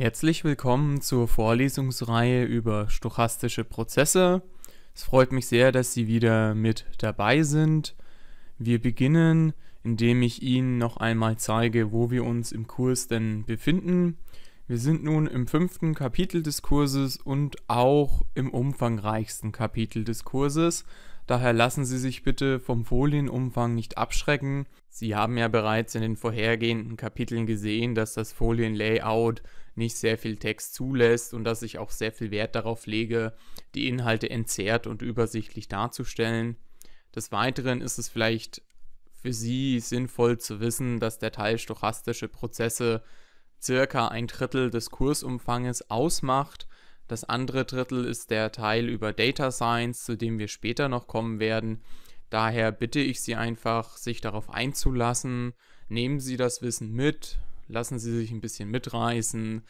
Herzlich willkommen zur Vorlesungsreihe über stochastische Prozesse. Es freut mich sehr, dass Sie wieder mit dabei sind. Wir beginnen, indem ich Ihnen noch einmal zeige, wo wir uns im Kurs denn befinden. Wir sind nun im fünften Kapitel des Kurses und auch im umfangreichsten Kapitel des Kurses, Daher lassen Sie sich bitte vom Folienumfang nicht abschrecken. Sie haben ja bereits in den vorhergehenden Kapiteln gesehen, dass das Folienlayout nicht sehr viel Text zulässt und dass ich auch sehr viel Wert darauf lege, die Inhalte entzerrt und übersichtlich darzustellen. Des Weiteren ist es vielleicht für Sie sinnvoll zu wissen, dass der Teil stochastische Prozesse circa ein Drittel des Kursumfanges ausmacht das andere Drittel ist der Teil über Data Science, zu dem wir später noch kommen werden. Daher bitte ich Sie einfach, sich darauf einzulassen. Nehmen Sie das Wissen mit, lassen Sie sich ein bisschen mitreißen,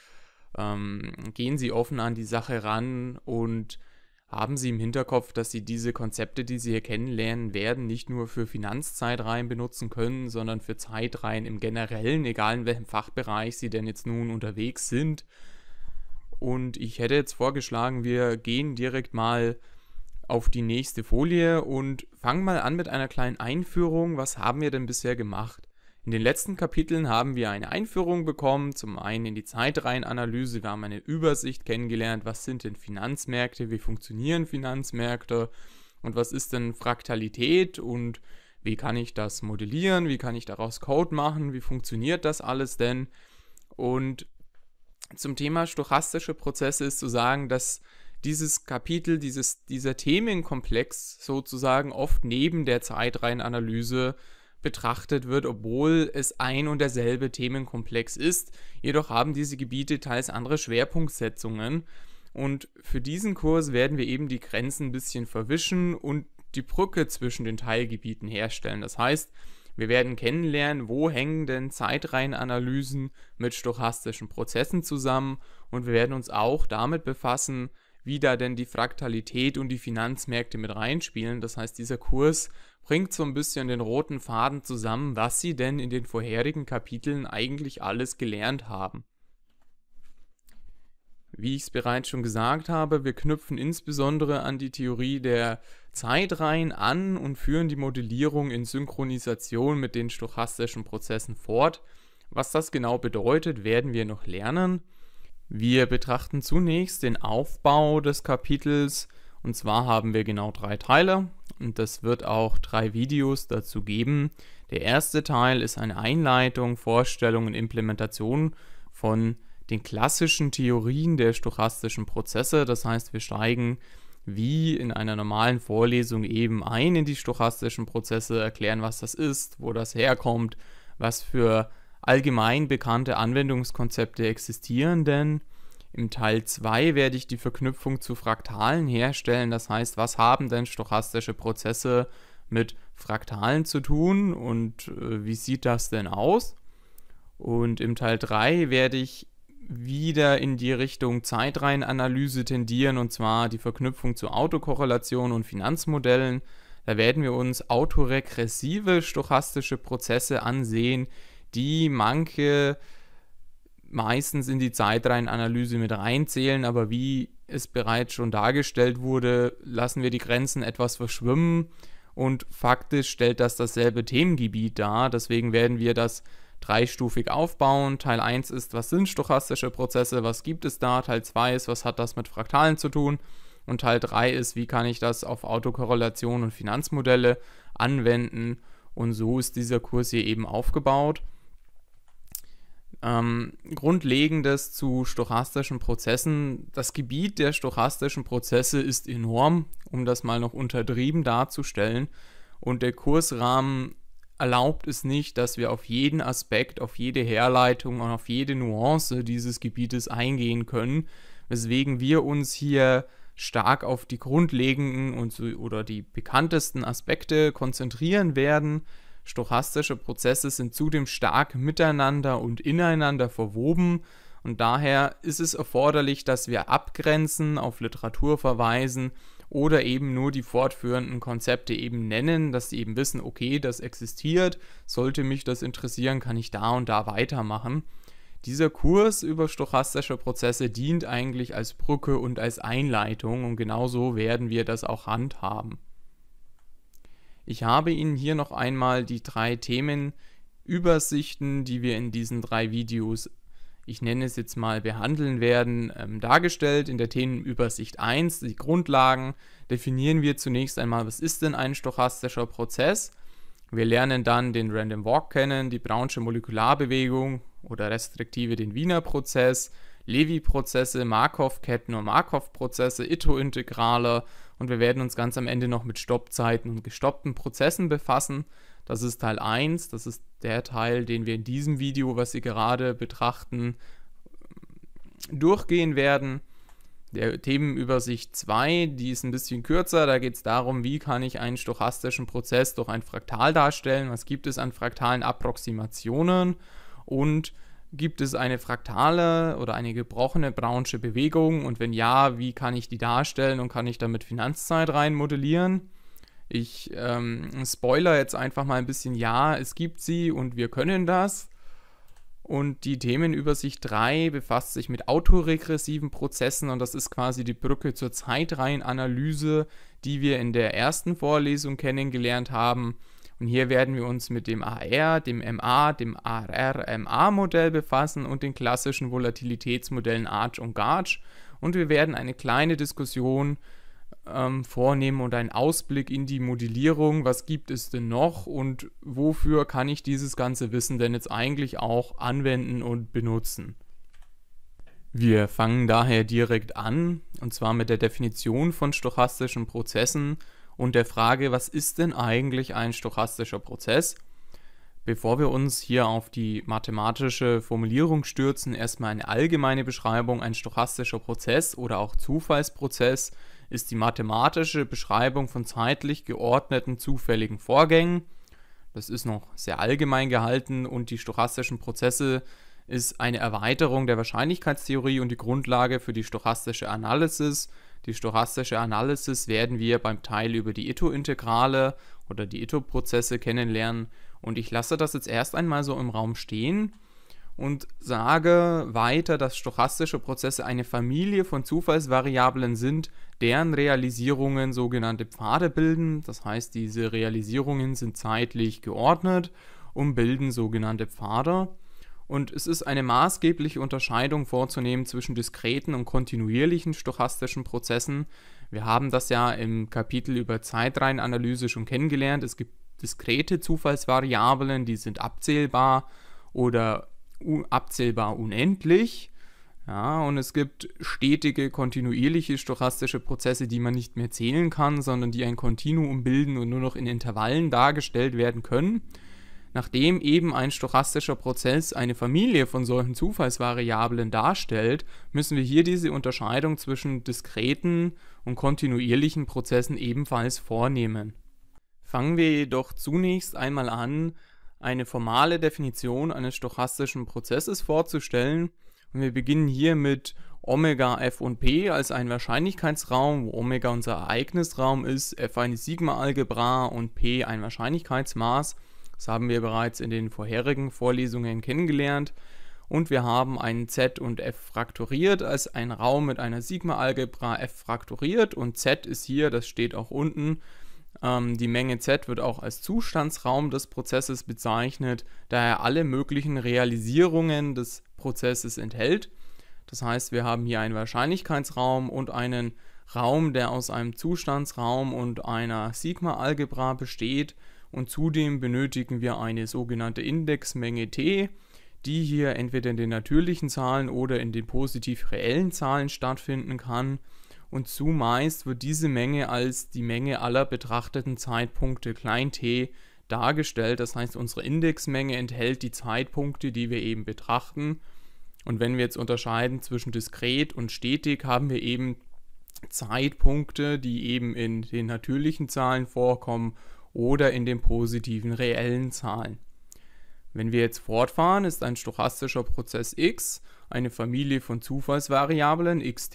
ähm, gehen Sie offen an die Sache ran und haben Sie im Hinterkopf, dass Sie diese Konzepte, die Sie hier kennenlernen werden, nicht nur für Finanzzeitreihen benutzen können, sondern für Zeitreihen im generellen, egal in welchem Fachbereich Sie denn jetzt nun unterwegs sind. Und ich hätte jetzt vorgeschlagen, wir gehen direkt mal auf die nächste Folie und fangen mal an mit einer kleinen Einführung. Was haben wir denn bisher gemacht? In den letzten Kapiteln haben wir eine Einführung bekommen, zum einen in die Zeitreihenanalyse, wir haben eine Übersicht kennengelernt, was sind denn Finanzmärkte, wie funktionieren Finanzmärkte und was ist denn Fraktalität und wie kann ich das modellieren, wie kann ich daraus Code machen, wie funktioniert das alles denn? Und zum Thema stochastische Prozesse ist zu sagen, dass dieses Kapitel, dieses, dieser Themenkomplex sozusagen oft neben der Zeitreihenanalyse betrachtet wird, obwohl es ein und derselbe Themenkomplex ist. Jedoch haben diese Gebiete teils andere Schwerpunktsetzungen. Und für diesen Kurs werden wir eben die Grenzen ein bisschen verwischen und die Brücke zwischen den Teilgebieten herstellen. Das heißt, wir werden kennenlernen, wo hängen denn Zeitreihenanalysen mit stochastischen Prozessen zusammen und wir werden uns auch damit befassen, wie da denn die Fraktalität und die Finanzmärkte mit reinspielen. Das heißt, dieser Kurs bringt so ein bisschen den roten Faden zusammen, was Sie denn in den vorherigen Kapiteln eigentlich alles gelernt haben. Wie ich es bereits schon gesagt habe, wir knüpfen insbesondere an die Theorie der Zeitreihen an und führen die Modellierung in Synchronisation mit den stochastischen Prozessen fort. Was das genau bedeutet, werden wir noch lernen. Wir betrachten zunächst den Aufbau des Kapitels und zwar haben wir genau drei Teile und das wird auch drei Videos dazu geben. Der erste Teil ist eine Einleitung, Vorstellung und Implementation von den klassischen Theorien der stochastischen Prozesse. Das heißt, wir steigen wie in einer normalen Vorlesung eben ein in die stochastischen Prozesse, erklären, was das ist, wo das herkommt, was für allgemein bekannte Anwendungskonzepte existieren denn. Im Teil 2 werde ich die Verknüpfung zu Fraktalen herstellen, das heißt, was haben denn stochastische Prozesse mit Fraktalen zu tun und äh, wie sieht das denn aus? Und im Teil 3 werde ich wieder in die Richtung Zeitreihenanalyse tendieren und zwar die Verknüpfung zu Autokorrelation und Finanzmodellen. Da werden wir uns autoregressive stochastische Prozesse ansehen, die manche meistens in die Zeitreihenanalyse mit reinzählen, aber wie es bereits schon dargestellt wurde, lassen wir die Grenzen etwas verschwimmen und faktisch stellt das dasselbe Themengebiet dar. Deswegen werden wir das dreistufig aufbauen. Teil 1 ist, was sind stochastische Prozesse, was gibt es da? Teil 2 ist, was hat das mit Fraktalen zu tun? Und Teil 3 ist, wie kann ich das auf Autokorrelation und Finanzmodelle anwenden? Und so ist dieser Kurs hier eben aufgebaut. Ähm, Grundlegendes zu stochastischen Prozessen. Das Gebiet der stochastischen Prozesse ist enorm, um das mal noch untertrieben darzustellen. Und der Kursrahmen erlaubt es nicht, dass wir auf jeden Aspekt, auf jede Herleitung und auf jede Nuance dieses Gebietes eingehen können, weswegen wir uns hier stark auf die grundlegenden und, oder die bekanntesten Aspekte konzentrieren werden. Stochastische Prozesse sind zudem stark miteinander und ineinander verwoben und daher ist es erforderlich, dass wir abgrenzen, auf Literatur verweisen oder eben nur die fortführenden Konzepte eben nennen, dass sie eben wissen, okay, das existiert, sollte mich das interessieren, kann ich da und da weitermachen. Dieser Kurs über stochastische Prozesse dient eigentlich als Brücke und als Einleitung und genauso werden wir das auch handhaben. Ich habe Ihnen hier noch einmal die drei Themenübersichten, die wir in diesen drei Videos ich nenne es jetzt mal, behandeln werden, ähm, dargestellt. In der Themenübersicht 1, die Grundlagen, definieren wir zunächst einmal, was ist denn ein stochastischer Prozess. Wir lernen dann den Random Walk kennen, die Brownsche Molekularbewegung oder restriktive den Wiener Prozess, Levi-Prozesse, Markov-Ketten und Markov-Prozesse, itto integraler und wir werden uns ganz am Ende noch mit Stoppzeiten und gestoppten Prozessen befassen. Das ist Teil 1, das ist der Teil, den wir in diesem Video, was Sie gerade betrachten, durchgehen werden. Der Themenübersicht 2, die ist ein bisschen kürzer, da geht es darum, wie kann ich einen stochastischen Prozess durch ein Fraktal darstellen, was gibt es an fraktalen Approximationen und gibt es eine fraktale oder eine gebrochene braunsche Bewegung und wenn ja, wie kann ich die darstellen und kann ich damit Finanzzeit rein modellieren. Ich ähm, spoiler jetzt einfach mal ein bisschen, ja, es gibt sie und wir können das. Und die Themenübersicht 3 befasst sich mit autoregressiven Prozessen und das ist quasi die Brücke zur Zeitreihenanalyse, die wir in der ersten Vorlesung kennengelernt haben. Und hier werden wir uns mit dem AR, dem MA, dem arr modell befassen und den klassischen Volatilitätsmodellen Arch und Garch. Und wir werden eine kleine Diskussion ähm, vornehmen und einen Ausblick in die Modellierung, was gibt es denn noch und wofür kann ich dieses ganze Wissen denn jetzt eigentlich auch anwenden und benutzen. Wir fangen daher direkt an, und zwar mit der Definition von stochastischen Prozessen und der Frage, was ist denn eigentlich ein stochastischer Prozess? Bevor wir uns hier auf die mathematische Formulierung stürzen, erstmal eine allgemeine Beschreibung. Ein stochastischer Prozess oder auch Zufallsprozess ist die mathematische Beschreibung von zeitlich geordneten zufälligen Vorgängen. Das ist noch sehr allgemein gehalten und die stochastischen Prozesse ist eine Erweiterung der Wahrscheinlichkeitstheorie und die Grundlage für die stochastische Analysis. Die stochastische Analysis werden wir beim Teil über die Ito-Integrale oder die Ito-Prozesse kennenlernen. Und ich lasse das jetzt erst einmal so im Raum stehen und sage weiter, dass stochastische Prozesse eine Familie von Zufallsvariablen sind, deren Realisierungen sogenannte Pfade bilden. Das heißt, diese Realisierungen sind zeitlich geordnet und bilden sogenannte Pfade. Und es ist eine maßgebliche Unterscheidung vorzunehmen zwischen diskreten und kontinuierlichen stochastischen Prozessen. Wir haben das ja im Kapitel über Zeitreihenanalyse schon kennengelernt. Es gibt diskrete Zufallsvariablen, die sind abzählbar oder abzählbar unendlich. Ja, und es gibt stetige, kontinuierliche stochastische Prozesse, die man nicht mehr zählen kann, sondern die ein Kontinuum bilden und nur noch in Intervallen dargestellt werden können. Nachdem eben ein stochastischer Prozess eine Familie von solchen Zufallsvariablen darstellt, müssen wir hier diese Unterscheidung zwischen diskreten und kontinuierlichen Prozessen ebenfalls vornehmen. Fangen wir jedoch zunächst einmal an, eine formale Definition eines stochastischen Prozesses vorzustellen. Und wir beginnen hier mit Omega F und P als einen Wahrscheinlichkeitsraum, wo Omega unser Ereignisraum ist, F eine Sigma-Algebra und P ein Wahrscheinlichkeitsmaß. Das haben wir bereits in den vorherigen Vorlesungen kennengelernt. Und wir haben einen Z und F fraktoriert als einen Raum mit einer Sigma-Algebra F fraktoriert und Z ist hier, das steht auch unten, ähm, die Menge Z wird auch als Zustandsraum des Prozesses bezeichnet, da er alle möglichen Realisierungen des Prozesses enthält. Das heißt, wir haben hier einen Wahrscheinlichkeitsraum und einen Raum, der aus einem Zustandsraum und einer Sigma-Algebra besteht. Und zudem benötigen wir eine sogenannte Indexmenge T, die hier entweder in den natürlichen Zahlen oder in den positiv reellen Zahlen stattfinden kann und zumeist wird diese Menge als die Menge aller betrachteten Zeitpunkte klein t dargestellt. Das heißt, unsere Indexmenge enthält die Zeitpunkte, die wir eben betrachten. Und wenn wir jetzt unterscheiden zwischen diskret und stetig, haben wir eben Zeitpunkte, die eben in den natürlichen Zahlen vorkommen oder in den positiven reellen Zahlen. Wenn wir jetzt fortfahren, ist ein stochastischer Prozess x eine Familie von Zufallsvariablen xt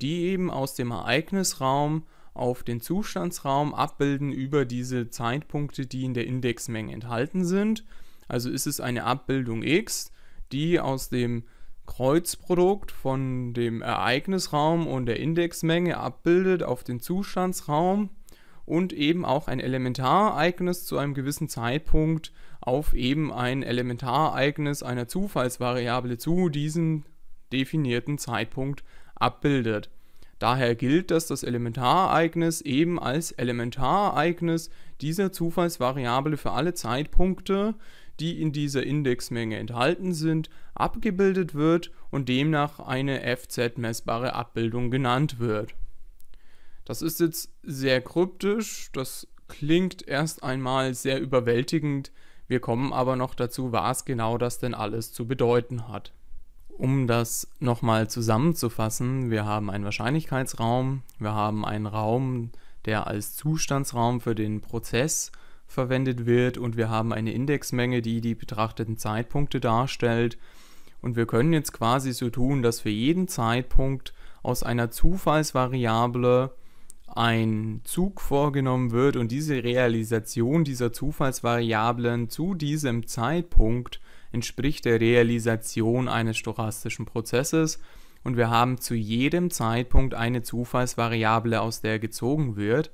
die eben aus dem Ereignisraum auf den Zustandsraum abbilden über diese Zeitpunkte, die in der Indexmenge enthalten sind. Also ist es eine Abbildung x, die aus dem Kreuzprodukt von dem Ereignisraum und der Indexmenge abbildet auf den Zustandsraum und eben auch ein Elementarereignis zu einem gewissen Zeitpunkt auf eben ein Elementarereignis einer Zufallsvariable zu diesem definierten Zeitpunkt abbildet. Daher gilt, dass das Elementarereignis eben als Elementarereignis dieser Zufallsvariable für alle Zeitpunkte, die in dieser Indexmenge enthalten sind, abgebildet wird und demnach eine FZ-messbare Abbildung genannt wird. Das ist jetzt sehr kryptisch, das klingt erst einmal sehr überwältigend, wir kommen aber noch dazu, was genau das denn alles zu bedeuten hat. Um das nochmal zusammenzufassen, wir haben einen Wahrscheinlichkeitsraum, wir haben einen Raum, der als Zustandsraum für den Prozess verwendet wird und wir haben eine Indexmenge, die die betrachteten Zeitpunkte darstellt. Und wir können jetzt quasi so tun, dass für jeden Zeitpunkt aus einer Zufallsvariable ein Zug vorgenommen wird und diese Realisation dieser Zufallsvariablen zu diesem Zeitpunkt entspricht der Realisation eines stochastischen Prozesses und wir haben zu jedem Zeitpunkt eine Zufallsvariable, aus der gezogen wird.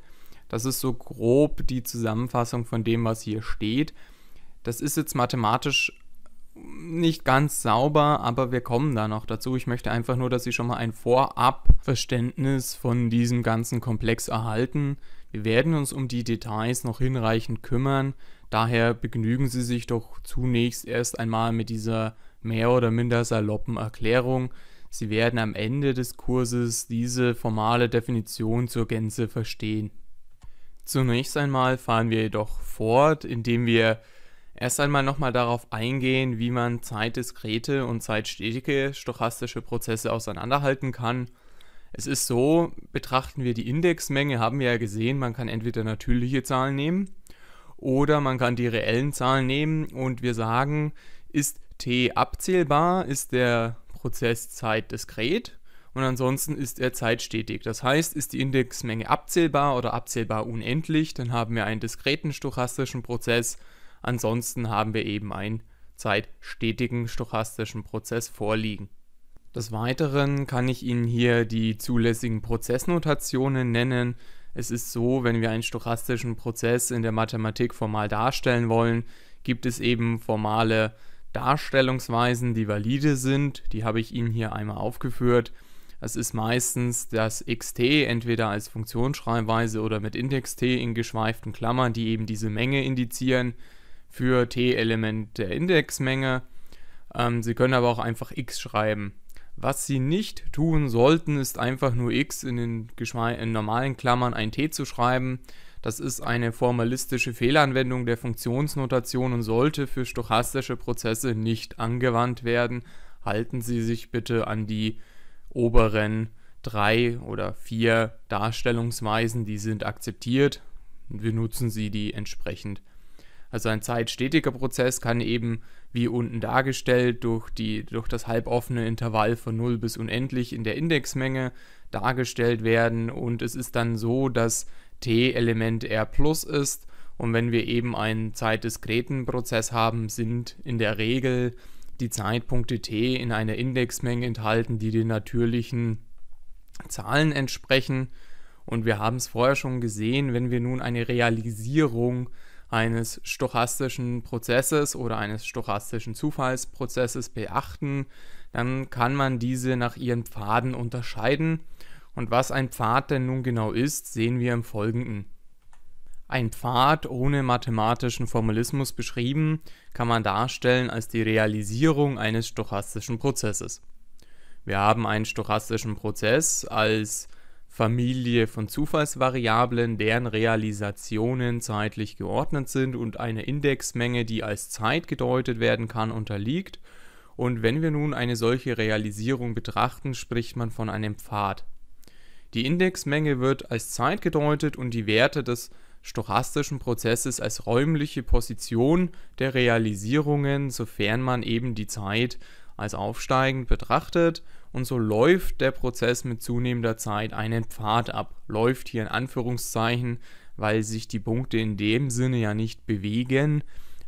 Das ist so grob die Zusammenfassung von dem, was hier steht. Das ist jetzt mathematisch nicht ganz sauber, aber wir kommen da noch dazu. Ich möchte einfach nur, dass Sie schon mal ein Vorabverständnis von diesem ganzen Komplex erhalten. Wir werden uns um die Details noch hinreichend kümmern. Daher begnügen Sie sich doch zunächst erst einmal mit dieser mehr oder minder saloppen Erklärung. Sie werden am Ende des Kurses diese formale Definition zur Gänze verstehen. Zunächst einmal fahren wir jedoch fort, indem wir erst einmal nochmal darauf eingehen, wie man zeitdiskrete und zeitstetige stochastische Prozesse auseinanderhalten kann. Es ist so, betrachten wir die Indexmenge, haben wir ja gesehen, man kann entweder natürliche Zahlen nehmen oder man kann die reellen Zahlen nehmen und wir sagen, ist t abzählbar, ist der Prozess zeitdiskret und ansonsten ist er zeitstetig. Das heißt, ist die Indexmenge abzählbar oder abzählbar unendlich, dann haben wir einen diskreten stochastischen Prozess. Ansonsten haben wir eben einen zeitstetigen stochastischen Prozess vorliegen. Des Weiteren kann ich Ihnen hier die zulässigen Prozessnotationen nennen. Es ist so, wenn wir einen stochastischen Prozess in der Mathematik formal darstellen wollen, gibt es eben formale Darstellungsweisen, die valide sind. Die habe ich Ihnen hier einmal aufgeführt. Es ist meistens das xt entweder als Funktionsschreibweise oder mit Index t in geschweiften Klammern, die eben diese Menge indizieren für t-Element der Indexmenge. Ähm, Sie können aber auch einfach x schreiben. Was sie nicht tun sollten, ist einfach nur x in den in normalen Klammern ein t zu schreiben. Das ist eine formalistische Fehlanwendung der Funktionsnotation und sollte für stochastische Prozesse nicht angewandt werden. Halten Sie sich bitte an die oberen drei oder vier Darstellungsweisen, die sind akzeptiert. Wir nutzen sie die entsprechend also ein zeitstetiger Prozess kann eben, wie unten dargestellt, durch, die, durch das halboffene Intervall von 0 bis unendlich in der Indexmenge dargestellt werden und es ist dann so, dass t Element R plus ist und wenn wir eben einen zeitdiskreten Prozess haben, sind in der Regel die Zeitpunkte t in einer Indexmenge enthalten, die den natürlichen Zahlen entsprechen. Und wir haben es vorher schon gesehen, wenn wir nun eine Realisierung eines stochastischen Prozesses oder eines stochastischen Zufallsprozesses beachten, dann kann man diese nach ihren Pfaden unterscheiden. Und was ein Pfad denn nun genau ist, sehen wir im Folgenden. Ein Pfad ohne mathematischen Formalismus beschrieben kann man darstellen als die Realisierung eines stochastischen Prozesses. Wir haben einen stochastischen Prozess als Familie von Zufallsvariablen, deren Realisationen zeitlich geordnet sind und eine Indexmenge, die als Zeit gedeutet werden kann, unterliegt. Und wenn wir nun eine solche Realisierung betrachten, spricht man von einem Pfad. Die Indexmenge wird als Zeit gedeutet und die Werte des stochastischen Prozesses als räumliche Position der Realisierungen, sofern man eben die Zeit als aufsteigend betrachtet und so läuft der Prozess mit zunehmender Zeit einen Pfad ab. Läuft hier in Anführungszeichen, weil sich die Punkte in dem Sinne ja nicht bewegen,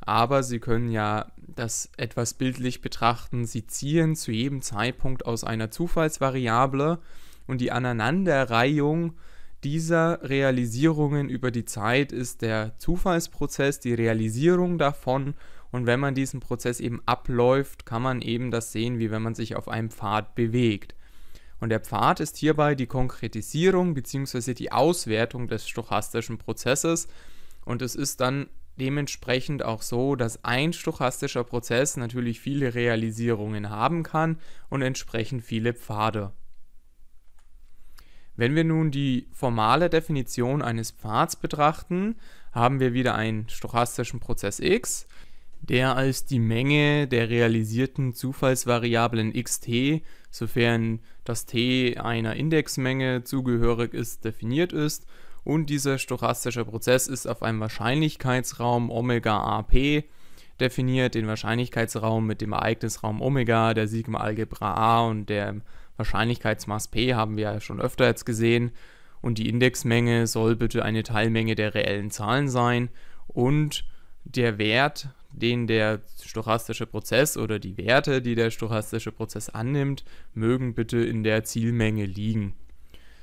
aber Sie können ja das etwas bildlich betrachten. Sie ziehen zu jedem Zeitpunkt aus einer Zufallsvariable und die Aneinanderreihung dieser Realisierungen über die Zeit ist der Zufallsprozess, die Realisierung davon und wenn man diesen Prozess eben abläuft, kann man eben das sehen, wie wenn man sich auf einem Pfad bewegt. Und der Pfad ist hierbei die Konkretisierung bzw. die Auswertung des stochastischen Prozesses. Und es ist dann dementsprechend auch so, dass ein stochastischer Prozess natürlich viele Realisierungen haben kann und entsprechend viele Pfade. Wenn wir nun die formale Definition eines Pfads betrachten, haben wir wieder einen stochastischen Prozess x, der als die Menge der realisierten Zufallsvariablen xt, sofern das t einer Indexmenge zugehörig ist, definiert ist und dieser stochastische Prozess ist auf einem Wahrscheinlichkeitsraum Omega AP definiert, den Wahrscheinlichkeitsraum mit dem Ereignisraum Omega, der Sigma-Algebra A und der Wahrscheinlichkeitsmaß P haben wir ja schon öfter jetzt gesehen. Und die Indexmenge soll bitte eine Teilmenge der reellen Zahlen sein und der Wert den der stochastische Prozess oder die Werte, die der stochastische Prozess annimmt, mögen bitte in der Zielmenge liegen.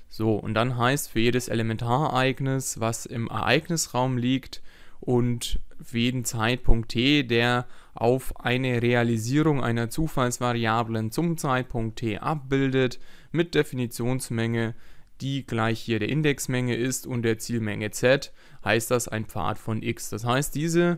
So, und dann heißt für jedes Elementareignis, was im Ereignisraum liegt und für jeden Zeitpunkt t, der auf eine Realisierung einer Zufallsvariablen zum Zeitpunkt t abbildet, mit Definitionsmenge, die gleich hier der Indexmenge ist und der Zielmenge z, heißt das ein Pfad von x. Das heißt, diese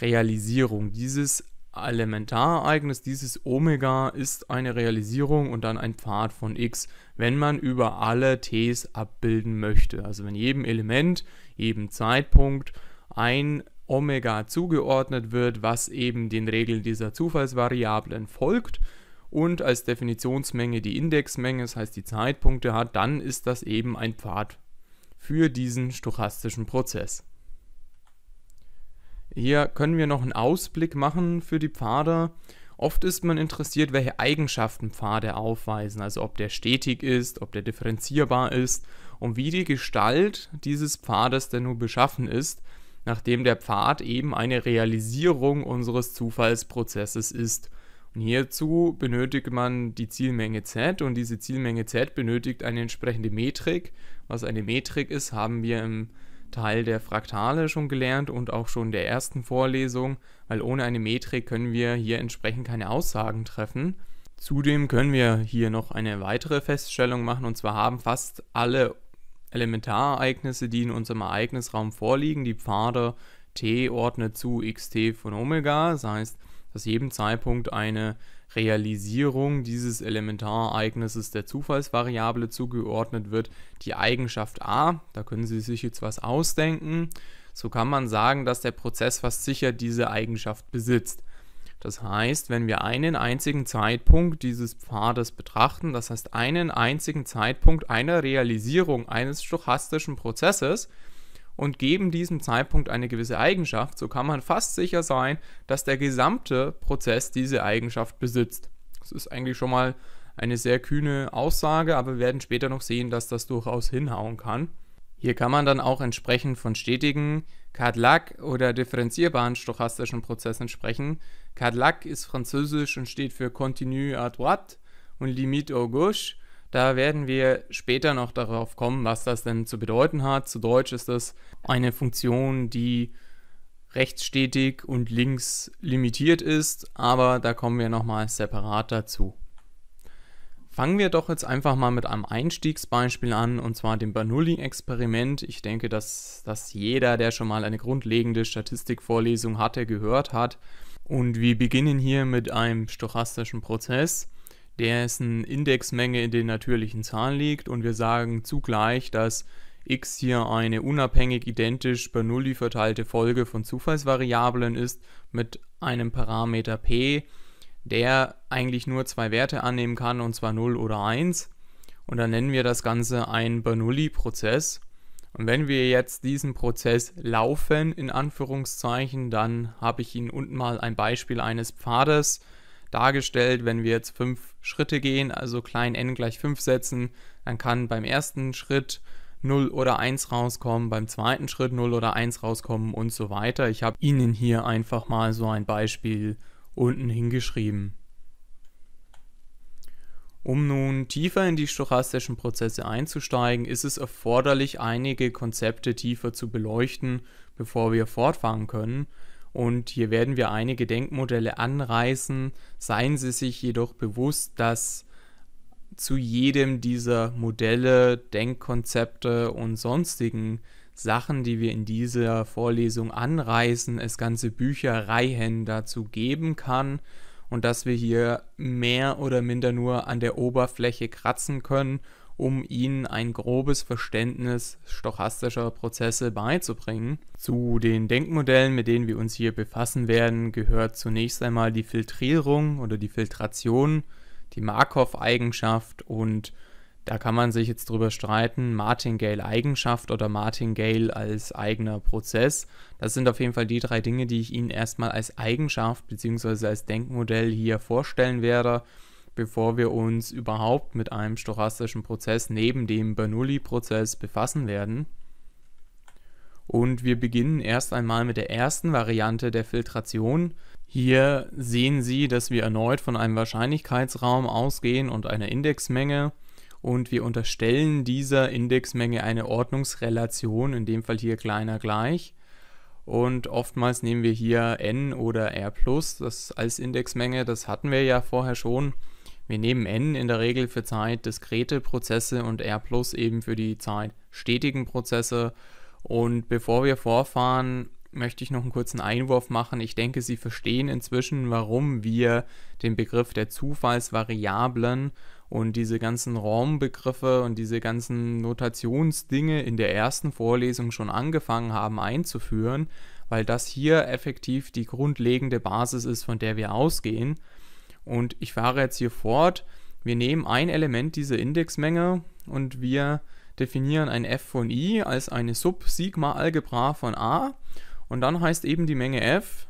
Realisierung. Dieses Elementareignis, dieses Omega ist eine Realisierung und dann ein Pfad von x, wenn man über alle Ts abbilden möchte. Also wenn jedem Element, jedem Zeitpunkt ein Omega zugeordnet wird, was eben den Regeln dieser Zufallsvariablen folgt und als Definitionsmenge die Indexmenge, das heißt die Zeitpunkte hat, dann ist das eben ein Pfad für diesen stochastischen Prozess. Hier können wir noch einen Ausblick machen für die Pfade. Oft ist man interessiert, welche Eigenschaften Pfade aufweisen, also ob der stetig ist, ob der differenzierbar ist und wie die Gestalt dieses Pfades denn nun beschaffen ist, nachdem der Pfad eben eine Realisierung unseres Zufallsprozesses ist. Und hierzu benötigt man die Zielmenge Z und diese Zielmenge Z benötigt eine entsprechende Metrik. Was eine Metrik ist, haben wir im Teil der Fraktale schon gelernt und auch schon der ersten Vorlesung, weil ohne eine Metrik können wir hier entsprechend keine Aussagen treffen. Zudem können wir hier noch eine weitere Feststellung machen und zwar haben fast alle Elementarereignisse, die in unserem Ereignisraum vorliegen, die Pfade t ordnet zu xt von Omega, das heißt, dass jedem Zeitpunkt eine Realisierung dieses Elementareignisses der Zufallsvariable zugeordnet wird, die Eigenschaft a, da können Sie sich jetzt was ausdenken, so kann man sagen, dass der Prozess fast sicher diese Eigenschaft besitzt. Das heißt, wenn wir einen einzigen Zeitpunkt dieses Pfades betrachten, das heißt einen einzigen Zeitpunkt einer Realisierung eines stochastischen Prozesses, und geben diesem Zeitpunkt eine gewisse Eigenschaft, so kann man fast sicher sein, dass der gesamte Prozess diese Eigenschaft besitzt. Das ist eigentlich schon mal eine sehr kühne Aussage, aber wir werden später noch sehen, dass das durchaus hinhauen kann. Hier kann man dann auch entsprechend von stetigen Cadillac oder differenzierbaren stochastischen Prozessen sprechen. Cadillac ist französisch und steht für Continue à droite und Limite au gauche. Da werden wir später noch darauf kommen, was das denn zu bedeuten hat. Zu Deutsch ist das eine Funktion, die rechts stetig und links limitiert ist, aber da kommen wir nochmal separat dazu. Fangen wir doch jetzt einfach mal mit einem Einstiegsbeispiel an, und zwar dem Bernoulli-Experiment. Ich denke, dass das jeder, der schon mal eine grundlegende Statistikvorlesung hatte, gehört hat. Und wir beginnen hier mit einem stochastischen Prozess dessen Indexmenge in den natürlichen Zahlen liegt und wir sagen zugleich, dass x hier eine unabhängig identisch per Nulli verteilte Folge von Zufallsvariablen ist mit einem Parameter p, der eigentlich nur zwei Werte annehmen kann, und zwar 0 oder 1. Und dann nennen wir das Ganze einen Bernoulli-Prozess. Und wenn wir jetzt diesen Prozess laufen, in Anführungszeichen, dann habe ich Ihnen unten mal ein Beispiel eines Pfades dargestellt. Wenn wir jetzt fünf Schritte gehen, also klein n gleich 5 setzen, dann kann beim ersten Schritt 0 oder 1 rauskommen, beim zweiten Schritt 0 oder 1 rauskommen und so weiter. Ich habe Ihnen hier einfach mal so ein Beispiel unten hingeschrieben. Um nun tiefer in die stochastischen Prozesse einzusteigen, ist es erforderlich, einige Konzepte tiefer zu beleuchten, bevor wir fortfahren können. Und hier werden wir einige Denkmodelle anreißen. Seien Sie sich jedoch bewusst, dass zu jedem dieser Modelle, Denkkonzepte und sonstigen Sachen, die wir in dieser Vorlesung anreißen, es ganze Bücherreihen dazu geben kann und dass wir hier mehr oder minder nur an der Oberfläche kratzen können um ihnen ein grobes Verständnis stochastischer Prozesse beizubringen. Zu den Denkmodellen, mit denen wir uns hier befassen werden, gehört zunächst einmal die Filtrierung oder die Filtration, die Markov-Eigenschaft und da kann man sich jetzt drüber streiten, Martingale-Eigenschaft oder Martingale als eigener Prozess. Das sind auf jeden Fall die drei Dinge, die ich Ihnen erstmal als Eigenschaft bzw. als Denkmodell hier vorstellen werde bevor wir uns überhaupt mit einem stochastischen Prozess neben dem Bernoulli-Prozess befassen werden. Und wir beginnen erst einmal mit der ersten Variante der Filtration. Hier sehen Sie, dass wir erneut von einem Wahrscheinlichkeitsraum ausgehen und einer Indexmenge. Und wir unterstellen dieser Indexmenge eine Ordnungsrelation, in dem Fall hier kleiner gleich. Und oftmals nehmen wir hier n oder r plus als Indexmenge, das hatten wir ja vorher schon. Wir nehmen n in der Regel für Zeit diskrete Prozesse und r plus eben für die Zeit stetigen Prozesse. Und bevor wir vorfahren, möchte ich noch einen kurzen Einwurf machen. Ich denke, Sie verstehen inzwischen, warum wir den Begriff der Zufallsvariablen und diese ganzen Raumbegriffe und diese ganzen Notationsdinge in der ersten Vorlesung schon angefangen haben einzuführen, weil das hier effektiv die grundlegende Basis ist, von der wir ausgehen. Und ich fahre jetzt hier fort. Wir nehmen ein Element dieser Indexmenge und wir definieren ein f von i als eine Sub-Sigma-Algebra von a. Und dann heißt eben die Menge f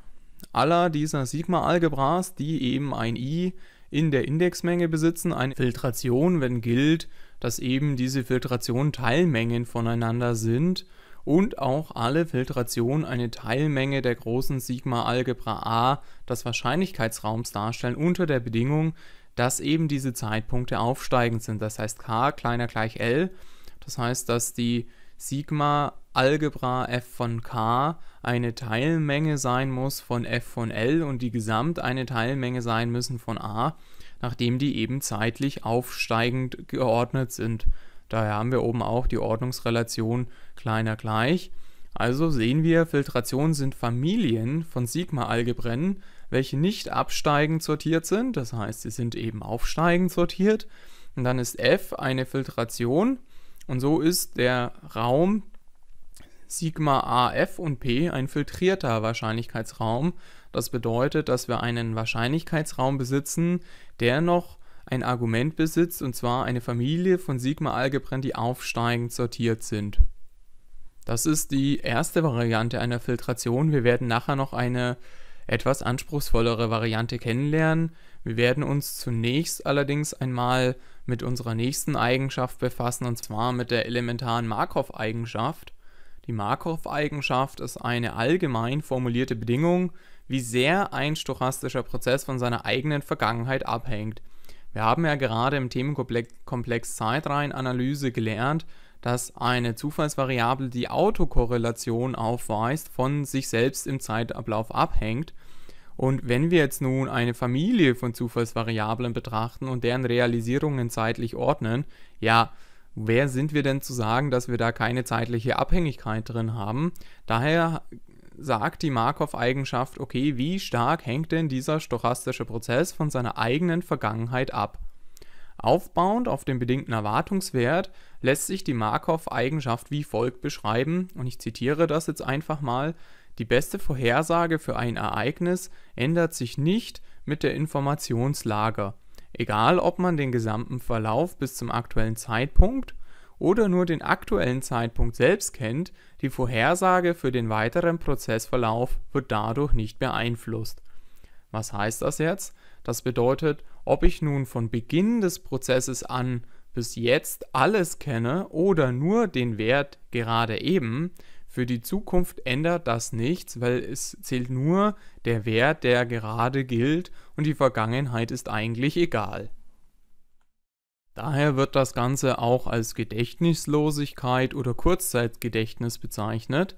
aller dieser Sigma-Algebras, die eben ein i in der Indexmenge besitzen, eine Filtration, wenn gilt, dass eben diese Filtrationen Teilmengen voneinander sind und auch alle Filtrationen eine Teilmenge der großen Sigma-Algebra A des Wahrscheinlichkeitsraums darstellen unter der Bedingung, dass eben diese Zeitpunkte aufsteigend sind. Das heißt k kleiner gleich l. Das heißt, dass die Sigma-Algebra f von k eine Teilmenge sein muss von f von l und die Gesamt eine Teilmenge sein müssen von a, nachdem die eben zeitlich aufsteigend geordnet sind. Daher haben wir oben auch die Ordnungsrelation kleiner gleich. Also sehen wir, Filtrationen sind Familien von Sigma-Algebrennen, welche nicht absteigend sortiert sind, das heißt, sie sind eben aufsteigend sortiert. Und dann ist F eine Filtration und so ist der Raum Sigma A, F und P ein filtrierter Wahrscheinlichkeitsraum. Das bedeutet, dass wir einen Wahrscheinlichkeitsraum besitzen, der noch ein Argument besitzt, und zwar eine Familie von Sigma-Algebren, die aufsteigend sortiert sind. Das ist die erste Variante einer Filtration. Wir werden nachher noch eine etwas anspruchsvollere Variante kennenlernen. Wir werden uns zunächst allerdings einmal mit unserer nächsten Eigenschaft befassen, und zwar mit der elementaren Markov-Eigenschaft. Die Markov-Eigenschaft ist eine allgemein formulierte Bedingung, wie sehr ein stochastischer Prozess von seiner eigenen Vergangenheit abhängt. Wir haben ja gerade im Themenkomplex Zeitreihenanalyse gelernt, dass eine Zufallsvariable, die Autokorrelation aufweist, von sich selbst im Zeitablauf abhängt. Und wenn wir jetzt nun eine Familie von Zufallsvariablen betrachten und deren Realisierungen zeitlich ordnen, ja, wer sind wir denn zu sagen, dass wir da keine zeitliche Abhängigkeit drin haben? Daher sagt die Markov-Eigenschaft, okay, wie stark hängt denn dieser stochastische Prozess von seiner eigenen Vergangenheit ab? Aufbauend auf dem bedingten Erwartungswert lässt sich die Markov-Eigenschaft wie folgt beschreiben, und ich zitiere das jetzt einfach mal, die beste Vorhersage für ein Ereignis ändert sich nicht mit der Informationslage, egal ob man den gesamten Verlauf bis zum aktuellen Zeitpunkt oder nur den aktuellen Zeitpunkt selbst kennt, die Vorhersage für den weiteren Prozessverlauf wird dadurch nicht beeinflusst. Was heißt das jetzt? Das bedeutet, ob ich nun von Beginn des Prozesses an bis jetzt alles kenne oder nur den Wert gerade eben, für die Zukunft ändert das nichts, weil es zählt nur der Wert, der gerade gilt und die Vergangenheit ist eigentlich egal. Daher wird das Ganze auch als Gedächtnislosigkeit oder Kurzzeitgedächtnis bezeichnet.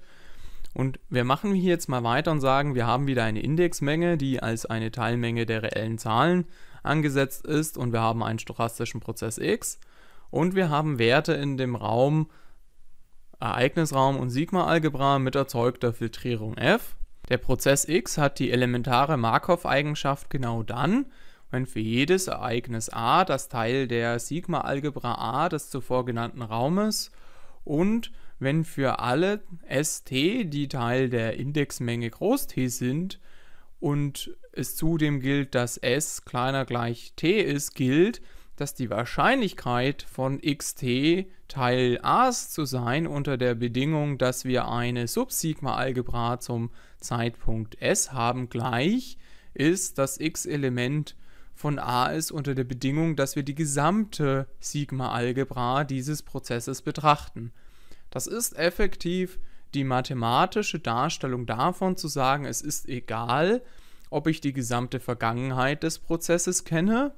Und wir machen hier jetzt mal weiter und sagen, wir haben wieder eine Indexmenge, die als eine Teilmenge der reellen Zahlen angesetzt ist und wir haben einen stochastischen Prozess x und wir haben Werte in dem Raum Ereignisraum und Sigma-Algebra mit erzeugter Filtrierung f. Der Prozess x hat die elementare Markov-Eigenschaft genau dann, wenn für jedes Ereignis a, das Teil der Sigma-Algebra a des zuvor genannten Raumes, und wenn für alle st, die Teil der Indexmenge groß T sind, und es zudem gilt, dass s kleiner gleich t ist, gilt, dass die Wahrscheinlichkeit von xt Teil A's zu sein unter der Bedingung, dass wir eine Subsigma-Algebra zum Zeitpunkt S haben, gleich ist dass x-Element von A ist unter der Bedingung, dass wir die gesamte Sigma-Algebra dieses Prozesses betrachten. Das ist effektiv die mathematische Darstellung davon zu sagen, es ist egal, ob ich die gesamte Vergangenheit des Prozesses kenne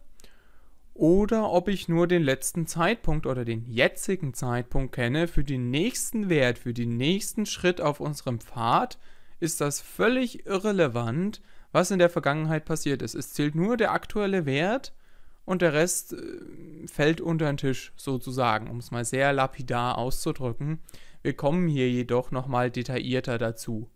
oder ob ich nur den letzten Zeitpunkt oder den jetzigen Zeitpunkt kenne. Für den nächsten Wert, für den nächsten Schritt auf unserem Pfad ist das völlig irrelevant, was in der Vergangenheit passiert ist. Es zählt nur der aktuelle Wert und der Rest äh, fällt unter den Tisch sozusagen, um es mal sehr lapidar auszudrücken. Wir kommen hier jedoch nochmal detaillierter dazu.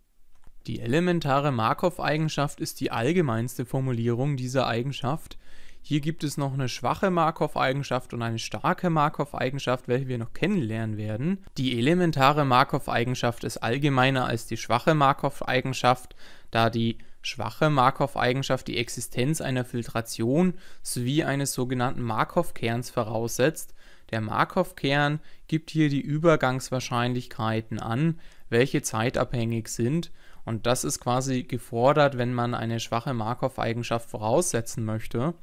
Die elementare Markov-Eigenschaft ist die allgemeinste Formulierung dieser Eigenschaft. Hier gibt es noch eine schwache Markov-Eigenschaft und eine starke Markov-Eigenschaft, welche wir noch kennenlernen werden. Die elementare Markov-Eigenschaft ist allgemeiner als die schwache Markov-Eigenschaft, da die schwache Markov-Eigenschaft die Existenz einer Filtration sowie eines sogenannten Markov-Kerns voraussetzt. Der Markov-Kern gibt hier die Übergangswahrscheinlichkeiten an, welche zeitabhängig sind, und das ist quasi gefordert, wenn man eine schwache Markov-Eigenschaft voraussetzen möchte.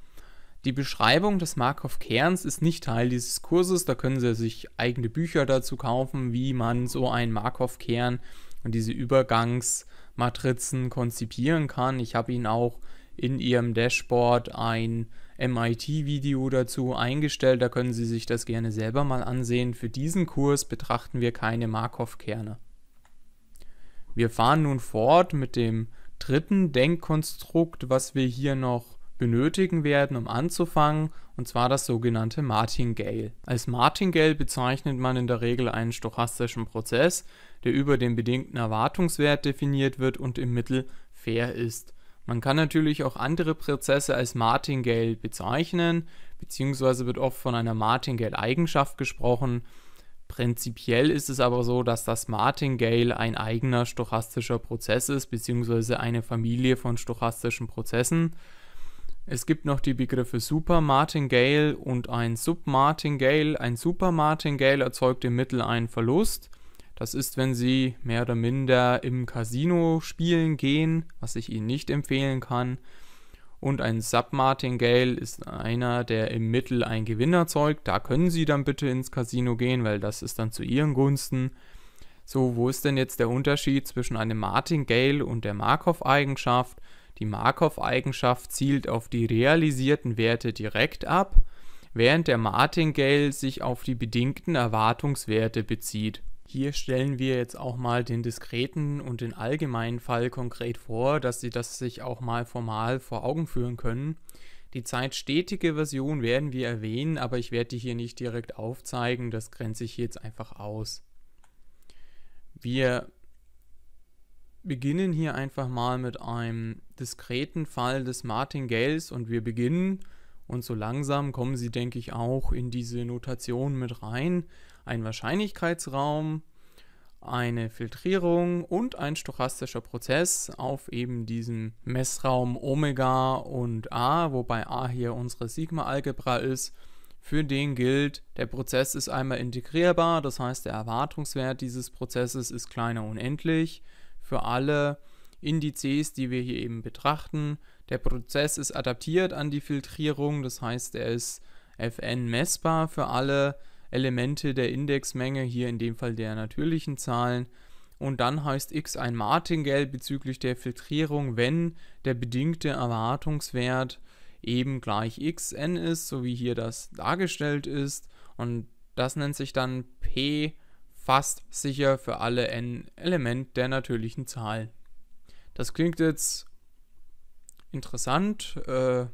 Die Beschreibung des Markov-Kerns ist nicht Teil dieses Kurses, da können Sie sich eigene Bücher dazu kaufen, wie man so einen Markov-Kern und diese Übergangs- Matrizen konzipieren kann. Ich habe Ihnen auch in Ihrem Dashboard ein MIT-Video dazu eingestellt. Da können Sie sich das gerne selber mal ansehen. Für diesen Kurs betrachten wir keine Markov-Kerne. Wir fahren nun fort mit dem dritten Denkkonstrukt, was wir hier noch benötigen werden, um anzufangen, und zwar das sogenannte Martingale. Als Martingale bezeichnet man in der Regel einen stochastischen Prozess, der über den bedingten Erwartungswert definiert wird und im Mittel fair ist. Man kann natürlich auch andere Prozesse als Martingale bezeichnen, beziehungsweise wird oft von einer Martingale-Eigenschaft gesprochen. Prinzipiell ist es aber so, dass das Martingale ein eigener stochastischer Prozess ist, beziehungsweise eine Familie von stochastischen Prozessen. Es gibt noch die Begriffe Super Martingale und ein Sub Martingale. Ein Super Martingale erzeugt im Mittel einen Verlust. Das ist, wenn Sie mehr oder minder im Casino spielen gehen, was ich Ihnen nicht empfehlen kann. Und ein Sub Martingale ist einer, der im Mittel einen Gewinn erzeugt. Da können Sie dann bitte ins Casino gehen, weil das ist dann zu Ihren Gunsten. So, wo ist denn jetzt der Unterschied zwischen einem Martingale und der Markov-Eigenschaft? Die Markov-Eigenschaft zielt auf die realisierten Werte direkt ab, während der Martingale sich auf die bedingten Erwartungswerte bezieht. Hier stellen wir jetzt auch mal den diskreten und den allgemeinen Fall konkret vor, dass Sie das sich auch mal formal vor Augen führen können. Die zeitstetige Version werden wir erwähnen, aber ich werde die hier nicht direkt aufzeigen, das grenze ich jetzt einfach aus. Wir beginnen hier einfach mal mit einem diskreten Fall des Martingales und wir beginnen und so langsam kommen sie, denke ich, auch in diese Notation mit rein. Ein Wahrscheinlichkeitsraum, eine Filtrierung und ein stochastischer Prozess auf eben diesem Messraum Omega und A, wobei A hier unsere Sigma-Algebra ist. Für den gilt, der Prozess ist einmal integrierbar, das heißt der Erwartungswert dieses Prozesses ist kleiner unendlich für alle Indizes, die wir hier eben betrachten. Der Prozess ist adaptiert an die Filtrierung, das heißt, er ist fn messbar für alle Elemente der Indexmenge, hier in dem Fall der natürlichen Zahlen. Und dann heißt x ein Martingale bezüglich der Filtrierung, wenn der bedingte Erwartungswert eben gleich xn ist, so wie hier das dargestellt ist. Und das nennt sich dann p fast sicher für alle n Element der natürlichen Zahlen. Das klingt jetzt interessant, äh,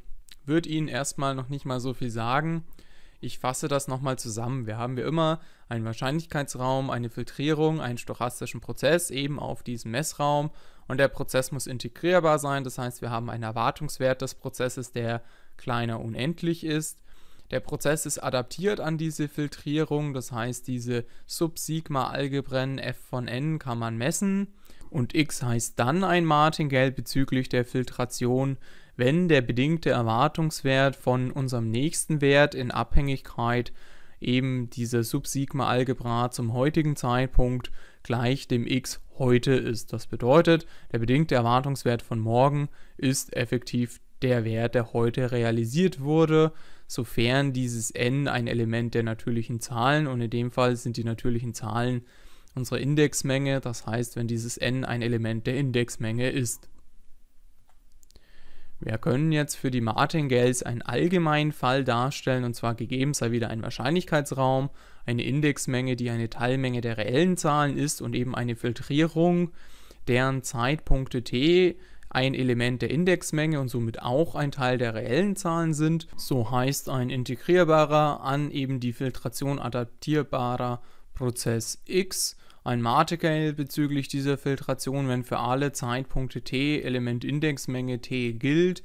wird Ihnen erstmal noch nicht mal so viel sagen. Ich fasse das nochmal zusammen. Wir haben wir immer einen Wahrscheinlichkeitsraum, eine Filtrierung, einen stochastischen Prozess eben auf diesem Messraum und der Prozess muss integrierbar sein. Das heißt, wir haben einen Erwartungswert des Prozesses, der kleiner unendlich ist der Prozess ist adaptiert an diese Filtrierung, das heißt, diese sub sigma algebren f von n kann man messen und x heißt dann ein Martingale bezüglich der Filtration, wenn der bedingte Erwartungswert von unserem nächsten Wert in Abhängigkeit eben dieser sub sigma algebra zum heutigen Zeitpunkt gleich dem x heute ist. Das bedeutet, der bedingte Erwartungswert von morgen ist effektiv der Wert, der heute realisiert wurde sofern dieses n ein Element der natürlichen Zahlen und in dem Fall sind die natürlichen Zahlen unsere Indexmenge, das heißt, wenn dieses n ein Element der Indexmenge ist. Wir können jetzt für die Martingales einen allgemeinen Fall darstellen, und zwar gegeben sei wieder ein Wahrscheinlichkeitsraum, eine Indexmenge, die eine Teilmenge der reellen Zahlen ist und eben eine Filtrierung, deren Zeitpunkte t ein Element der Indexmenge und somit auch ein Teil der reellen Zahlen sind. So heißt ein integrierbarer, an eben die Filtration adaptierbarer Prozess X ein Martingale bezüglich dieser Filtration, wenn für alle Zeitpunkte t Element Indexmenge t gilt,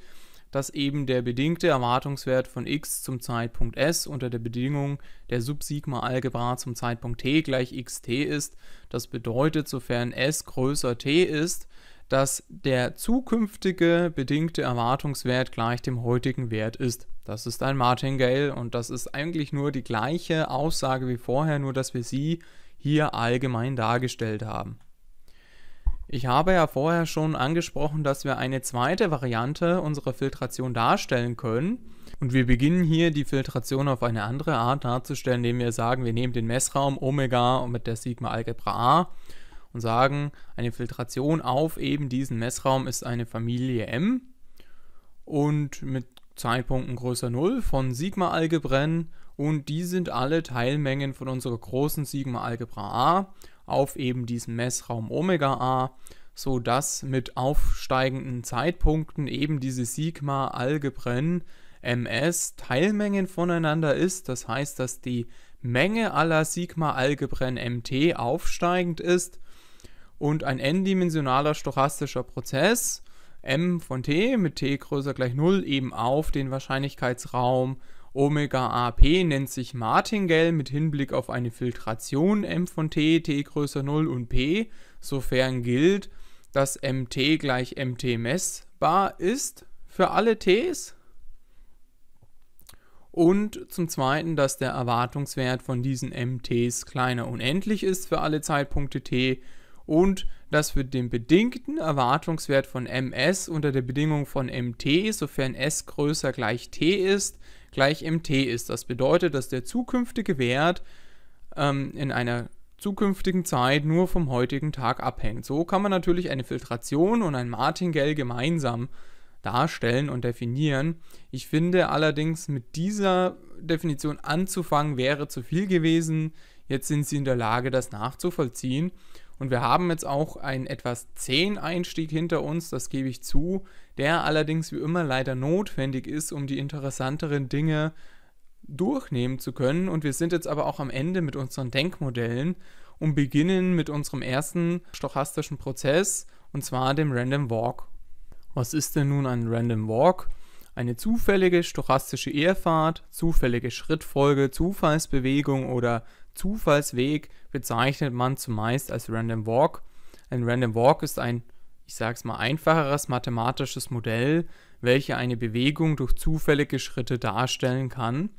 dass eben der bedingte Erwartungswert von x zum Zeitpunkt s unter der Bedingung der Subsigma-Algebra zum Zeitpunkt t gleich xt ist. Das bedeutet, sofern s größer t ist, dass der zukünftige bedingte Erwartungswert gleich dem heutigen Wert ist. Das ist ein Martingale und das ist eigentlich nur die gleiche Aussage wie vorher, nur dass wir sie hier allgemein dargestellt haben. Ich habe ja vorher schon angesprochen, dass wir eine zweite Variante unserer Filtration darstellen können. Und wir beginnen hier die Filtration auf eine andere Art darzustellen, indem wir sagen, wir nehmen den Messraum Omega mit der Sigma Algebra A und sagen, eine Filtration auf eben diesen Messraum ist eine Familie M und mit Zeitpunkten größer 0 von Sigma-Algebren und die sind alle Teilmengen von unserer großen Sigma-Algebra A auf eben diesen Messraum Omega A, sodass mit aufsteigenden Zeitpunkten eben diese Sigma-Algebren MS Teilmengen voneinander ist. Das heißt, dass die Menge aller Sigma-Algebren MT aufsteigend ist und ein n-dimensionaler stochastischer Prozess m von t mit t größer gleich 0 eben auf den Wahrscheinlichkeitsraum Omega AP nennt sich Martingale mit Hinblick auf eine Filtration m von t, t größer 0 und p, sofern gilt, dass mt gleich mt messbar ist für alle t's. Und zum Zweiten, dass der Erwartungswert von diesen mts kleiner unendlich ist für alle Zeitpunkte t und das wird dem bedingten Erwartungswert von ms unter der Bedingung von mt, sofern s größer gleich t ist, gleich mt ist. Das bedeutet, dass der zukünftige Wert ähm, in einer zukünftigen Zeit nur vom heutigen Tag abhängt. So kann man natürlich eine Filtration und ein Martingale gemeinsam darstellen und definieren. Ich finde allerdings, mit dieser Definition anzufangen wäre zu viel gewesen. Jetzt sind Sie in der Lage, das nachzuvollziehen und wir haben jetzt auch einen etwas zähen Einstieg hinter uns, das gebe ich zu, der allerdings wie immer leider notwendig ist, um die interessanteren Dinge durchnehmen zu können. Und wir sind jetzt aber auch am Ende mit unseren Denkmodellen und beginnen mit unserem ersten stochastischen Prozess, und zwar dem Random Walk. Was ist denn nun ein Random Walk? Eine zufällige stochastische Ehrfahrt, zufällige Schrittfolge, Zufallsbewegung oder Zufallsweg bezeichnet man zumeist als Random Walk. Ein Random Walk ist ein, ich sag's mal, einfacheres mathematisches Modell, welches eine Bewegung durch zufällige Schritte darstellen kann.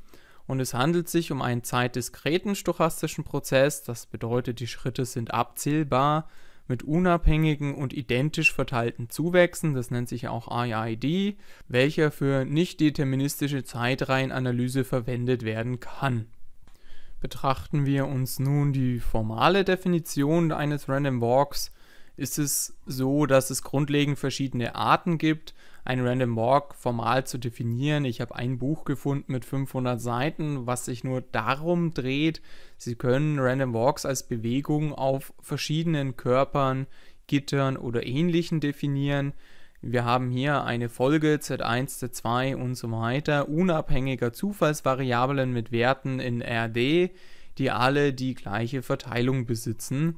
Und es handelt sich um einen zeitdiskreten stochastischen Prozess, das bedeutet, die Schritte sind abzählbar mit unabhängigen und identisch verteilten Zuwächsen, das nennt sich auch IID, welcher für nicht-deterministische Zeitreihenanalyse verwendet werden kann. Betrachten wir uns nun die formale Definition eines Random Walks, ist es so, dass es grundlegend verschiedene Arten gibt, einen Random Walk formal zu definieren. Ich habe ein Buch gefunden mit 500 Seiten, was sich nur darum dreht. Sie können Random Walks als Bewegung auf verschiedenen Körpern, Gittern oder ähnlichen definieren. Wir haben hier eine Folge Z1, Z2 und so weiter unabhängiger Zufallsvariablen mit Werten in RD, die alle die gleiche Verteilung besitzen.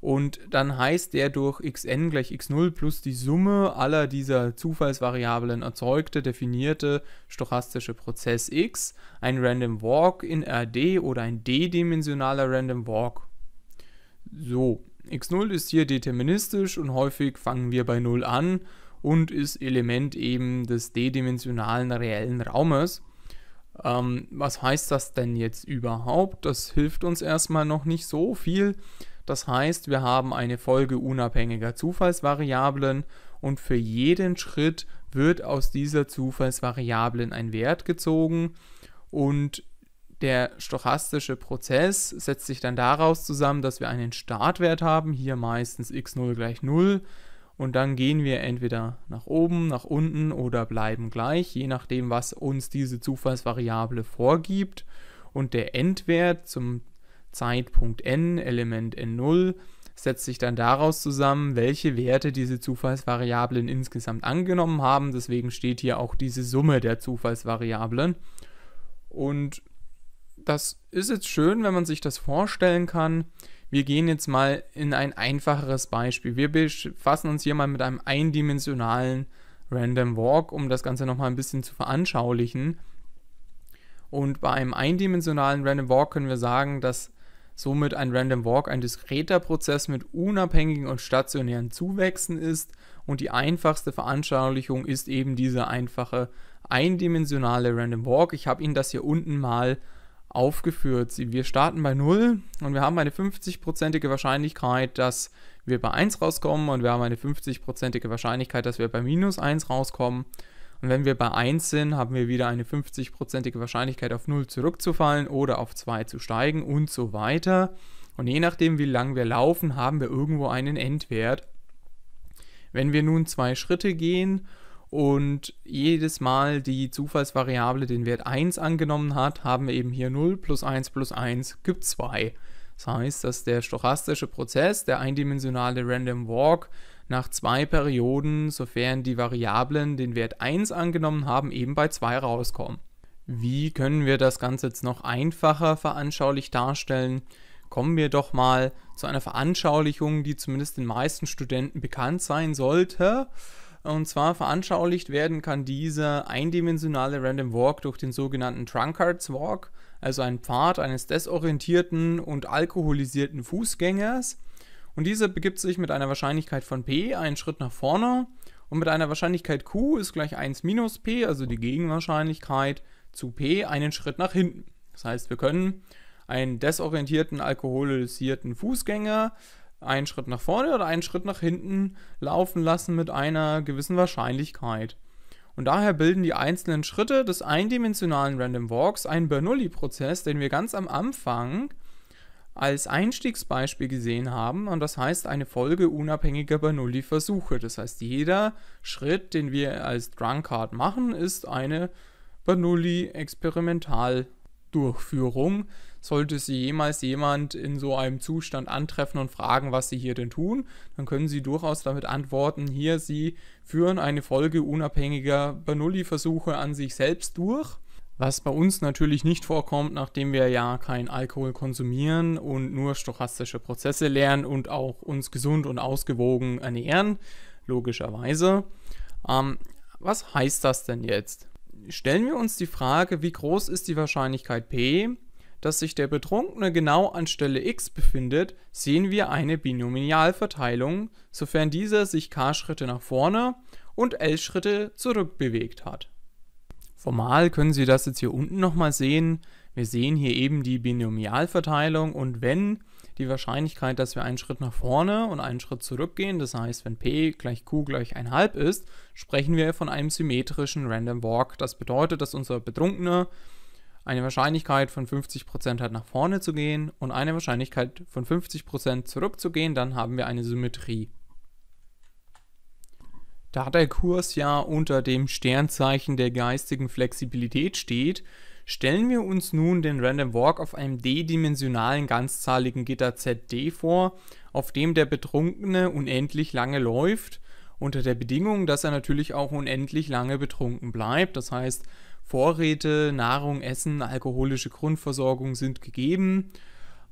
Und dann heißt der durch xn gleich x0 plus die Summe aller dieser Zufallsvariablen erzeugte, definierte stochastische Prozess x ein Random Walk in RD oder ein d-dimensionaler Random Walk. So, x0 ist hier deterministisch und häufig fangen wir bei 0 an und ist Element eben des d-dimensionalen reellen Raumes. Ähm, was heißt das denn jetzt überhaupt? Das hilft uns erstmal noch nicht so viel. Das heißt, wir haben eine Folge unabhängiger Zufallsvariablen und für jeden Schritt wird aus dieser Zufallsvariablen ein Wert gezogen und der stochastische Prozess setzt sich dann daraus zusammen, dass wir einen Startwert haben, hier meistens x0 gleich 0, und dann gehen wir entweder nach oben, nach unten oder bleiben gleich, je nachdem, was uns diese Zufallsvariable vorgibt. Und der Endwert zum Zeitpunkt n, Element n0, setzt sich dann daraus zusammen, welche Werte diese Zufallsvariablen insgesamt angenommen haben. Deswegen steht hier auch diese Summe der Zufallsvariablen. Und das ist jetzt schön, wenn man sich das vorstellen kann. Wir gehen jetzt mal in ein einfacheres Beispiel. Wir befassen uns hier mal mit einem eindimensionalen Random Walk, um das Ganze nochmal ein bisschen zu veranschaulichen. Und bei einem eindimensionalen Random Walk können wir sagen, dass somit ein Random Walk ein diskreter Prozess mit unabhängigen und stationären Zuwächsen ist und die einfachste Veranschaulichung ist eben diese einfache eindimensionale Random Walk. Ich habe Ihnen das hier unten mal aufgeführt. Wir starten bei 0 und wir haben eine 50-prozentige Wahrscheinlichkeit, dass wir bei 1 rauskommen und wir haben eine 50-prozentige Wahrscheinlichkeit, dass wir bei minus 1 rauskommen. Und wenn wir bei 1 sind, haben wir wieder eine 50-prozentige Wahrscheinlichkeit, auf 0 zurückzufallen oder auf 2 zu steigen und so weiter. Und je nachdem, wie lang wir laufen, haben wir irgendwo einen Endwert. Wenn wir nun zwei Schritte gehen und jedes Mal die Zufallsvariable den Wert 1 angenommen hat, haben wir eben hier 0 plus 1 plus 1 gibt 2. Das heißt, dass der stochastische Prozess, der eindimensionale Random Walk, nach zwei Perioden, sofern die Variablen den Wert 1 angenommen haben, eben bei 2 rauskommen. Wie können wir das Ganze jetzt noch einfacher veranschaulich darstellen? Kommen wir doch mal zu einer Veranschaulichung, die zumindest den meisten Studenten bekannt sein sollte. Und zwar veranschaulicht werden kann dieser eindimensionale Random Walk durch den sogenannten Trunkards Walk, also ein Pfad eines desorientierten und alkoholisierten Fußgängers. Und dieser begibt sich mit einer Wahrscheinlichkeit von p einen Schritt nach vorne und mit einer Wahrscheinlichkeit q ist gleich 1 minus p, also die Gegenwahrscheinlichkeit zu p, einen Schritt nach hinten. Das heißt, wir können einen desorientierten, alkoholisierten Fußgänger einen Schritt nach vorne oder einen Schritt nach hinten laufen lassen mit einer gewissen Wahrscheinlichkeit. Und daher bilden die einzelnen Schritte des eindimensionalen Random Walks einen Bernoulli-Prozess, den wir ganz am Anfang als Einstiegsbeispiel gesehen haben. Und das heißt eine Folge unabhängiger Bernoulli-Versuche. Das heißt, jeder Schritt, den wir als Drunkard machen, ist eine Bernoulli-Experimentaldurchführung, sollte Sie jemals jemand in so einem Zustand antreffen und fragen, was Sie hier denn tun, dann können Sie durchaus damit antworten, hier, Sie führen eine Folge unabhängiger Bernoulli-Versuche an sich selbst durch. Was bei uns natürlich nicht vorkommt, nachdem wir ja keinen Alkohol konsumieren und nur stochastische Prozesse lernen und auch uns gesund und ausgewogen ernähren, logischerweise. Ähm, was heißt das denn jetzt? Stellen wir uns die Frage, wie groß ist die Wahrscheinlichkeit P, dass sich der Betrunkene genau an Stelle x befindet, sehen wir eine Binomialverteilung, sofern dieser sich k Schritte nach vorne und l Schritte zurück bewegt hat. Formal können Sie das jetzt hier unten nochmal sehen. Wir sehen hier eben die Binomialverteilung und wenn die Wahrscheinlichkeit, dass wir einen Schritt nach vorne und einen Schritt zurückgehen, das heißt, wenn p gleich q gleich 1,5 ist, sprechen wir von einem symmetrischen Random Walk. Das bedeutet, dass unser Betrunkener eine Wahrscheinlichkeit von 50% hat, nach vorne zu gehen und eine Wahrscheinlichkeit von 50% zurückzugehen, dann haben wir eine Symmetrie. Da der Kurs ja unter dem Sternzeichen der geistigen Flexibilität steht, stellen wir uns nun den Random Walk auf einem d-dimensionalen ganzzahligen Gitter ZD vor, auf dem der Betrunkene unendlich lange läuft, unter der Bedingung, dass er natürlich auch unendlich lange betrunken bleibt. Das heißt, Vorräte, Nahrung, Essen, alkoholische Grundversorgung sind gegeben.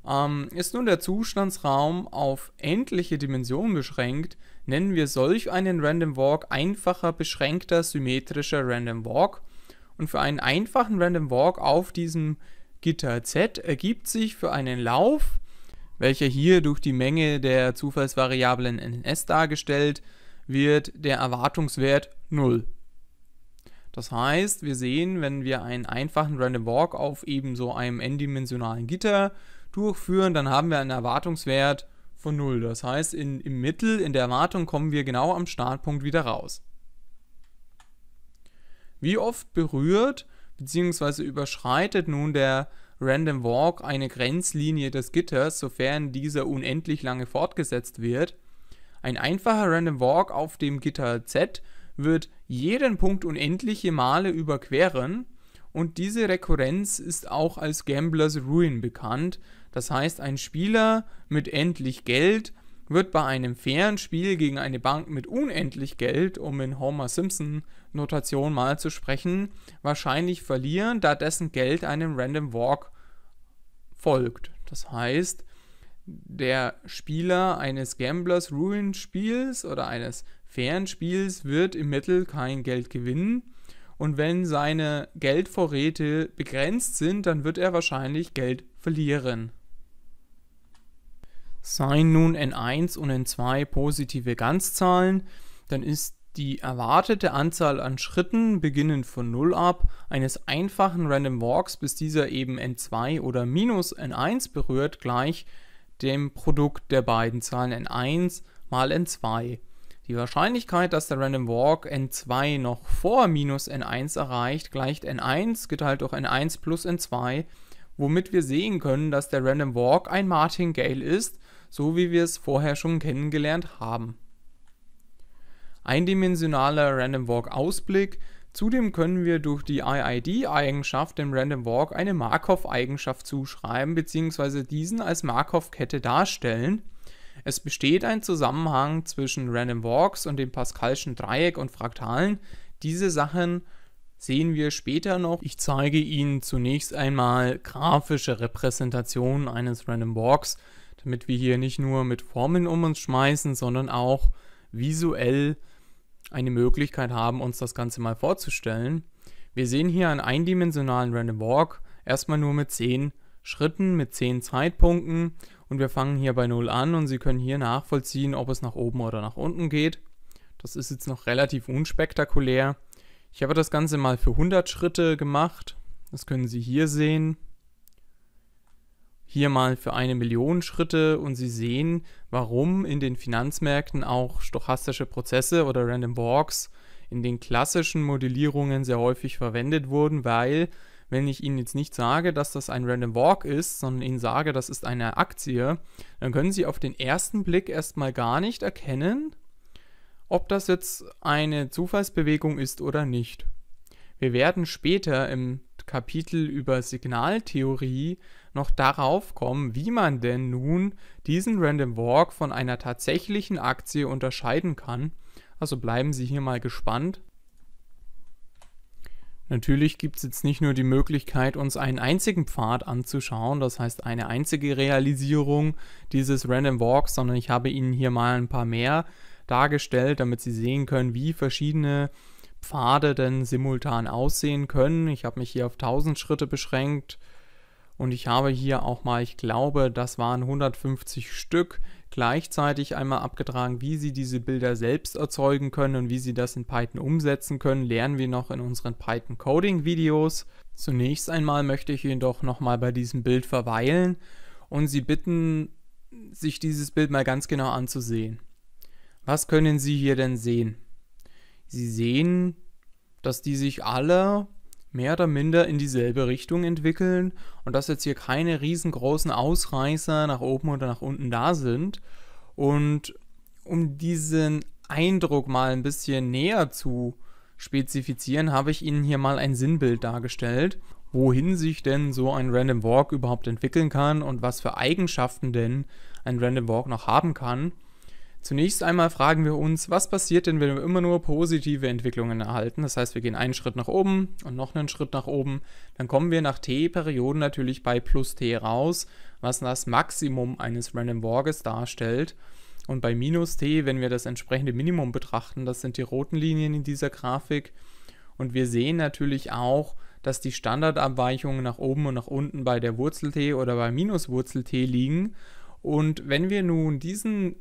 Ähm, ist nun der Zustandsraum auf endliche Dimensionen beschränkt, nennen wir solch einen Random Walk einfacher, beschränkter, symmetrischer Random Walk. Und für einen einfachen Random Walk auf diesem Gitter Z ergibt sich für einen Lauf, welcher hier durch die Menge der Zufallsvariablen NS dargestellt wird, der Erwartungswert 0. Das heißt, wir sehen, wenn wir einen einfachen Random Walk auf eben so einem n-dimensionalen Gitter durchführen, dann haben wir einen Erwartungswert von 0. Das heißt, in, im Mittel, in der Erwartung, kommen wir genau am Startpunkt wieder raus. Wie oft berührt bzw. überschreitet nun der Random Walk eine Grenzlinie des Gitters, sofern dieser unendlich lange fortgesetzt wird? Ein einfacher Random Walk auf dem Gitter Z wird jeden Punkt unendliche Male überqueren und diese Rekurrenz ist auch als Gamblers Ruin bekannt. Das heißt, ein Spieler mit endlich Geld wird bei einem fairen Spiel gegen eine Bank mit unendlich Geld, um in Homer Simpson Notation mal zu sprechen, wahrscheinlich verlieren, da dessen Geld einem Random Walk folgt. Das heißt, der Spieler eines Gamblers Ruin Spiels oder eines fairen Spiels wird im Mittel kein Geld gewinnen. Und wenn seine Geldvorräte begrenzt sind, dann wird er wahrscheinlich Geld verlieren. Seien nun n1 und n2 positive Ganzzahlen, dann ist die erwartete Anzahl an Schritten, beginnend von 0 ab, eines einfachen Random Walks, bis dieser eben n2 oder minus n1 berührt, gleich dem Produkt der beiden Zahlen n1 mal n2. Die Wahrscheinlichkeit, dass der Random Walk n2 noch vor minus n1 erreicht, gleicht n1 geteilt durch n1 plus n2, womit wir sehen können, dass der Random Walk ein Martingale ist, so wie wir es vorher schon kennengelernt haben. Eindimensionaler Random Walk Ausblick. Zudem können wir durch die IID-Eigenschaft dem Random Walk eine Markov-Eigenschaft zuschreiben bzw. diesen als Markov-Kette darstellen. Es besteht ein Zusammenhang zwischen Random Walks und dem Pascalschen Dreieck und Fraktalen. Diese Sachen sehen wir später noch. Ich zeige Ihnen zunächst einmal grafische Repräsentationen eines Random Walks, damit wir hier nicht nur mit Formeln um uns schmeißen, sondern auch visuell eine Möglichkeit haben, uns das Ganze mal vorzustellen. Wir sehen hier einen eindimensionalen Random Walk, erstmal nur mit 10 Schritten, mit 10 Zeitpunkten und wir fangen hier bei 0 an und Sie können hier nachvollziehen, ob es nach oben oder nach unten geht. Das ist jetzt noch relativ unspektakulär. Ich habe das Ganze mal für 100 Schritte gemacht. Das können Sie hier sehen. Hier mal für eine Million Schritte und Sie sehen, warum in den Finanzmärkten auch stochastische Prozesse oder Random Walks in den klassischen Modellierungen sehr häufig verwendet wurden, weil wenn ich Ihnen jetzt nicht sage, dass das ein Random Walk ist, sondern Ihnen sage, das ist eine Aktie, dann können Sie auf den ersten Blick erstmal gar nicht erkennen, ob das jetzt eine Zufallsbewegung ist oder nicht. Wir werden später im Kapitel über Signaltheorie noch darauf kommen, wie man denn nun diesen Random Walk von einer tatsächlichen Aktie unterscheiden kann. Also bleiben Sie hier mal gespannt. Natürlich gibt es jetzt nicht nur die Möglichkeit, uns einen einzigen Pfad anzuschauen, das heißt eine einzige Realisierung dieses Random Walks, sondern ich habe Ihnen hier mal ein paar mehr dargestellt, damit Sie sehen können, wie verschiedene Pfade denn simultan aussehen können. Ich habe mich hier auf 1000 Schritte beschränkt und ich habe hier auch mal, ich glaube, das waren 150 Stück, gleichzeitig einmal abgetragen, wie Sie diese Bilder selbst erzeugen können und wie Sie das in Python umsetzen können, lernen wir noch in unseren Python Coding Videos. Zunächst einmal möchte ich Ihnen doch nochmal bei diesem Bild verweilen und Sie bitten, sich dieses Bild mal ganz genau anzusehen. Was können Sie hier denn sehen? Sie sehen, dass die sich alle mehr oder minder in dieselbe Richtung entwickeln und dass jetzt hier keine riesengroßen Ausreißer nach oben oder nach unten da sind. Und um diesen Eindruck mal ein bisschen näher zu spezifizieren, habe ich Ihnen hier mal ein Sinnbild dargestellt, wohin sich denn so ein Random Walk überhaupt entwickeln kann und was für Eigenschaften denn ein Random Walk noch haben kann. Zunächst einmal fragen wir uns, was passiert denn, wenn wir immer nur positive Entwicklungen erhalten? Das heißt, wir gehen einen Schritt nach oben und noch einen Schritt nach oben. Dann kommen wir nach t-Perioden natürlich bei plus t raus, was das Maximum eines Random Walkes darstellt. Und bei minus t, wenn wir das entsprechende Minimum betrachten, das sind die roten Linien in dieser Grafik. Und wir sehen natürlich auch, dass die Standardabweichungen nach oben und nach unten bei der Wurzel t oder bei minus Wurzel t liegen. Und wenn wir nun diesen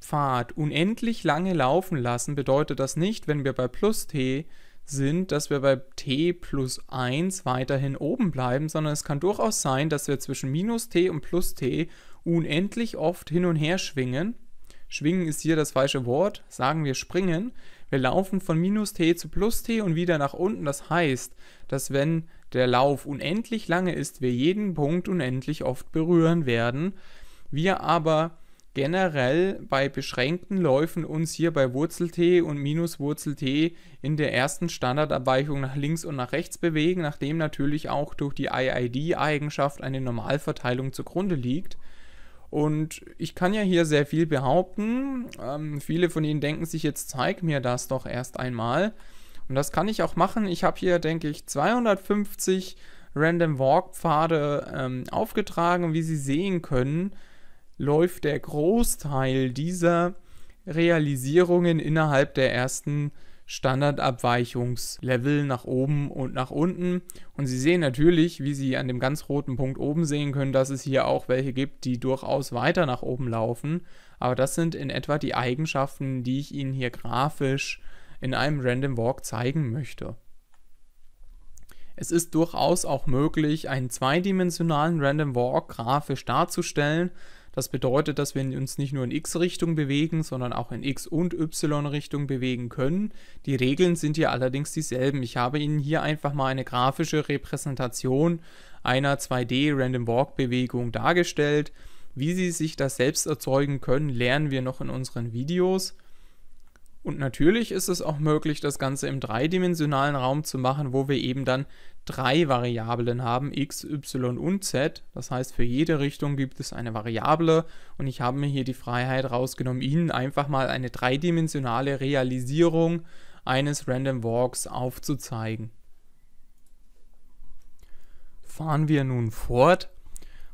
Pfad unendlich lange laufen lassen, bedeutet das nicht, wenn wir bei plus t sind, dass wir bei t plus 1 weiterhin oben bleiben, sondern es kann durchaus sein, dass wir zwischen minus t und plus t unendlich oft hin und her schwingen. Schwingen ist hier das falsche Wort, sagen wir springen. Wir laufen von minus t zu plus t und wieder nach unten. Das heißt, dass wenn der Lauf unendlich lange ist, wir jeden Punkt unendlich oft berühren werden. Wir aber generell bei beschränkten Läufen uns hier bei Wurzel T und minus Wurzel T in der ersten Standardabweichung nach links und nach rechts bewegen, nachdem natürlich auch durch die IID-Eigenschaft eine Normalverteilung zugrunde liegt. Und ich kann ja hier sehr viel behaupten. Ähm, viele von Ihnen denken sich jetzt, zeig mir das doch erst einmal. Und das kann ich auch machen. Ich habe hier, denke ich, 250 Random Walk Pfade ähm, aufgetragen. Wie Sie sehen können, läuft der Großteil dieser Realisierungen innerhalb der ersten Standardabweichungslevel nach oben und nach unten. Und Sie sehen natürlich, wie Sie an dem ganz roten Punkt oben sehen können, dass es hier auch welche gibt, die durchaus weiter nach oben laufen. Aber das sind in etwa die Eigenschaften, die ich Ihnen hier grafisch in einem Random Walk zeigen möchte. Es ist durchaus auch möglich, einen zweidimensionalen Random Walk grafisch darzustellen. Das bedeutet, dass wir uns nicht nur in x-Richtung bewegen, sondern auch in x- und y-Richtung bewegen können. Die Regeln sind hier allerdings dieselben. Ich habe Ihnen hier einfach mal eine grafische Repräsentation einer 2D-Random-Walk-Bewegung dargestellt. Wie Sie sich das selbst erzeugen können, lernen wir noch in unseren Videos. Und natürlich ist es auch möglich, das Ganze im dreidimensionalen Raum zu machen, wo wir eben dann drei Variablen haben, x, y und z. Das heißt, für jede Richtung gibt es eine Variable und ich habe mir hier die Freiheit rausgenommen, Ihnen einfach mal eine dreidimensionale Realisierung eines Random Walks aufzuzeigen. Fahren wir nun fort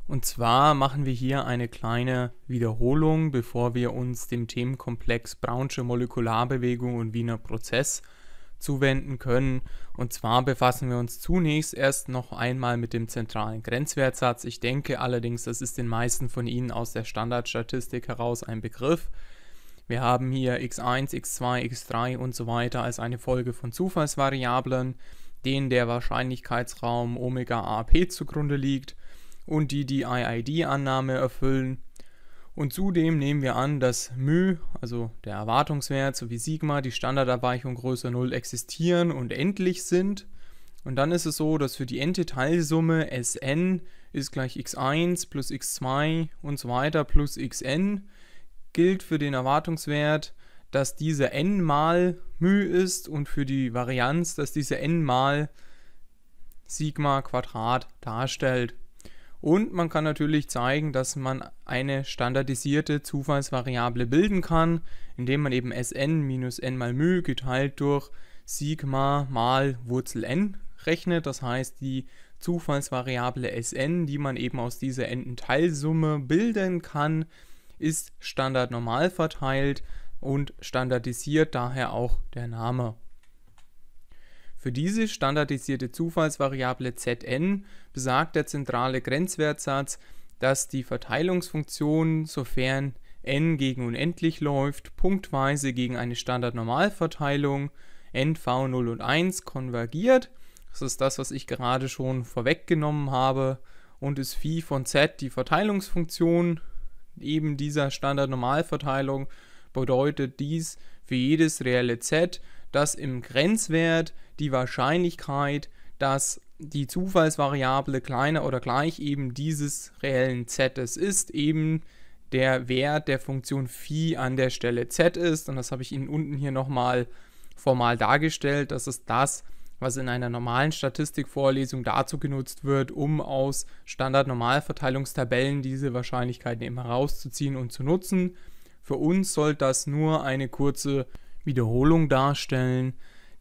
und zwar machen wir hier eine kleine Wiederholung, bevor wir uns dem Themenkomplex Brownsche Molekularbewegung und Wiener Prozess zuwenden können. Und zwar befassen wir uns zunächst erst noch einmal mit dem zentralen Grenzwertsatz. Ich denke allerdings, das ist den meisten von Ihnen aus der Standardstatistik heraus ein Begriff. Wir haben hier x1, x2, x3 und so weiter als eine Folge von Zufallsvariablen, denen der Wahrscheinlichkeitsraum Omega AP zugrunde liegt und die die iid annahme erfüllen. Und zudem nehmen wir an, dass μ, also der Erwartungswert, sowie Sigma, die Standardabweichung größer 0 existieren und endlich sind. Und dann ist es so, dass für die nte Teilsumme Sn ist gleich x1 plus x2 und so weiter plus xn gilt für den Erwartungswert, dass dieser n mal μ ist und für die Varianz, dass diese n mal Sigma Quadrat darstellt. Und man kann natürlich zeigen, dass man eine standardisierte Zufallsvariable bilden kann, indem man eben Sn minus n mal μ geteilt durch Sigma mal Wurzel n rechnet. Das heißt, die Zufallsvariable Sn, die man eben aus dieser Endenteilsumme bilden kann, ist standardnormal verteilt und standardisiert daher auch der Name. Für diese standardisierte Zufallsvariable Zn besagt der zentrale Grenzwertsatz, dass die Verteilungsfunktion, sofern n gegen unendlich läuft, punktweise gegen eine Standardnormalverteilung nv 0 und 1 konvergiert. Das ist das, was ich gerade schon vorweggenommen habe. Und ist phi von z die Verteilungsfunktion eben dieser Standardnormalverteilung, bedeutet dies für jedes reelle z dass im Grenzwert die Wahrscheinlichkeit, dass die Zufallsvariable kleiner oder gleich eben dieses reellen z ist, eben der Wert der Funktion phi an der Stelle z ist. Und das habe ich Ihnen unten hier nochmal formal dargestellt. Das ist das, was in einer normalen Statistikvorlesung dazu genutzt wird, um aus Standardnormalverteilungstabellen diese Wahrscheinlichkeiten eben herauszuziehen und zu nutzen. Für uns soll das nur eine kurze Wiederholung darstellen,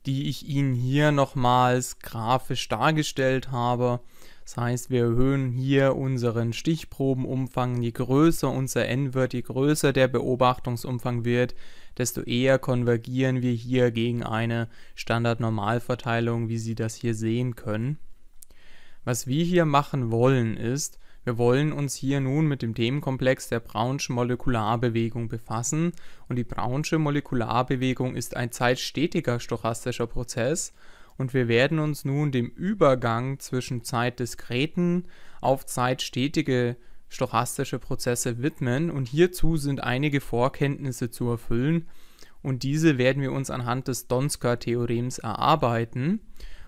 die ich Ihnen hier nochmals grafisch dargestellt habe. Das heißt, wir erhöhen hier unseren Stichprobenumfang. Je größer unser n wird, je größer der Beobachtungsumfang wird, desto eher konvergieren wir hier gegen eine Standardnormalverteilung, wie Sie das hier sehen können. Was wir hier machen wollen ist, wir wollen uns hier nun mit dem Themenkomplex der Brownschen Molekularbewegung befassen und die Brownsche Molekularbewegung ist ein zeitstetiger stochastischer Prozess und wir werden uns nun dem Übergang zwischen zeitdiskreten auf zeitstetige stochastische Prozesse widmen und hierzu sind einige Vorkenntnisse zu erfüllen und diese werden wir uns anhand des Donsker-Theorems erarbeiten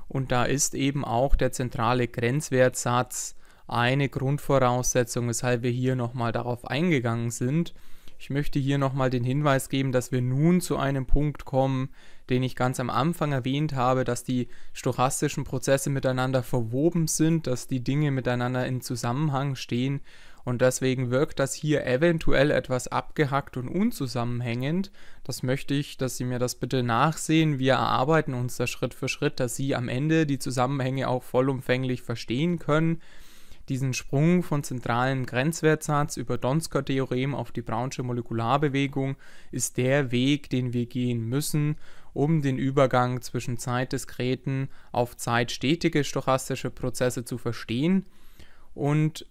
und da ist eben auch der zentrale Grenzwertsatz eine Grundvoraussetzung, weshalb wir hier nochmal darauf eingegangen sind. Ich möchte hier nochmal den Hinweis geben, dass wir nun zu einem Punkt kommen, den ich ganz am Anfang erwähnt habe, dass die stochastischen Prozesse miteinander verwoben sind, dass die Dinge miteinander in Zusammenhang stehen und deswegen wirkt das hier eventuell etwas abgehackt und unzusammenhängend. Das möchte ich, dass Sie mir das bitte nachsehen. Wir erarbeiten uns da Schritt für Schritt, dass Sie am Ende die Zusammenhänge auch vollumfänglich verstehen können diesen Sprung von zentralen Grenzwertsatz über Donsker Theorem auf die Brownsche Molekularbewegung ist der Weg, den wir gehen müssen, um den Übergang zwischen zeitdiskreten auf zeitstetige stochastische Prozesse zu verstehen. Und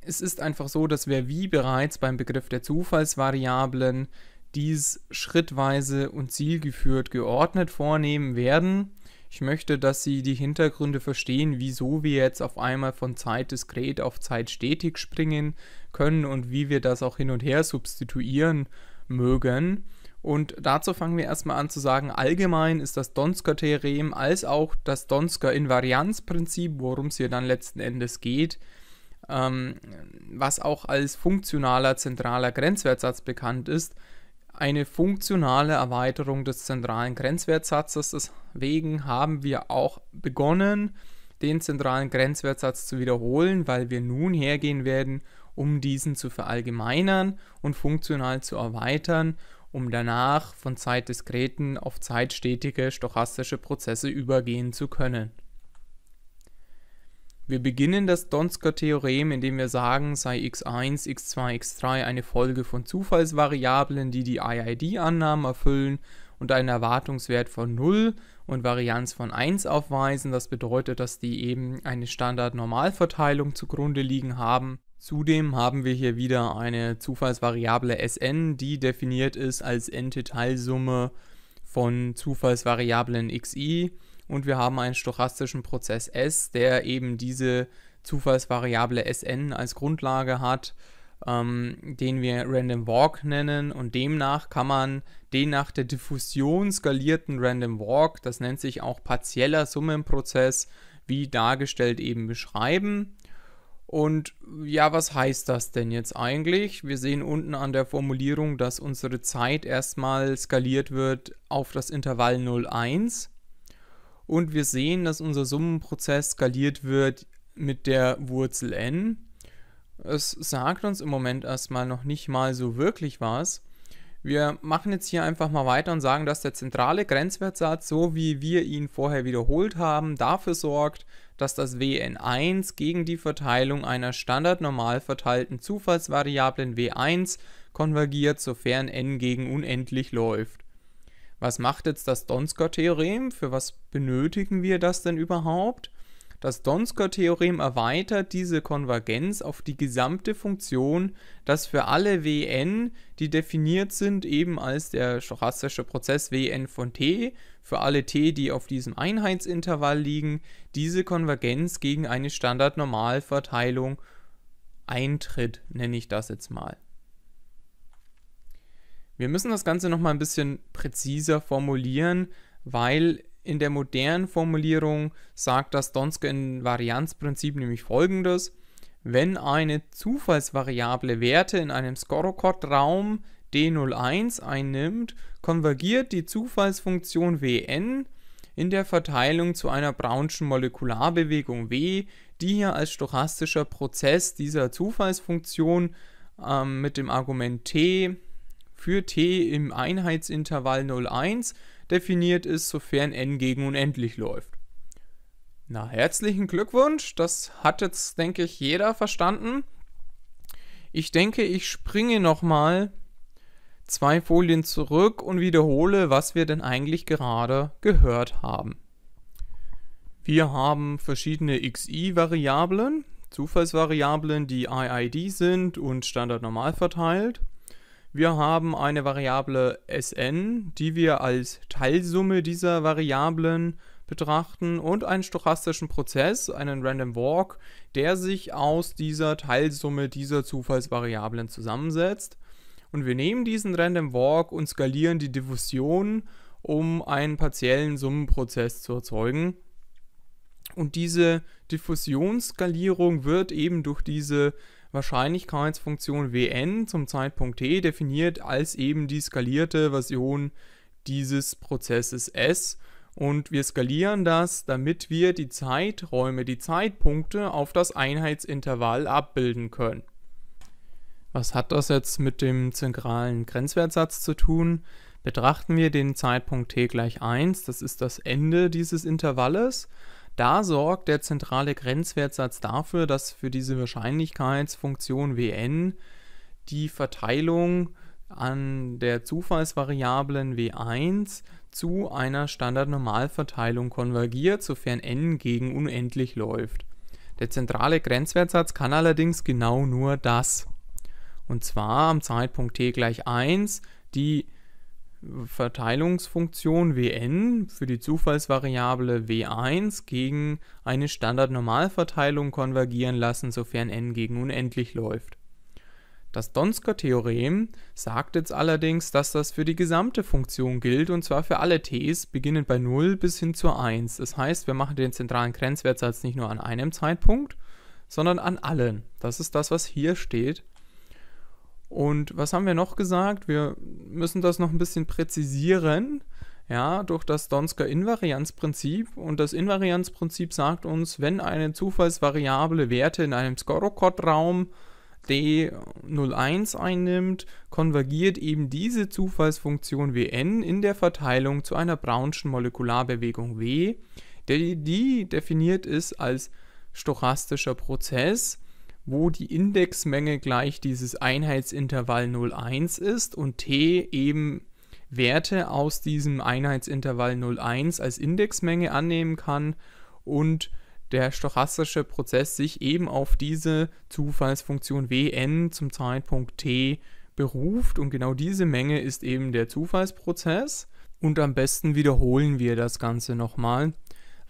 es ist einfach so, dass wir wie bereits beim Begriff der Zufallsvariablen dies schrittweise und zielgeführt geordnet vornehmen werden ich möchte, dass Sie die Hintergründe verstehen, wieso wir jetzt auf einmal von Zeit diskret auf Zeit stetig springen können und wie wir das auch hin und her substituieren mögen. Und dazu fangen wir erstmal an zu sagen, allgemein ist das Donsker-Theorem als auch das Donsker-Invarianzprinzip, worum es hier dann letzten Endes geht, ähm, was auch als funktionaler zentraler Grenzwertsatz bekannt ist, eine funktionale Erweiterung des zentralen Grenzwertsatzes. Deswegen haben wir auch begonnen, den zentralen Grenzwertsatz zu wiederholen, weil wir nun hergehen werden, um diesen zu verallgemeinern und funktional zu erweitern, um danach von zeitdiskreten auf zeitstetige stochastische Prozesse übergehen zu können. Wir beginnen das Donsker-Theorem, indem wir sagen, sei x1, x2, x3 eine Folge von Zufallsvariablen, die die IID-Annahmen erfüllen und einen Erwartungswert von 0 und Varianz von 1 aufweisen. Das bedeutet, dass die eben eine Standard-Normalverteilung zugrunde liegen haben. Zudem haben wir hier wieder eine Zufallsvariable Sn, die definiert ist als n-Teilsumme von Zufallsvariablen xi und wir haben einen stochastischen Prozess S, der eben diese Zufallsvariable Sn als Grundlage hat, ähm, den wir Random Walk nennen und demnach kann man den nach der Diffusion skalierten Random Walk, das nennt sich auch partieller Summenprozess, wie dargestellt eben beschreiben. Und ja, was heißt das denn jetzt eigentlich? Wir sehen unten an der Formulierung, dass unsere Zeit erstmal skaliert wird auf das Intervall 0,1. Und wir sehen, dass unser Summenprozess skaliert wird mit der Wurzel n. Es sagt uns im Moment erstmal noch nicht mal so wirklich was. Wir machen jetzt hier einfach mal weiter und sagen, dass der zentrale Grenzwertsatz, so wie wir ihn vorher wiederholt haben, dafür sorgt, dass das Wn1 gegen die Verteilung einer standardnormal verteilten Zufallsvariablen W1 konvergiert, sofern n gegen unendlich läuft was macht jetzt das Donsker-Theorem? Für was benötigen wir das denn überhaupt? Das Donsker-Theorem erweitert diese Konvergenz auf die gesamte Funktion, dass für alle Wn, die definiert sind, eben als der stochastische Prozess Wn von t, für alle t, die auf diesem Einheitsintervall liegen, diese Konvergenz gegen eine Standardnormalverteilung eintritt, nenne ich das jetzt mal. Wir müssen das Ganze nochmal ein bisschen präziser formulieren, weil in der modernen Formulierung sagt das Donske varianzprinzip nämlich folgendes. Wenn eine Zufallsvariable Werte in einem Scorocod-Raum D01 einnimmt, konvergiert die Zufallsfunktion Wn in der Verteilung zu einer Brownschen Molekularbewegung W, die hier als stochastischer Prozess dieser Zufallsfunktion ähm, mit dem Argument T für t im Einheitsintervall 0,1 definiert ist, sofern n gegen unendlich läuft. Na, herzlichen Glückwunsch, das hat jetzt, denke ich, jeder verstanden. Ich denke, ich springe nochmal zwei Folien zurück und wiederhole, was wir denn eigentlich gerade gehört haben. Wir haben verschiedene xi-Variablen, Zufallsvariablen, die IID sind und standardnormal verteilt. Wir haben eine Variable sn, die wir als Teilsumme dieser Variablen betrachten und einen stochastischen Prozess, einen Random Walk, der sich aus dieser Teilsumme dieser Zufallsvariablen zusammensetzt. Und wir nehmen diesen Random Walk und skalieren die Diffusion, um einen partiellen Summenprozess zu erzeugen. Und diese Diffusionsskalierung wird eben durch diese Wahrscheinlichkeitsfunktion Wn zum Zeitpunkt t definiert als eben die skalierte Version dieses Prozesses S. Und wir skalieren das, damit wir die Zeiträume, die Zeitpunkte auf das Einheitsintervall abbilden können. Was hat das jetzt mit dem zentralen Grenzwertsatz zu tun? Betrachten wir den Zeitpunkt t gleich 1, das ist das Ende dieses Intervalles, da sorgt der zentrale Grenzwertsatz dafür, dass für diese Wahrscheinlichkeitsfunktion Wn die Verteilung an der Zufallsvariablen W1 zu einer Standardnormalverteilung konvergiert, sofern n gegen unendlich läuft. Der zentrale Grenzwertsatz kann allerdings genau nur das. Und zwar am Zeitpunkt t gleich 1 die Verteilungsfunktion Wn für die Zufallsvariable W1 gegen eine Standardnormalverteilung konvergieren lassen, sofern n gegen unendlich läuft. Das Donsker Theorem sagt jetzt allerdings, dass das für die gesamte Funktion gilt und zwar für alle t's, beginnend bei 0 bis hin zu 1. Das heißt, wir machen den zentralen Grenzwertsatz nicht nur an einem Zeitpunkt, sondern an allen. Das ist das, was hier steht, und was haben wir noch gesagt? Wir müssen das noch ein bisschen präzisieren. Ja, durch das Donsker Invarianzprinzip. Und das Invarianzprinzip sagt uns, wenn eine zufallsvariable Werte in einem skorokot raum D01 einnimmt, konvergiert eben diese Zufallsfunktion Wn in der Verteilung zu einer Brownschen Molekularbewegung W, die definiert ist als stochastischer Prozess wo die Indexmenge gleich dieses Einheitsintervall 0,1 ist und t eben Werte aus diesem Einheitsintervall 0,1 als Indexmenge annehmen kann und der stochastische Prozess sich eben auf diese Zufallsfunktion wn zum Zeitpunkt t beruft und genau diese Menge ist eben der Zufallsprozess und am besten wiederholen wir das Ganze nochmal.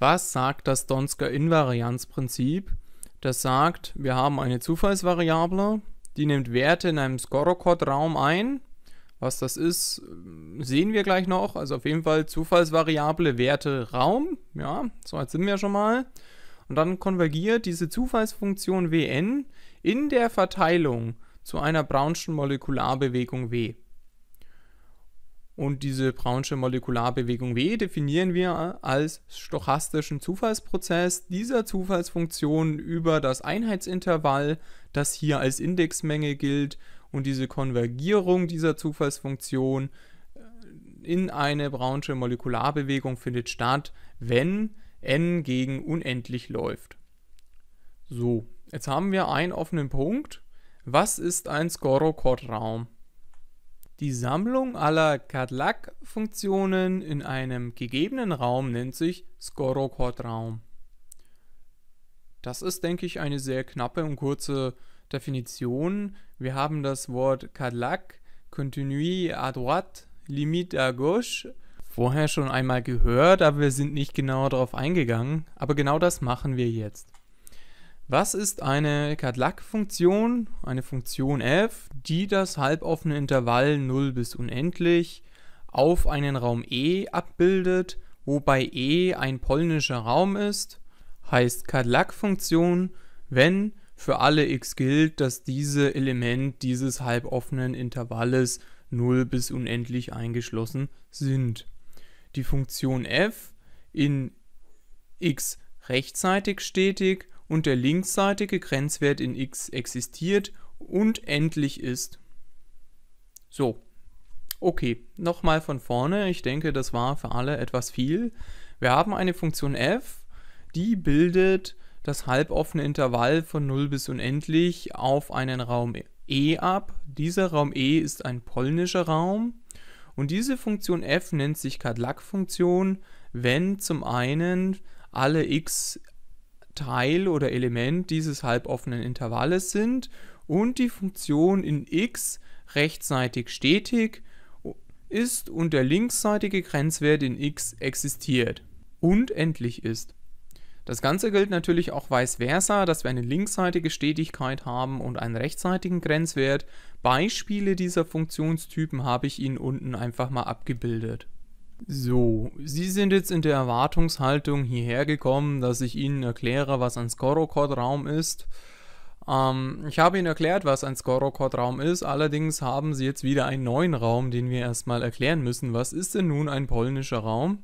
Was sagt das Donsker-Invarianzprinzip? das sagt, wir haben eine Zufallsvariable, die nimmt Werte in einem Scorocod-Raum ein. Was das ist, sehen wir gleich noch. Also auf jeden Fall Zufallsvariable Werte Raum. Ja, so weit sind wir schon mal. Und dann konvergiert diese Zufallsfunktion Wn in der Verteilung zu einer Brownschen Molekularbewegung W. Und diese Brownsche Molekularbewegung W definieren wir als stochastischen Zufallsprozess dieser Zufallsfunktion über das Einheitsintervall, das hier als Indexmenge gilt, und diese Konvergierung dieser Zufallsfunktion äh, in eine Brownsche Molekularbewegung findet statt, wenn n gegen unendlich läuft. So, jetzt haben wir einen offenen Punkt. Was ist ein Skorochod-Raum? Die Sammlung aller Cadillac-Funktionen in einem gegebenen Raum nennt sich Skorochod-Raum. Das ist, denke ich, eine sehr knappe und kurze Definition. Wir haben das Wort Cadillac, Continue à droite, Limite à gauche, vorher schon einmal gehört, aber wir sind nicht genau darauf eingegangen. Aber genau das machen wir jetzt. Was ist eine cadillac funktion Eine Funktion f, die das halboffene Intervall 0 bis unendlich auf einen Raum E abbildet, wobei E ein polnischer Raum ist, heißt Cadillac-Funktion, wenn für alle x gilt, dass diese Element dieses halboffenen Intervalles 0 bis unendlich eingeschlossen sind. Die Funktion f in x rechtzeitig stetig und der linksseitige Grenzwert in x existiert und endlich ist. So, okay, nochmal von vorne. Ich denke, das war für alle etwas viel. Wir haben eine Funktion f, die bildet das halboffene Intervall von 0 bis unendlich auf einen Raum E ab. Dieser Raum E ist ein polnischer Raum. Und diese Funktion f nennt sich Kadlak-Funktion, wenn zum einen alle x Teil oder Element dieses halboffenen Intervalles sind und die Funktion in x rechtsseitig stetig ist und der linksseitige Grenzwert in x existiert und endlich ist. Das Ganze gilt natürlich auch vice versa, dass wir eine linksseitige Stetigkeit haben und einen rechtsseitigen Grenzwert. Beispiele dieser Funktionstypen habe ich Ihnen unten einfach mal abgebildet. So, Sie sind jetzt in der Erwartungshaltung hierher gekommen, dass ich Ihnen erkläre, was ein Scorocod-Raum ist. Ähm, ich habe Ihnen erklärt, was ein Scorocod-Raum ist, allerdings haben Sie jetzt wieder einen neuen Raum, den wir erstmal erklären müssen. Was ist denn nun ein polnischer Raum?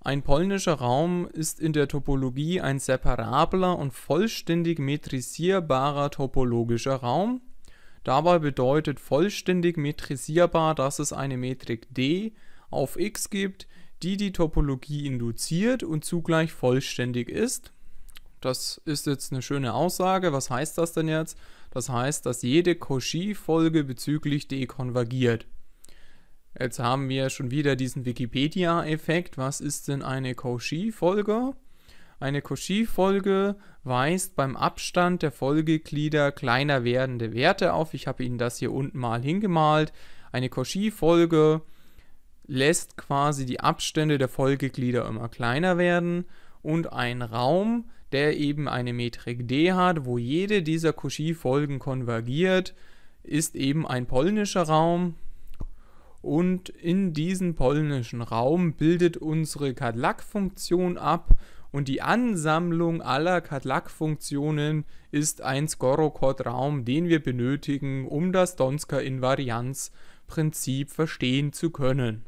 Ein polnischer Raum ist in der Topologie ein separabler und vollständig metrisierbarer topologischer Raum. Dabei bedeutet vollständig metrisierbar, dass es eine Metrik D auf X gibt, die die Topologie induziert und zugleich vollständig ist. Das ist jetzt eine schöne Aussage. Was heißt das denn jetzt? Das heißt, dass jede Cauchy-Folge bezüglich D konvergiert. Jetzt haben wir schon wieder diesen Wikipedia-Effekt. Was ist denn eine Cauchy-Folge? Eine Cauchy-Folge weist beim Abstand der Folgeglieder kleiner werdende Werte auf. Ich habe Ihnen das hier unten mal hingemalt. Eine Cauchy-Folge lässt quasi die Abstände der Folgeglieder immer kleiner werden und ein Raum, der eben eine Metrik D hat, wo jede dieser Cauchy-Folgen konvergiert, ist eben ein polnischer Raum. Und in diesen polnischen Raum bildet unsere Kadlak-Funktion ab und die Ansammlung aller Kadlak-Funktionen ist ein Skorochod-Raum, den wir benötigen, um das Donsker-Invarianz-Prinzip verstehen zu können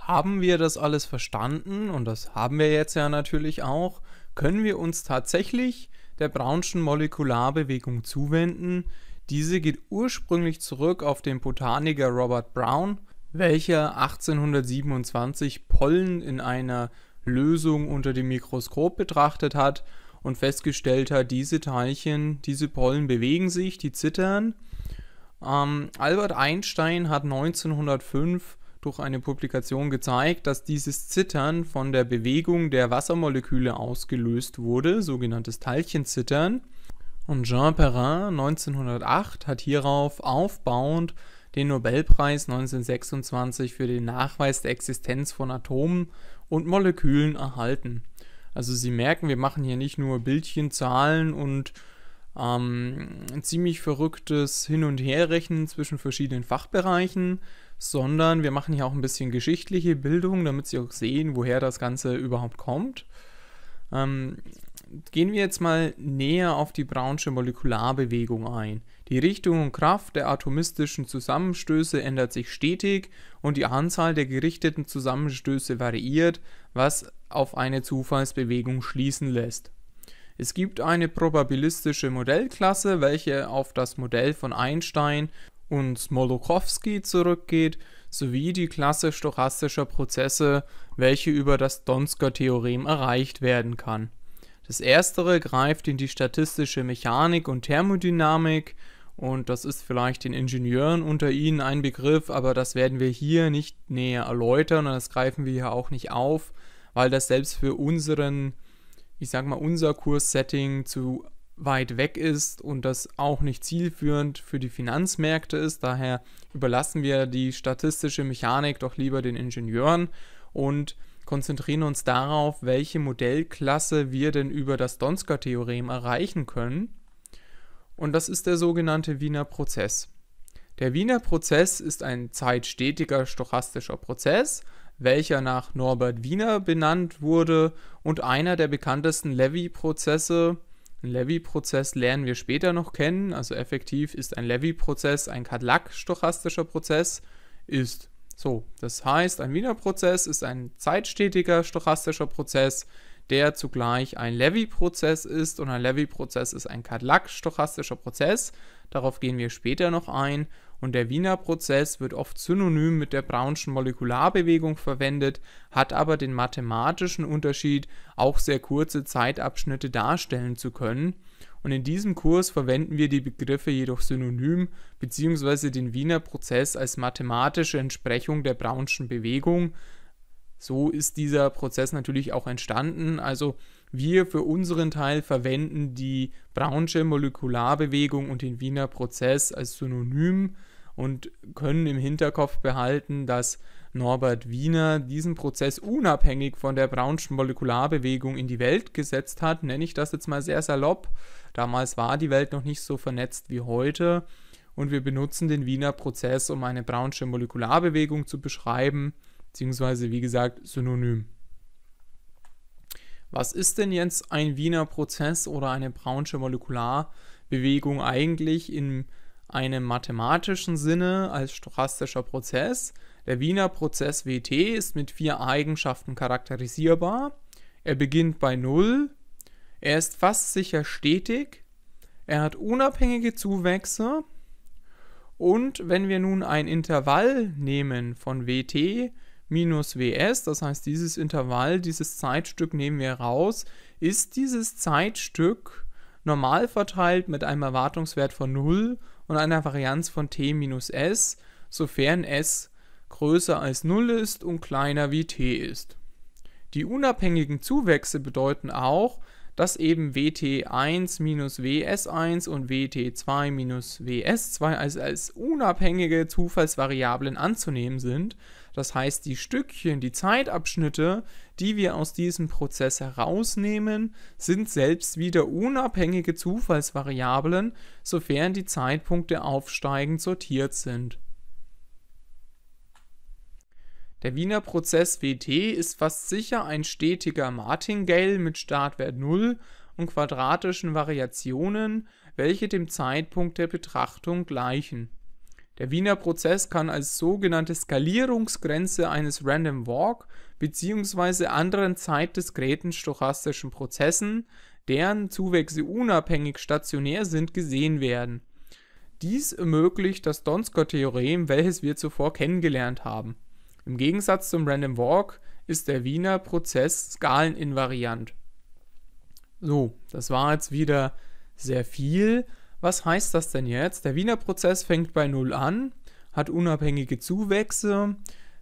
haben wir das alles verstanden und das haben wir jetzt ja natürlich auch, können wir uns tatsächlich der Brownschen Molekularbewegung zuwenden. Diese geht ursprünglich zurück auf den Botaniker Robert Brown, welcher 1827 Pollen in einer Lösung unter dem Mikroskop betrachtet hat und festgestellt hat, diese Teilchen, diese Pollen bewegen sich, die zittern. Ähm, Albert Einstein hat 1905 durch eine Publikation gezeigt, dass dieses Zittern von der Bewegung der Wassermoleküle ausgelöst wurde, sogenanntes Teilchenzittern. Und Jean Perrin 1908 hat hierauf aufbauend den Nobelpreis 1926 für den Nachweis der Existenz von Atomen und Molekülen erhalten. Also Sie merken, wir machen hier nicht nur Bildchen, Zahlen und ähm, ein ziemlich verrücktes Hin- und Herrechnen zwischen verschiedenen Fachbereichen, sondern wir machen hier auch ein bisschen geschichtliche Bildung, damit Sie auch sehen, woher das Ganze überhaupt kommt. Ähm, gehen wir jetzt mal näher auf die Brownsche Molekularbewegung ein. Die Richtung und Kraft der atomistischen Zusammenstöße ändert sich stetig und die Anzahl der gerichteten Zusammenstöße variiert, was auf eine Zufallsbewegung schließen lässt. Es gibt eine probabilistische Modellklasse, welche auf das Modell von Einstein und Smolochowski zurückgeht, sowie die Klasse stochastischer Prozesse, welche über das Donsker-Theorem erreicht werden kann. Das erstere greift in die statistische Mechanik und Thermodynamik und das ist vielleicht den Ingenieuren unter Ihnen ein Begriff, aber das werden wir hier nicht näher erläutern und das greifen wir hier auch nicht auf, weil das selbst für unseren ich sag mal, unser Kurssetting zu weit weg ist und das auch nicht zielführend für die Finanzmärkte ist. Daher überlassen wir die statistische Mechanik doch lieber den Ingenieuren und konzentrieren uns darauf, welche Modellklasse wir denn über das Donsker-Theorem erreichen können. Und das ist der sogenannte Wiener Prozess. Der Wiener Prozess ist ein zeitstetiger stochastischer Prozess welcher nach Norbert Wiener benannt wurde und einer der bekanntesten Levy-Prozesse. Ein Levy-Prozess lernen wir später noch kennen, also effektiv ist ein Levy-Prozess ein Cadillac-stochastischer Prozess, ist. So, das heißt, ein Wiener Prozess ist ein zeitstetiger stochastischer Prozess, der zugleich ein Levy-Prozess ist und ein Levy-Prozess ist ein Cadillac-stochastischer Prozess. Darauf gehen wir später noch ein und der Wiener Prozess wird oft synonym mit der Brownschen Molekularbewegung verwendet, hat aber den mathematischen Unterschied, auch sehr kurze Zeitabschnitte darstellen zu können. Und in diesem Kurs verwenden wir die Begriffe jedoch synonym bzw. den Wiener Prozess als mathematische Entsprechung der Brownschen Bewegung. So ist dieser Prozess natürlich auch entstanden. Also wir für unseren Teil verwenden die Brownsche Molekularbewegung und den Wiener Prozess als Synonym und können im Hinterkopf behalten, dass Norbert Wiener diesen Prozess unabhängig von der Braunschen Molekularbewegung in die Welt gesetzt hat, nenne ich das jetzt mal sehr salopp. Damals war die Welt noch nicht so vernetzt wie heute und wir benutzen den Wiener Prozess, um eine Brownsche Molekularbewegung zu beschreiben, beziehungsweise wie gesagt synonym. Was ist denn jetzt ein Wiener Prozess oder eine Brownsche Molekularbewegung eigentlich im einem mathematischen Sinne als stochastischer Prozess. Der Wiener Prozess WT ist mit vier Eigenschaften charakterisierbar. Er beginnt bei 0, er ist fast sicher stetig, er hat unabhängige Zuwächse und wenn wir nun ein Intervall nehmen von WT minus WS, das heißt dieses Intervall, dieses Zeitstück nehmen wir raus, ist dieses Zeitstück normal verteilt mit einem Erwartungswert von 0 und einer Varianz von t minus s, sofern s größer als 0 ist und kleiner wie t ist. Die unabhängigen Zuwächse bedeuten auch, dass eben WT1 minus WS1 und WT2 minus WS2 als, als unabhängige Zufallsvariablen anzunehmen sind das heißt, die Stückchen, die Zeitabschnitte, die wir aus diesem Prozess herausnehmen, sind selbst wieder unabhängige Zufallsvariablen, sofern die Zeitpunkte aufsteigend sortiert sind. Der Wiener Prozess WT ist fast sicher ein stetiger Martingale mit Startwert 0 und quadratischen Variationen, welche dem Zeitpunkt der Betrachtung gleichen. Der Wiener Prozess kann als sogenannte Skalierungsgrenze eines Random Walk bzw. anderen zeitdiskreten stochastischen Prozessen, deren Zuwächse unabhängig stationär sind, gesehen werden. Dies ermöglicht das Donsker-Theorem, welches wir zuvor kennengelernt haben. Im Gegensatz zum Random Walk ist der Wiener Prozess skaleninvariant. So, das war jetzt wieder sehr viel. Was heißt das denn jetzt? Der Wiener Prozess fängt bei Null an, hat unabhängige Zuwächse.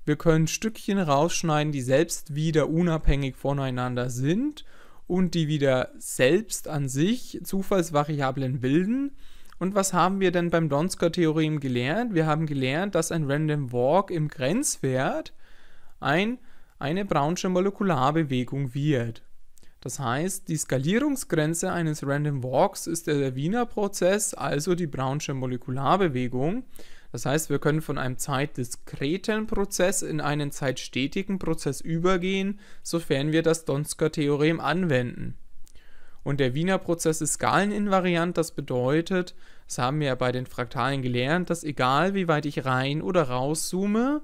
Wir können Stückchen rausschneiden, die selbst wieder unabhängig voneinander sind und die wieder selbst an sich Zufallsvariablen bilden. Und was haben wir denn beim Donsker-Theorem gelernt? Wir haben gelernt, dass ein Random Walk im Grenzwert ein, eine Brownsche Molekularbewegung wird. Das heißt, die Skalierungsgrenze eines Random Walks ist der Wiener Prozess, also die Brownsche Molekularbewegung. Das heißt, wir können von einem zeitdiskreten Prozess in einen zeitstetigen Prozess übergehen, sofern wir das Donsker-Theorem anwenden. Und der Wiener Prozess ist skaleninvariant, das bedeutet, das haben wir ja bei den Fraktalen gelernt, dass egal wie weit ich rein oder rauszoome,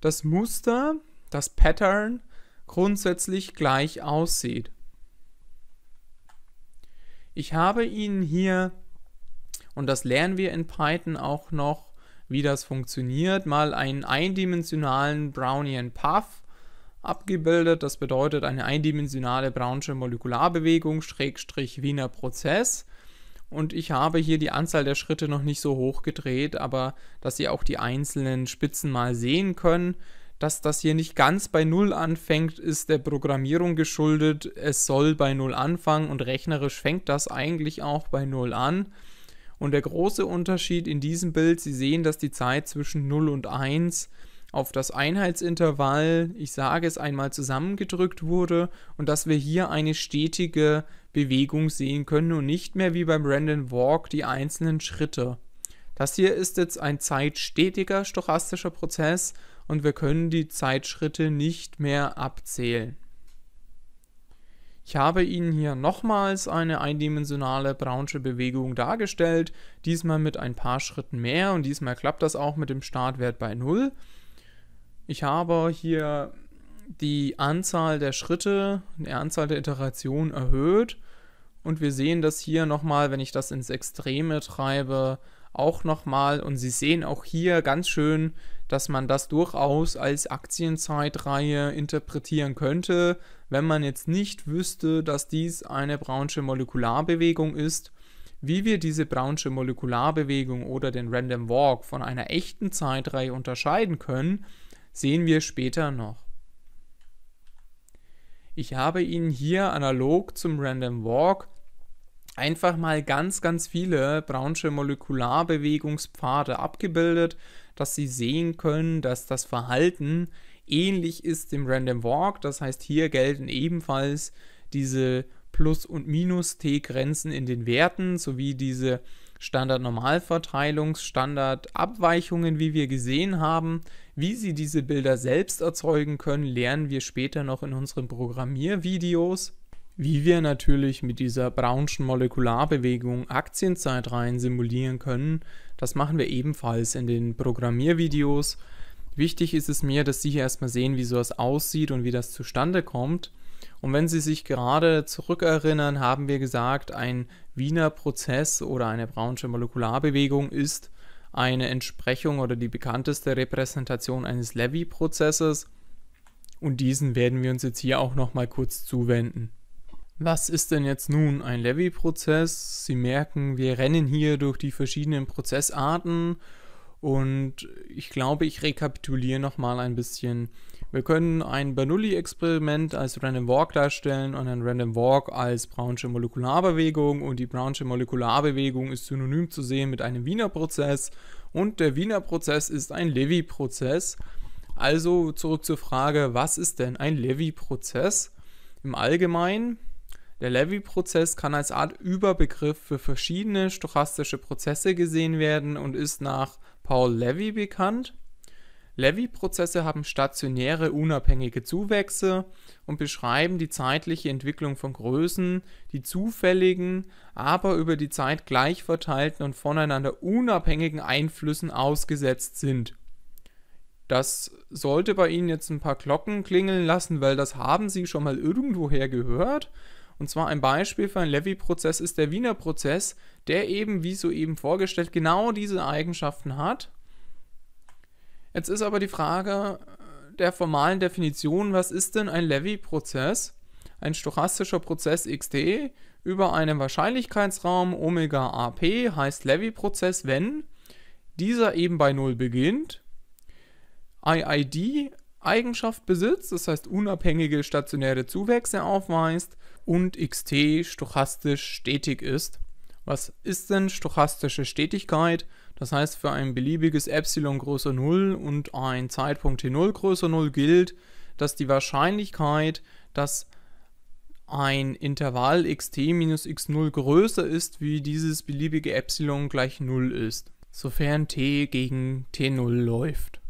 das Muster, das Pattern grundsätzlich gleich aussieht. Ich habe Ihnen hier, und das lernen wir in Python auch noch, wie das funktioniert, mal einen eindimensionalen Brownian Puff abgebildet. Das bedeutet eine eindimensionale Brownsche Molekularbewegung, Schrägstrich Wiener Prozess. Und ich habe hier die Anzahl der Schritte noch nicht so hoch gedreht, aber dass Sie auch die einzelnen Spitzen mal sehen können dass das hier nicht ganz bei Null anfängt, ist der Programmierung geschuldet. Es soll bei Null anfangen und rechnerisch fängt das eigentlich auch bei Null an. Und der große Unterschied in diesem Bild, Sie sehen, dass die Zeit zwischen 0 und 1 auf das Einheitsintervall, ich sage es einmal, zusammengedrückt wurde und dass wir hier eine stetige Bewegung sehen können und nicht mehr wie beim Random Walk die einzelnen Schritte. Das hier ist jetzt ein zeitstetiger stochastischer Prozess und wir können die Zeitschritte nicht mehr abzählen. Ich habe Ihnen hier nochmals eine eindimensionale braunsche Bewegung dargestellt, diesmal mit ein paar Schritten mehr und diesmal klappt das auch mit dem Startwert bei 0. Ich habe hier die Anzahl der Schritte, die Anzahl der Iterationen erhöht und wir sehen das hier nochmal, wenn ich das ins Extreme treibe, auch nochmal und Sie sehen auch hier ganz schön, dass man das durchaus als Aktienzeitreihe interpretieren könnte, wenn man jetzt nicht wüsste, dass dies eine braunsche Molekularbewegung ist. Wie wir diese braunsche Molekularbewegung oder den Random Walk von einer echten Zeitreihe unterscheiden können, sehen wir später noch. Ich habe Ihnen hier analog zum Random Walk einfach mal ganz, ganz viele braunsche Molekularbewegungspfade abgebildet, dass sie sehen können, dass das Verhalten ähnlich ist dem Random Walk. Das heißt, hier gelten ebenfalls diese Plus- und Minus-T-Grenzen in den Werten sowie diese standard normalverteilungs Standard-Abweichungen, wie wir gesehen haben. Wie Sie diese Bilder selbst erzeugen können, lernen wir später noch in unseren Programmiervideos. Wie wir natürlich mit dieser braunschen Molekularbewegung Aktienzeitreihen simulieren können, das machen wir ebenfalls in den Programmiervideos. Wichtig ist es mir, dass Sie hier erstmal sehen, wie sowas aussieht und wie das zustande kommt. Und wenn Sie sich gerade zurückerinnern, haben wir gesagt, ein Wiener Prozess oder eine Brownsche Molekularbewegung ist eine Entsprechung oder die bekannteste Repräsentation eines Levy-Prozesses. Und diesen werden wir uns jetzt hier auch nochmal kurz zuwenden. Was ist denn jetzt nun ein Levy-Prozess? Sie merken, wir rennen hier durch die verschiedenen Prozessarten und ich glaube, ich rekapituliere nochmal ein bisschen. Wir können ein Bernoulli-Experiment als Random Walk darstellen und ein Random Walk als Brownsche Molekularbewegung und die Brownsche Molekularbewegung ist synonym zu sehen mit einem Wiener Prozess und der Wiener Prozess ist ein Levy-Prozess. Also zurück zur Frage, was ist denn ein Levy-Prozess? Im Allgemeinen der Levy-Prozess kann als Art Überbegriff für verschiedene stochastische Prozesse gesehen werden und ist nach Paul Levy bekannt. Levy-Prozesse haben stationäre unabhängige Zuwächse und beschreiben die zeitliche Entwicklung von Größen, die zufälligen, aber über die Zeit gleich verteilten und voneinander unabhängigen Einflüssen ausgesetzt sind. Das sollte bei Ihnen jetzt ein paar Glocken klingeln lassen, weil das haben Sie schon mal irgendwoher gehört. Und zwar ein Beispiel für einen Levy-Prozess ist der Wiener Prozess, der eben, wie soeben vorgestellt, genau diese Eigenschaften hat. Jetzt ist aber die Frage äh, der formalen Definition, was ist denn ein Levy-Prozess? Ein stochastischer Prozess XT über einen Wahrscheinlichkeitsraum Omega AP heißt Levy-Prozess, wenn dieser eben bei 0 beginnt, IID Eigenschaft besitzt, das heißt unabhängige stationäre Zuwächse aufweist und xt stochastisch stetig ist. Was ist denn stochastische Stetigkeit? Das heißt, für ein beliebiges Epsilon größer 0 und ein Zeitpunkt T0 größer 0 gilt, dass die Wahrscheinlichkeit, dass ein Intervall xt minus x0 größer ist, wie dieses beliebige Epsilon gleich 0 ist, sofern t gegen t0 läuft.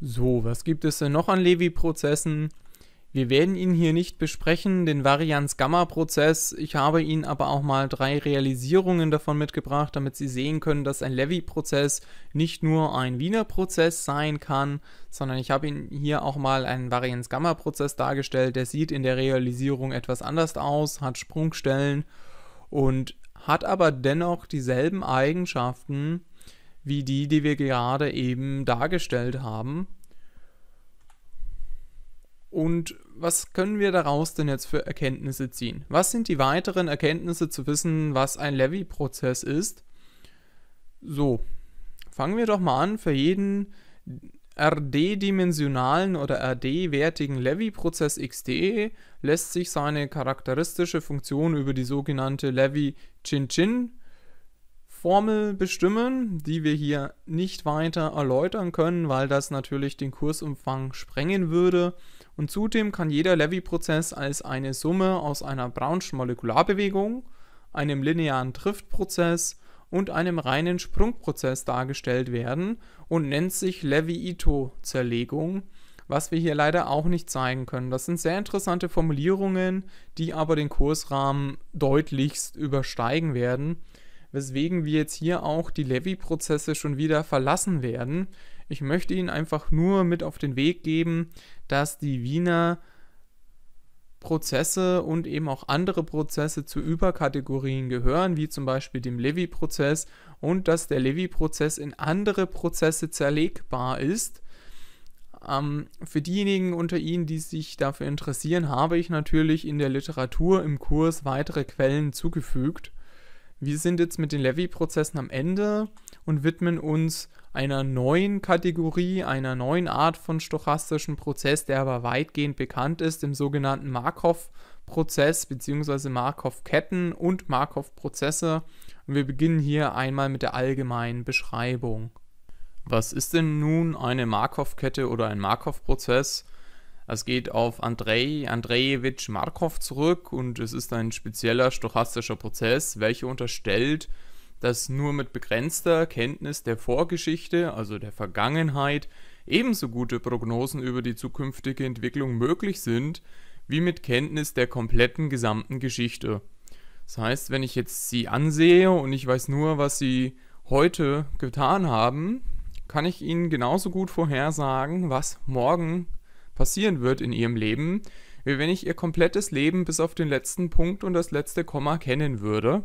So, was gibt es denn noch an Levi-Prozessen? Wir werden ihn hier nicht besprechen, den Varianz-Gamma-Prozess. Ich habe Ihnen aber auch mal drei Realisierungen davon mitgebracht, damit Sie sehen können, dass ein Levy-Prozess nicht nur ein Wiener Prozess sein kann, sondern ich habe Ihnen hier auch mal einen Varianz-Gamma-Prozess dargestellt. Der sieht in der Realisierung etwas anders aus, hat Sprungstellen und hat aber dennoch dieselben Eigenschaften wie die, die wir gerade eben dargestellt haben. Und was können wir daraus denn jetzt für Erkenntnisse ziehen? Was sind die weiteren Erkenntnisse zu wissen, was ein Levy-Prozess ist? So, fangen wir doch mal an für jeden RD-dimensionalen oder RD-wertigen Levy-Prozess XD lässt sich seine charakteristische Funktion über die sogenannte Levy-Chin-Chin-Formel bestimmen, die wir hier nicht weiter erläutern können, weil das natürlich den Kursumfang sprengen würde. Und zudem kann jeder Levy-Prozess als eine Summe aus einer Brownschen Molekularbewegung, einem linearen Driftprozess und einem reinen Sprungprozess dargestellt werden und nennt sich Levy-Ito-Zerlegung, was wir hier leider auch nicht zeigen können. Das sind sehr interessante Formulierungen, die aber den Kursrahmen deutlichst übersteigen werden, weswegen wir jetzt hier auch die Levy-Prozesse schon wieder verlassen werden, ich möchte Ihnen einfach nur mit auf den Weg geben, dass die Wiener Prozesse und eben auch andere Prozesse zu Überkategorien gehören, wie zum Beispiel dem Levy-Prozess und dass der Levy-Prozess in andere Prozesse zerlegbar ist. Ähm, für diejenigen unter Ihnen, die sich dafür interessieren, habe ich natürlich in der Literatur im Kurs weitere Quellen zugefügt. Wir sind jetzt mit den Levy-Prozessen am Ende und widmen uns einer neuen Kategorie, einer neuen Art von stochastischen Prozess, der aber weitgehend bekannt ist, dem sogenannten Markov-Prozess bzw. Markov-Ketten und Markov-Prozesse. Und wir beginnen hier einmal mit der allgemeinen Beschreibung. Was ist denn nun eine Markov-Kette oder ein Markov-Prozess? Es geht auf Andrei Andrejewitsch Markov zurück und es ist ein spezieller stochastischer Prozess, welcher unterstellt, dass nur mit begrenzter Kenntnis der Vorgeschichte, also der Vergangenheit, ebenso gute Prognosen über die zukünftige Entwicklung möglich sind, wie mit Kenntnis der kompletten gesamten Geschichte. Das heißt, wenn ich jetzt sie ansehe und ich weiß nur, was sie heute getan haben, kann ich ihnen genauso gut vorhersagen, was morgen passieren wird in ihrem Leben, wie wenn ich ihr komplettes Leben bis auf den letzten Punkt und das letzte Komma kennen würde.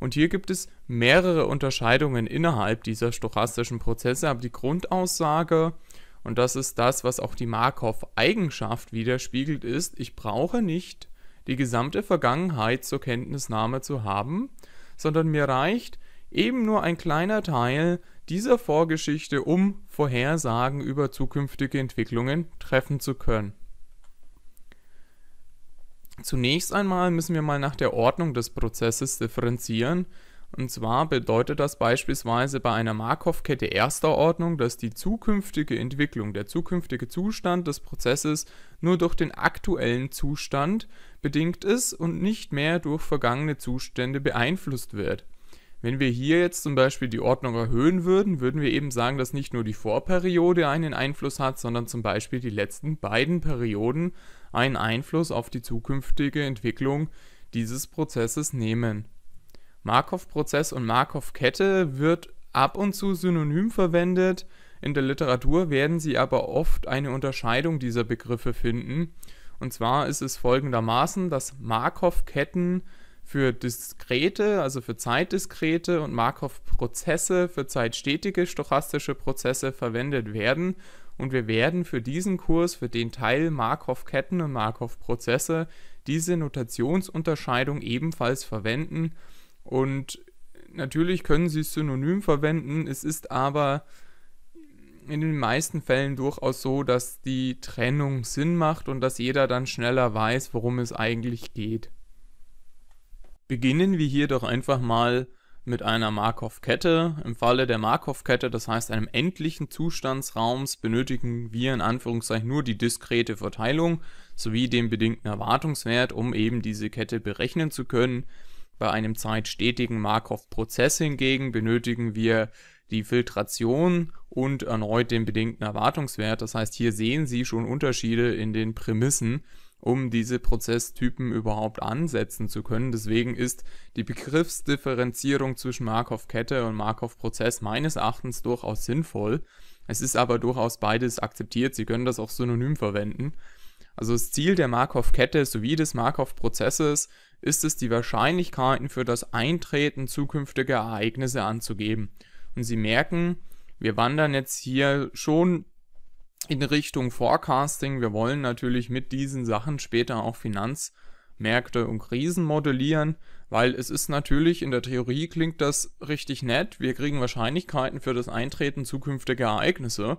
Und hier gibt es mehrere Unterscheidungen innerhalb dieser stochastischen Prozesse, aber die Grundaussage, und das ist das, was auch die Markov-Eigenschaft widerspiegelt, ist, ich brauche nicht die gesamte Vergangenheit zur Kenntnisnahme zu haben, sondern mir reicht eben nur ein kleiner Teil dieser Vorgeschichte, um Vorhersagen über zukünftige Entwicklungen treffen zu können. Zunächst einmal müssen wir mal nach der Ordnung des Prozesses differenzieren. Und zwar bedeutet das beispielsweise bei einer Markov-Kette erster Ordnung, dass die zukünftige Entwicklung, der zukünftige Zustand des Prozesses nur durch den aktuellen Zustand bedingt ist und nicht mehr durch vergangene Zustände beeinflusst wird. Wenn wir hier jetzt zum Beispiel die Ordnung erhöhen würden, würden wir eben sagen, dass nicht nur die Vorperiode einen Einfluss hat, sondern zum Beispiel die letzten beiden Perioden einen Einfluss auf die zukünftige Entwicklung dieses Prozesses nehmen. Markov-Prozess und Markov-Kette wird ab und zu synonym verwendet, in der Literatur werden Sie aber oft eine Unterscheidung dieser Begriffe finden. Und zwar ist es folgendermaßen, dass Markov-Ketten für diskrete, also für zeitdiskrete und Markov-Prozesse, für zeitstetige stochastische Prozesse verwendet werden. Und wir werden für diesen Kurs, für den Teil Markov-Ketten und Markov-Prozesse, diese Notationsunterscheidung ebenfalls verwenden. Und natürlich können Sie es synonym verwenden, es ist aber in den meisten Fällen durchaus so, dass die Trennung Sinn macht und dass jeder dann schneller weiß, worum es eigentlich geht. Beginnen wir hier doch einfach mal mit einer Markov-Kette. Im Falle der Markov-Kette, das heißt einem endlichen Zustandsraums, benötigen wir in Anführungszeichen nur die diskrete Verteilung sowie den bedingten Erwartungswert, um eben diese Kette berechnen zu können. Bei einem zeitstetigen Markov-Prozess hingegen benötigen wir die Filtration und erneut den bedingten Erwartungswert. Das heißt, hier sehen Sie schon Unterschiede in den Prämissen um diese Prozesstypen überhaupt ansetzen zu können. Deswegen ist die Begriffsdifferenzierung zwischen Markov-Kette und Markov-Prozess meines Erachtens durchaus sinnvoll. Es ist aber durchaus beides akzeptiert. Sie können das auch synonym verwenden. Also das Ziel der Markov-Kette sowie des Markov-Prozesses ist es, die Wahrscheinlichkeiten für das Eintreten zukünftiger Ereignisse anzugeben. Und Sie merken, wir wandern jetzt hier schon in Richtung Forecasting. Wir wollen natürlich mit diesen Sachen später auch Finanzmärkte und Krisen modellieren, weil es ist natürlich, in der Theorie klingt das richtig nett. Wir kriegen Wahrscheinlichkeiten für das Eintreten zukünftiger Ereignisse.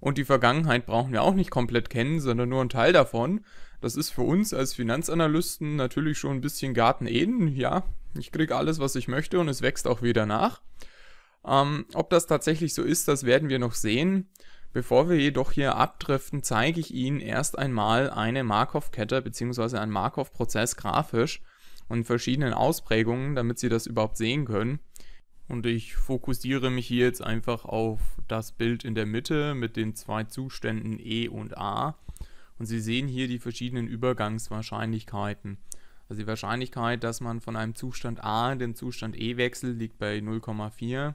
Und die Vergangenheit brauchen wir auch nicht komplett kennen, sondern nur einen Teil davon. Das ist für uns als Finanzanalysten natürlich schon ein bisschen Garten Eden. Ja, ich kriege alles, was ich möchte und es wächst auch wieder nach. Ähm, ob das tatsächlich so ist, das werden wir noch sehen. Bevor wir jedoch hier abdriften, zeige ich Ihnen erst einmal eine Markov-Kette bzw. einen Markov-Prozess grafisch und verschiedenen Ausprägungen, damit Sie das überhaupt sehen können. Und ich fokussiere mich hier jetzt einfach auf das Bild in der Mitte mit den zwei Zuständen E und A. Und Sie sehen hier die verschiedenen Übergangswahrscheinlichkeiten. Also die Wahrscheinlichkeit, dass man von einem Zustand A in den Zustand E wechselt, liegt bei 0,4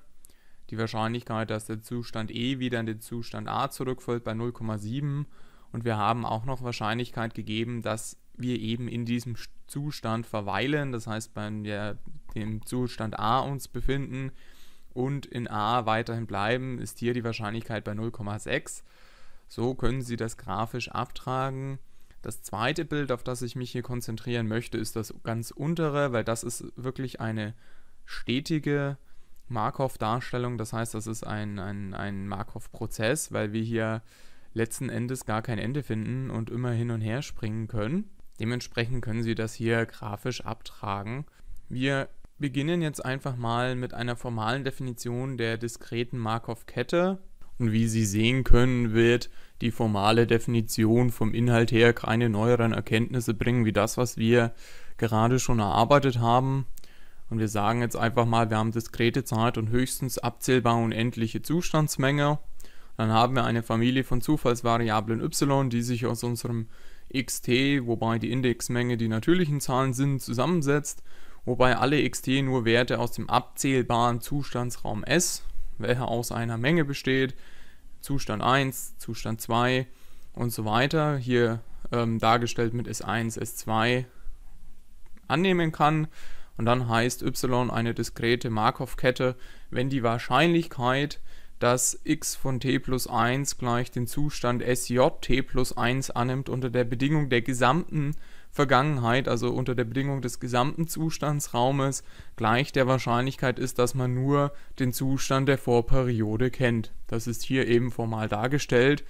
die Wahrscheinlichkeit, dass der Zustand E wieder in den Zustand A zurückfällt, bei 0,7. Und wir haben auch noch Wahrscheinlichkeit gegeben, dass wir eben in diesem Zustand verweilen, das heißt bei der, dem Zustand A uns befinden und in A weiterhin bleiben, ist hier die Wahrscheinlichkeit bei 0,6. So können Sie das grafisch abtragen. Das zweite Bild, auf das ich mich hier konzentrieren möchte, ist das ganz untere, weil das ist wirklich eine stetige Markov-Darstellung. Das heißt, das ist ein, ein, ein Markov-Prozess, weil wir hier letzten Endes gar kein Ende finden und immer hin und her springen können. Dementsprechend können Sie das hier grafisch abtragen. Wir beginnen jetzt einfach mal mit einer formalen Definition der diskreten Markov-Kette. Und wie Sie sehen können, wird die formale Definition vom Inhalt her keine neueren Erkenntnisse bringen, wie das, was wir gerade schon erarbeitet haben. Und wir sagen jetzt einfach mal, wir haben diskrete Zeit und höchstens abzählbar unendliche Zustandsmenge. Dann haben wir eine Familie von Zufallsvariablen y, die sich aus unserem xt, wobei die Indexmenge die natürlichen Zahlen sind, zusammensetzt, wobei alle xt nur Werte aus dem abzählbaren Zustandsraum S, welcher aus einer Menge besteht, Zustand 1, Zustand 2 und so weiter, hier ähm, dargestellt mit S1, S2, annehmen kann. Und dann heißt y eine diskrete Markov-Kette, wenn die Wahrscheinlichkeit, dass x von t plus 1 gleich den Zustand sj t plus 1 annimmt unter der Bedingung der gesamten Vergangenheit, also unter der Bedingung des gesamten Zustandsraumes, gleich der Wahrscheinlichkeit ist, dass man nur den Zustand der Vorperiode kennt. Das ist hier eben formal dargestellt.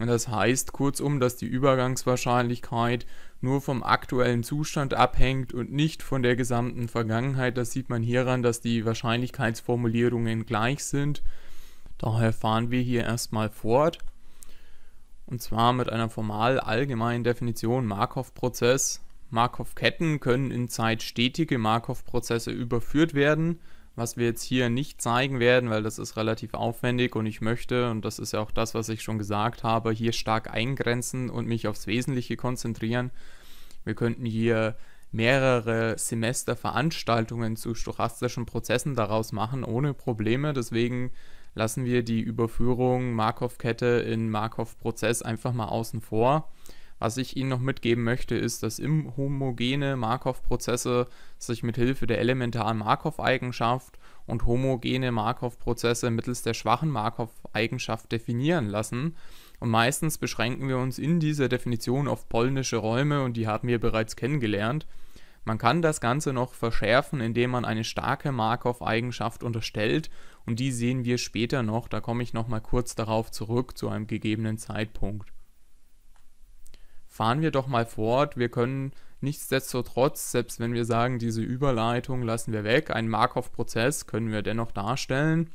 Und das heißt kurzum, dass die Übergangswahrscheinlichkeit nur vom aktuellen Zustand abhängt und nicht von der gesamten Vergangenheit. Das sieht man hieran, dass die Wahrscheinlichkeitsformulierungen gleich sind. Daher fahren wir hier erstmal fort. Und zwar mit einer formal allgemeinen Definition Markov-Prozess. Markov-Ketten können in Zeit stetige Markov-Prozesse überführt werden was wir jetzt hier nicht zeigen werden, weil das ist relativ aufwendig und ich möchte, und das ist ja auch das, was ich schon gesagt habe, hier stark eingrenzen und mich aufs Wesentliche konzentrieren. Wir könnten hier mehrere Semester Veranstaltungen zu stochastischen Prozessen daraus machen, ohne Probleme. Deswegen lassen wir die Überführung Markov-Kette in Markov-Prozess einfach mal außen vor was ich Ihnen noch mitgeben möchte, ist, dass imhomogene Markov-Prozesse sich mit Hilfe der elementaren Markov-Eigenschaft und homogene Markov-Prozesse mittels der schwachen Markov-Eigenschaft definieren lassen. Und meistens beschränken wir uns in dieser Definition auf polnische Räume und die haben wir bereits kennengelernt. Man kann das Ganze noch verschärfen, indem man eine starke Markov-Eigenschaft unterstellt und die sehen wir später noch, da komme ich nochmal kurz darauf zurück zu einem gegebenen Zeitpunkt fahren wir doch mal fort. Wir können nichtsdestotrotz, selbst wenn wir sagen, diese Überleitung lassen wir weg, einen Markov-Prozess können wir dennoch darstellen.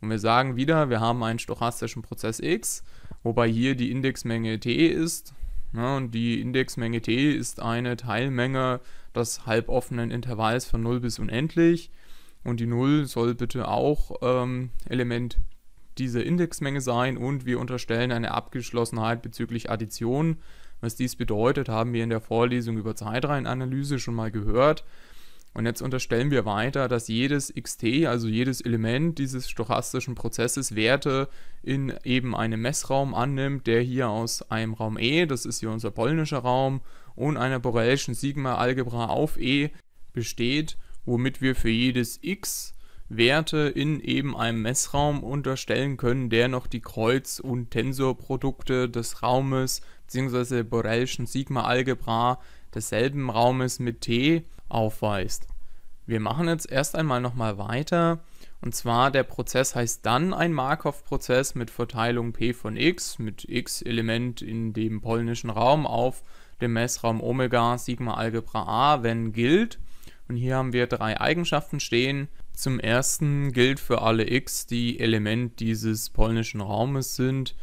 Und wir sagen wieder, wir haben einen stochastischen Prozess X, wobei hier die Indexmenge t ist. Ja, und die Indexmenge t ist eine Teilmenge des halboffenen Intervalls von 0 bis unendlich. Und die 0 soll bitte auch ähm, Element dieser Indexmenge sein. Und wir unterstellen eine Abgeschlossenheit bezüglich Addition. Was dies bedeutet, haben wir in der Vorlesung über Zeitreihenanalyse schon mal gehört. Und jetzt unterstellen wir weiter, dass jedes xt, also jedes Element dieses stochastischen Prozesses, Werte in eben einem Messraum annimmt, der hier aus einem Raum E, das ist hier unser polnischer Raum, und einer borelischen Sigma-Algebra auf E besteht, womit wir für jedes x Werte in eben einem Messraum unterstellen können, der noch die Kreuz- und Tensorprodukte des Raumes bzw. der Borel'schen Sigma-Algebra desselben Raumes mit T aufweist. Wir machen jetzt erst einmal nochmal weiter. Und zwar der Prozess heißt dann ein Markov-Prozess mit Verteilung P von X, mit X-Element in dem polnischen Raum auf dem Messraum Omega Sigma Algebra A, wenn gilt. Und hier haben wir drei Eigenschaften stehen. Zum ersten gilt für alle x, die Element dieses polnischen Raumes sind,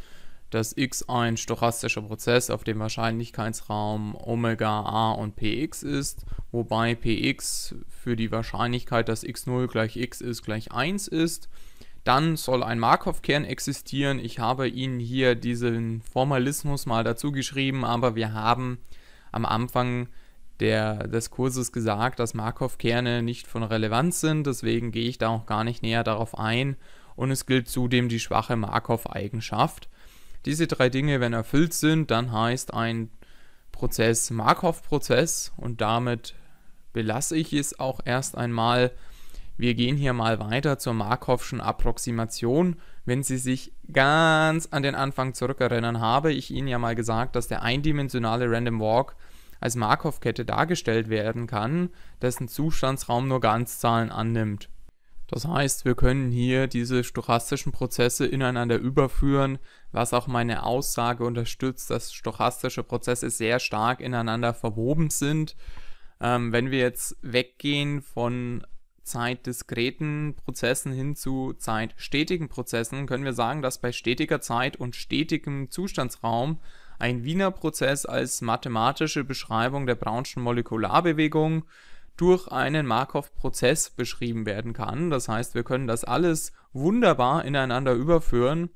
dass x ein stochastischer Prozess auf dem Wahrscheinlichkeitsraum Omega A und Px ist, wobei Px für die Wahrscheinlichkeit, dass x0 gleich x ist, gleich 1 ist. Dann soll ein Markov-Kern existieren. Ich habe Ihnen hier diesen Formalismus mal dazu geschrieben, aber wir haben am Anfang der, des Kurses gesagt, dass Markov-Kerne nicht von Relevanz sind, deswegen gehe ich da auch gar nicht näher darauf ein. Und es gilt zudem die schwache Markov-Eigenschaft. Diese drei Dinge, wenn erfüllt sind, dann heißt ein Prozess Markov-Prozess und damit belasse ich es auch erst einmal. Wir gehen hier mal weiter zur Markovschen Approximation. Wenn Sie sich ganz an den Anfang zurückerinnern, habe ich Ihnen ja mal gesagt, dass der eindimensionale Random Walk als Markov-Kette dargestellt werden kann, dessen Zustandsraum nur Ganzzahlen annimmt. Das heißt, wir können hier diese stochastischen Prozesse ineinander überführen, was auch meine Aussage unterstützt, dass stochastische Prozesse sehr stark ineinander verwoben sind. Ähm, wenn wir jetzt weggehen von zeitdiskreten Prozessen hin zu zeitstetigen Prozessen, können wir sagen, dass bei stetiger Zeit und stetigem Zustandsraum ein Wiener Prozess als mathematische Beschreibung der Brownschen Molekularbewegung durch einen Markov-Prozess beschrieben werden kann. Das heißt, wir können das alles wunderbar ineinander überführen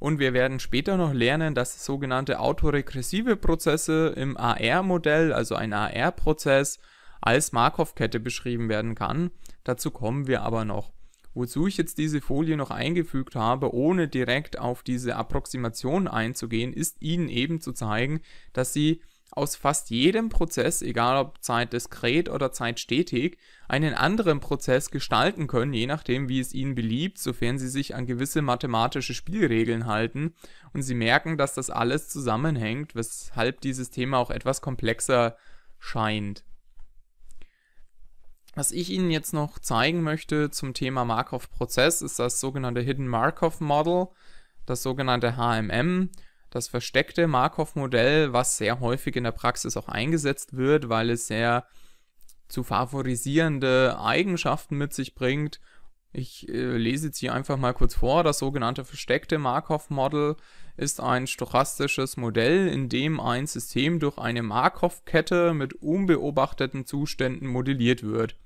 und wir werden später noch lernen, dass sogenannte autoregressive Prozesse im AR-Modell, also ein AR-Prozess, als Markov-Kette beschrieben werden kann. Dazu kommen wir aber noch. Wozu ich jetzt diese Folie noch eingefügt habe, ohne direkt auf diese Approximation einzugehen, ist Ihnen eben zu zeigen, dass Sie aus fast jedem Prozess, egal ob zeitdiskret oder zeitstetig, einen anderen Prozess gestalten können, je nachdem, wie es ihnen beliebt, sofern sie sich an gewisse mathematische Spielregeln halten. Und sie merken, dass das alles zusammenhängt, weshalb dieses Thema auch etwas komplexer scheint. Was ich Ihnen jetzt noch zeigen möchte zum Thema Markov-Prozess ist das sogenannte Hidden Markov Model, das sogenannte HMM, das versteckte Markov-Modell, was sehr häufig in der Praxis auch eingesetzt wird, weil es sehr zu favorisierende Eigenschaften mit sich bringt. Ich äh, lese jetzt hier einfach mal kurz vor, das sogenannte versteckte Markov-Model ist ein stochastisches Modell, in dem ein System durch eine Markov-Kette mit unbeobachteten Zuständen modelliert wird.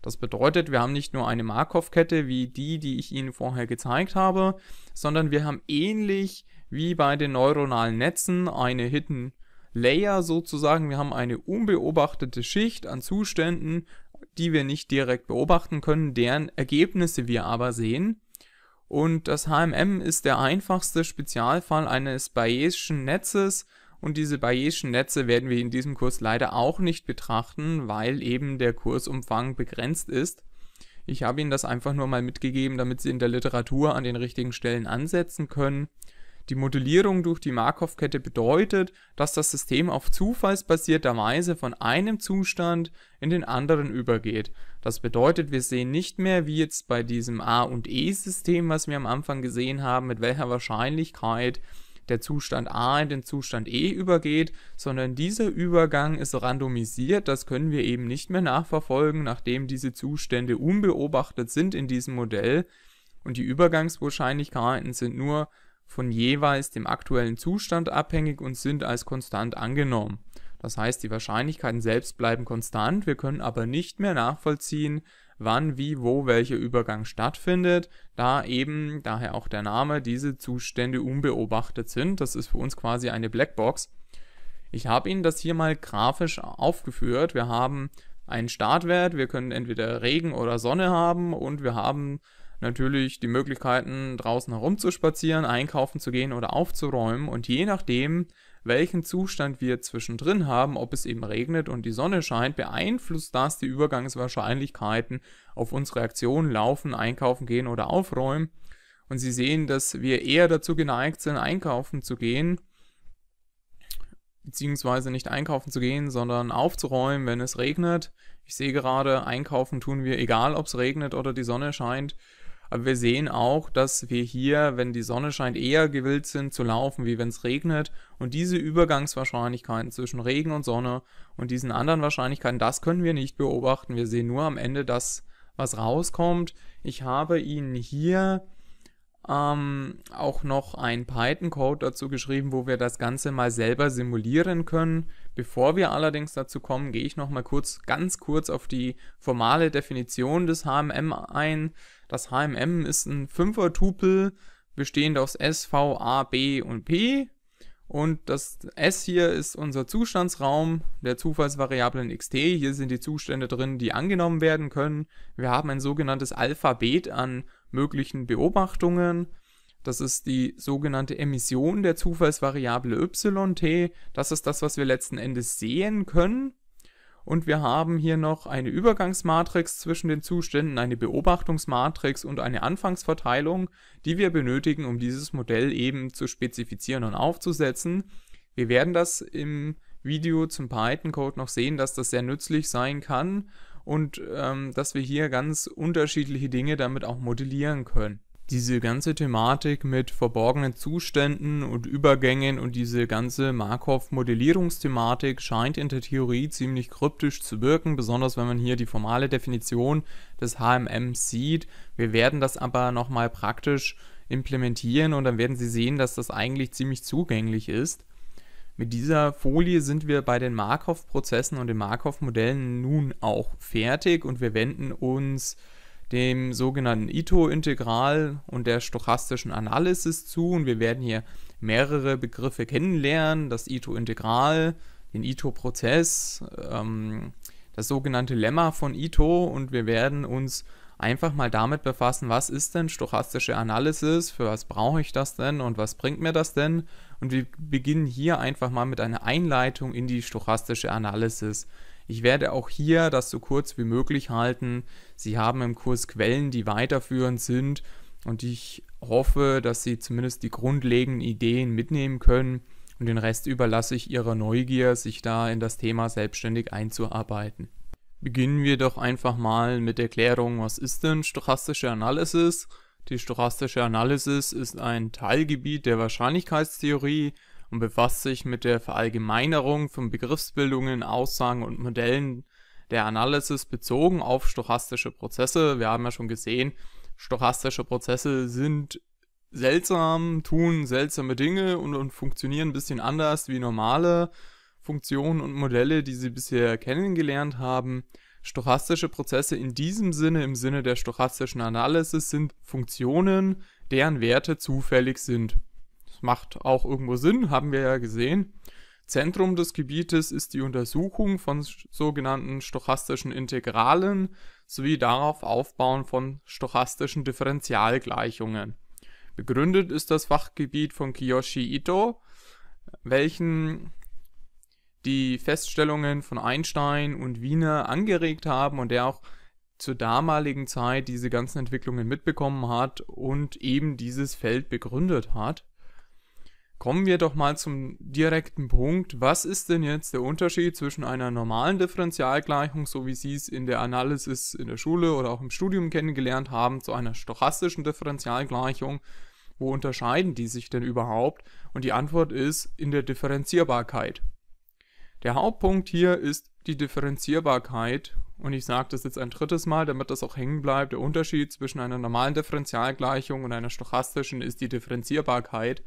Das bedeutet, wir haben nicht nur eine Markov-Kette wie die, die ich Ihnen vorher gezeigt habe, sondern wir haben ähnlich wie bei den neuronalen Netzen eine Hidden Layer sozusagen. Wir haben eine unbeobachtete Schicht an Zuständen, die wir nicht direkt beobachten können, deren Ergebnisse wir aber sehen. Und das HMM ist der einfachste Spezialfall eines Bayesischen Netzes und diese Bayesischen Netze werden wir in diesem Kurs leider auch nicht betrachten, weil eben der Kursumfang begrenzt ist. Ich habe Ihnen das einfach nur mal mitgegeben, damit Sie in der Literatur an den richtigen Stellen ansetzen können. Die Modellierung durch die Markov-Kette bedeutet, dass das System auf zufallsbasierter Weise von einem Zustand in den anderen übergeht. Das bedeutet, wir sehen nicht mehr, wie jetzt bei diesem A- und E-System, was wir am Anfang gesehen haben, mit welcher Wahrscheinlichkeit der Zustand A in den Zustand E übergeht, sondern dieser Übergang ist randomisiert, das können wir eben nicht mehr nachverfolgen, nachdem diese Zustände unbeobachtet sind in diesem Modell und die Übergangswahrscheinlichkeiten sind nur von jeweils dem aktuellen Zustand abhängig und sind als konstant angenommen. Das heißt, die Wahrscheinlichkeiten selbst bleiben konstant, wir können aber nicht mehr nachvollziehen, wann, wie, wo welcher Übergang stattfindet, da eben, daher auch der Name, diese Zustände unbeobachtet sind. Das ist für uns quasi eine Blackbox. Ich habe Ihnen das hier mal grafisch aufgeführt. Wir haben einen Startwert, wir können entweder Regen oder Sonne haben und wir haben natürlich die Möglichkeiten, draußen herumzuspazieren, einkaufen zu gehen oder aufzuräumen. Und je nachdem, welchen Zustand wir zwischendrin haben, ob es eben regnet und die Sonne scheint, beeinflusst das die Übergangswahrscheinlichkeiten auf unsere Aktionen, laufen, einkaufen gehen oder aufräumen. Und Sie sehen, dass wir eher dazu geneigt sind, einkaufen zu gehen, beziehungsweise nicht einkaufen zu gehen, sondern aufzuräumen, wenn es regnet. Ich sehe gerade, einkaufen tun wir, egal ob es regnet oder die Sonne scheint. Aber wir sehen auch, dass wir hier, wenn die Sonne scheint, eher gewillt sind zu laufen, wie wenn es regnet. Und diese Übergangswahrscheinlichkeiten zwischen Regen und Sonne und diesen anderen Wahrscheinlichkeiten, das können wir nicht beobachten. Wir sehen nur am Ende das, was rauskommt. Ich habe Ihnen hier ähm, auch noch einen Python-Code dazu geschrieben, wo wir das Ganze mal selber simulieren können. Bevor wir allerdings dazu kommen, gehe ich noch mal kurz, ganz kurz auf die formale Definition des HMM ein. Das HMM ist ein Fünfer-Tupel, bestehend aus S, V, A, B und P. Und das S hier ist unser Zustandsraum der Zufallsvariablen xt. Hier sind die Zustände drin, die angenommen werden können. Wir haben ein sogenanntes Alphabet an möglichen Beobachtungen. Das ist die sogenannte Emission der Zufallsvariable yt. Das ist das, was wir letzten Endes sehen können. Und wir haben hier noch eine Übergangsmatrix zwischen den Zuständen, eine Beobachtungsmatrix und eine Anfangsverteilung, die wir benötigen, um dieses Modell eben zu spezifizieren und aufzusetzen. Wir werden das im Video zum Python-Code noch sehen, dass das sehr nützlich sein kann und ähm, dass wir hier ganz unterschiedliche Dinge damit auch modellieren können diese ganze Thematik mit verborgenen Zuständen und Übergängen und diese ganze Markov-Modellierungsthematik scheint in der Theorie ziemlich kryptisch zu wirken, besonders wenn man hier die formale Definition des HMM sieht. Wir werden das aber nochmal praktisch implementieren und dann werden Sie sehen, dass das eigentlich ziemlich zugänglich ist. Mit dieser Folie sind wir bei den Markov-Prozessen und den Markov-Modellen nun auch fertig und wir wenden uns dem sogenannten Ito-Integral und der stochastischen Analysis zu und wir werden hier mehrere Begriffe kennenlernen, das Ito-Integral, den Ito-Prozess, ähm, das sogenannte Lemma von Ito und wir werden uns einfach mal damit befassen, was ist denn stochastische Analysis, für was brauche ich das denn und was bringt mir das denn und wir beginnen hier einfach mal mit einer Einleitung in die stochastische Analysis. Ich werde auch hier das so kurz wie möglich halten. Sie haben im Kurs Quellen, die weiterführend sind und ich hoffe, dass Sie zumindest die grundlegenden Ideen mitnehmen können und den Rest überlasse ich Ihrer Neugier, sich da in das Thema selbstständig einzuarbeiten. Beginnen wir doch einfach mal mit der Klärung, was ist denn stochastische Analysis? Die stochastische Analysis ist ein Teilgebiet der Wahrscheinlichkeitstheorie, und befasst sich mit der Verallgemeinerung von Begriffsbildungen, Aussagen und Modellen der Analysis bezogen auf stochastische Prozesse. Wir haben ja schon gesehen, stochastische Prozesse sind seltsam, tun seltsame Dinge und, und funktionieren ein bisschen anders wie normale Funktionen und Modelle, die Sie bisher kennengelernt haben. Stochastische Prozesse in diesem Sinne, im Sinne der stochastischen Analysis, sind Funktionen, deren Werte zufällig sind macht auch irgendwo Sinn, haben wir ja gesehen. Zentrum des Gebietes ist die Untersuchung von sogenannten stochastischen Integralen sowie darauf aufbauen von stochastischen Differentialgleichungen. Begründet ist das Fachgebiet von Kiyoshi Ito, welchen die Feststellungen von Einstein und Wiener angeregt haben und der auch zur damaligen Zeit diese ganzen Entwicklungen mitbekommen hat und eben dieses Feld begründet hat. Kommen wir doch mal zum direkten Punkt. Was ist denn jetzt der Unterschied zwischen einer normalen Differentialgleichung, so wie Sie es in der Analysis in der Schule oder auch im Studium kennengelernt haben, zu einer stochastischen Differentialgleichung? Wo unterscheiden die sich denn überhaupt? Und die Antwort ist in der Differenzierbarkeit. Der Hauptpunkt hier ist die Differenzierbarkeit. Und ich sage das jetzt ein drittes Mal, damit das auch hängen bleibt. Der Unterschied zwischen einer normalen Differentialgleichung und einer stochastischen ist die Differenzierbarkeit.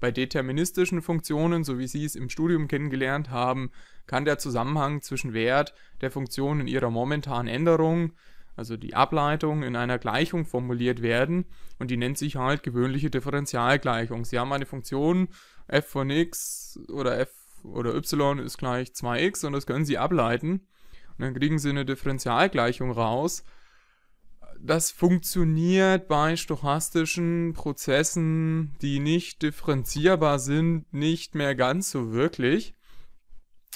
Bei deterministischen Funktionen, so wie Sie es im Studium kennengelernt haben, kann der Zusammenhang zwischen Wert der Funktion und ihrer momentanen Änderung, also die Ableitung, in einer Gleichung formuliert werden und die nennt sich halt gewöhnliche Differentialgleichung. Sie haben eine Funktion f von x oder f oder y ist gleich 2x und das können Sie ableiten und dann kriegen Sie eine Differentialgleichung raus das funktioniert bei stochastischen Prozessen, die nicht differenzierbar sind, nicht mehr ganz so wirklich.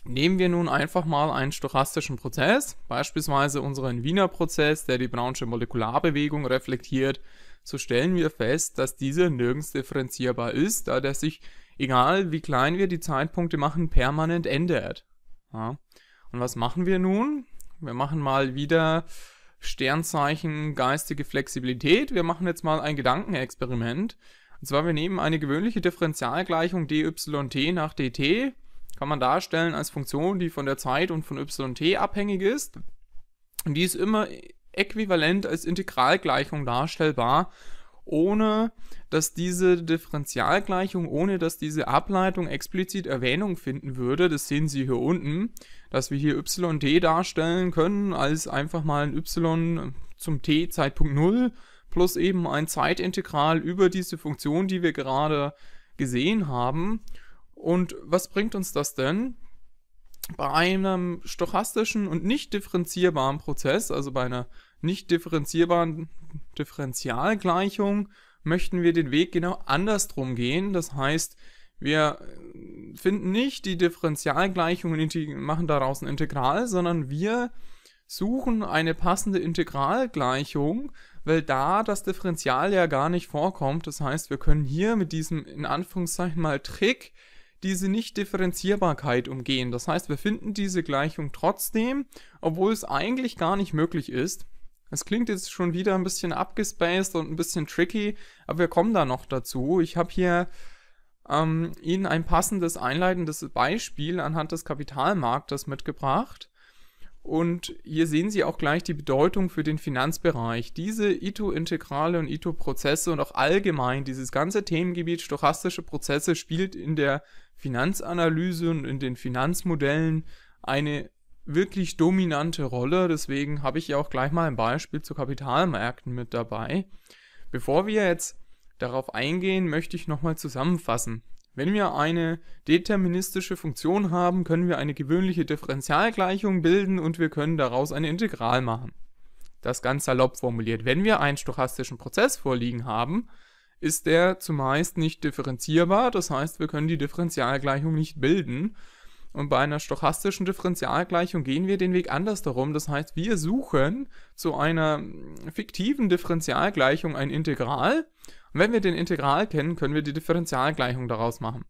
Nehmen wir nun einfach mal einen stochastischen Prozess, beispielsweise unseren Wiener Prozess, der die Brownsche Molekularbewegung reflektiert, so stellen wir fest, dass dieser nirgends differenzierbar ist, da der sich, egal wie klein wir die Zeitpunkte machen, permanent ändert. Ja. Und was machen wir nun? Wir machen mal wieder Sternzeichen geistige Flexibilität. Wir machen jetzt mal ein Gedankenexperiment. Und zwar, wir nehmen eine gewöhnliche Differentialgleichung dyt nach dt, kann man darstellen als Funktion, die von der Zeit und von yt abhängig ist. Und die ist immer äquivalent als Integralgleichung darstellbar, ohne dass diese Differentialgleichung, ohne dass diese Ableitung explizit Erwähnung finden würde. Das sehen Sie hier unten dass wir hier YT darstellen können als einfach mal ein Y zum t Zeitpunkt 0 plus eben ein Zeitintegral über diese Funktion, die wir gerade gesehen haben. Und was bringt uns das denn? Bei einem stochastischen und nicht differenzierbaren Prozess, also bei einer nicht differenzierbaren Differentialgleichung, möchten wir den Weg genau andersrum gehen. Das heißt, wir finden nicht die Differentialgleichung und machen daraus ein Integral, sondern wir suchen eine passende Integralgleichung, weil da das Differential ja gar nicht vorkommt. Das heißt, wir können hier mit diesem in Anführungszeichen mal Trick diese Nichtdifferenzierbarkeit umgehen. Das heißt, wir finden diese Gleichung trotzdem, obwohl es eigentlich gar nicht möglich ist. Es klingt jetzt schon wieder ein bisschen abgespaced und ein bisschen tricky, aber wir kommen da noch dazu. Ich habe hier ähm, Ihnen ein passendes einleitendes Beispiel anhand des Kapitalmarktes mitgebracht. Und hier sehen Sie auch gleich die Bedeutung für den Finanzbereich. Diese ITO-Integrale und ITO-Prozesse und auch allgemein dieses ganze Themengebiet stochastische Prozesse spielt in der Finanzanalyse und in den Finanzmodellen eine wirklich dominante Rolle. Deswegen habe ich hier auch gleich mal ein Beispiel zu Kapitalmärkten mit dabei. Bevor wir jetzt Darauf eingehen möchte ich nochmal zusammenfassen. Wenn wir eine deterministische Funktion haben, können wir eine gewöhnliche Differentialgleichung bilden und wir können daraus ein Integral machen. Das ganz salopp formuliert. Wenn wir einen stochastischen Prozess vorliegen haben, ist der zumeist nicht differenzierbar, das heißt, wir können die Differentialgleichung nicht bilden. Und bei einer stochastischen Differentialgleichung gehen wir den Weg andersherum, das heißt, wir suchen zu einer fiktiven Differentialgleichung ein Integral und wenn wir den Integral kennen, können wir die Differentialgleichung daraus machen.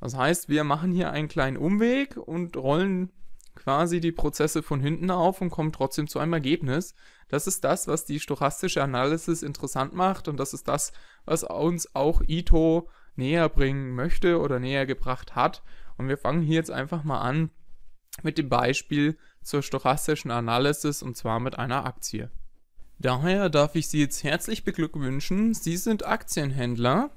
Das heißt, wir machen hier einen kleinen Umweg und rollen quasi die Prozesse von hinten auf und kommen trotzdem zu einem Ergebnis. Das ist das, was die stochastische Analysis interessant macht und das ist das, was uns auch Ito näher bringen möchte oder näher gebracht hat. Und wir fangen hier jetzt einfach mal an mit dem Beispiel zur stochastischen Analysis und zwar mit einer Aktie. Daher darf ich Sie jetzt herzlich beglückwünschen. Sie sind Aktienhändler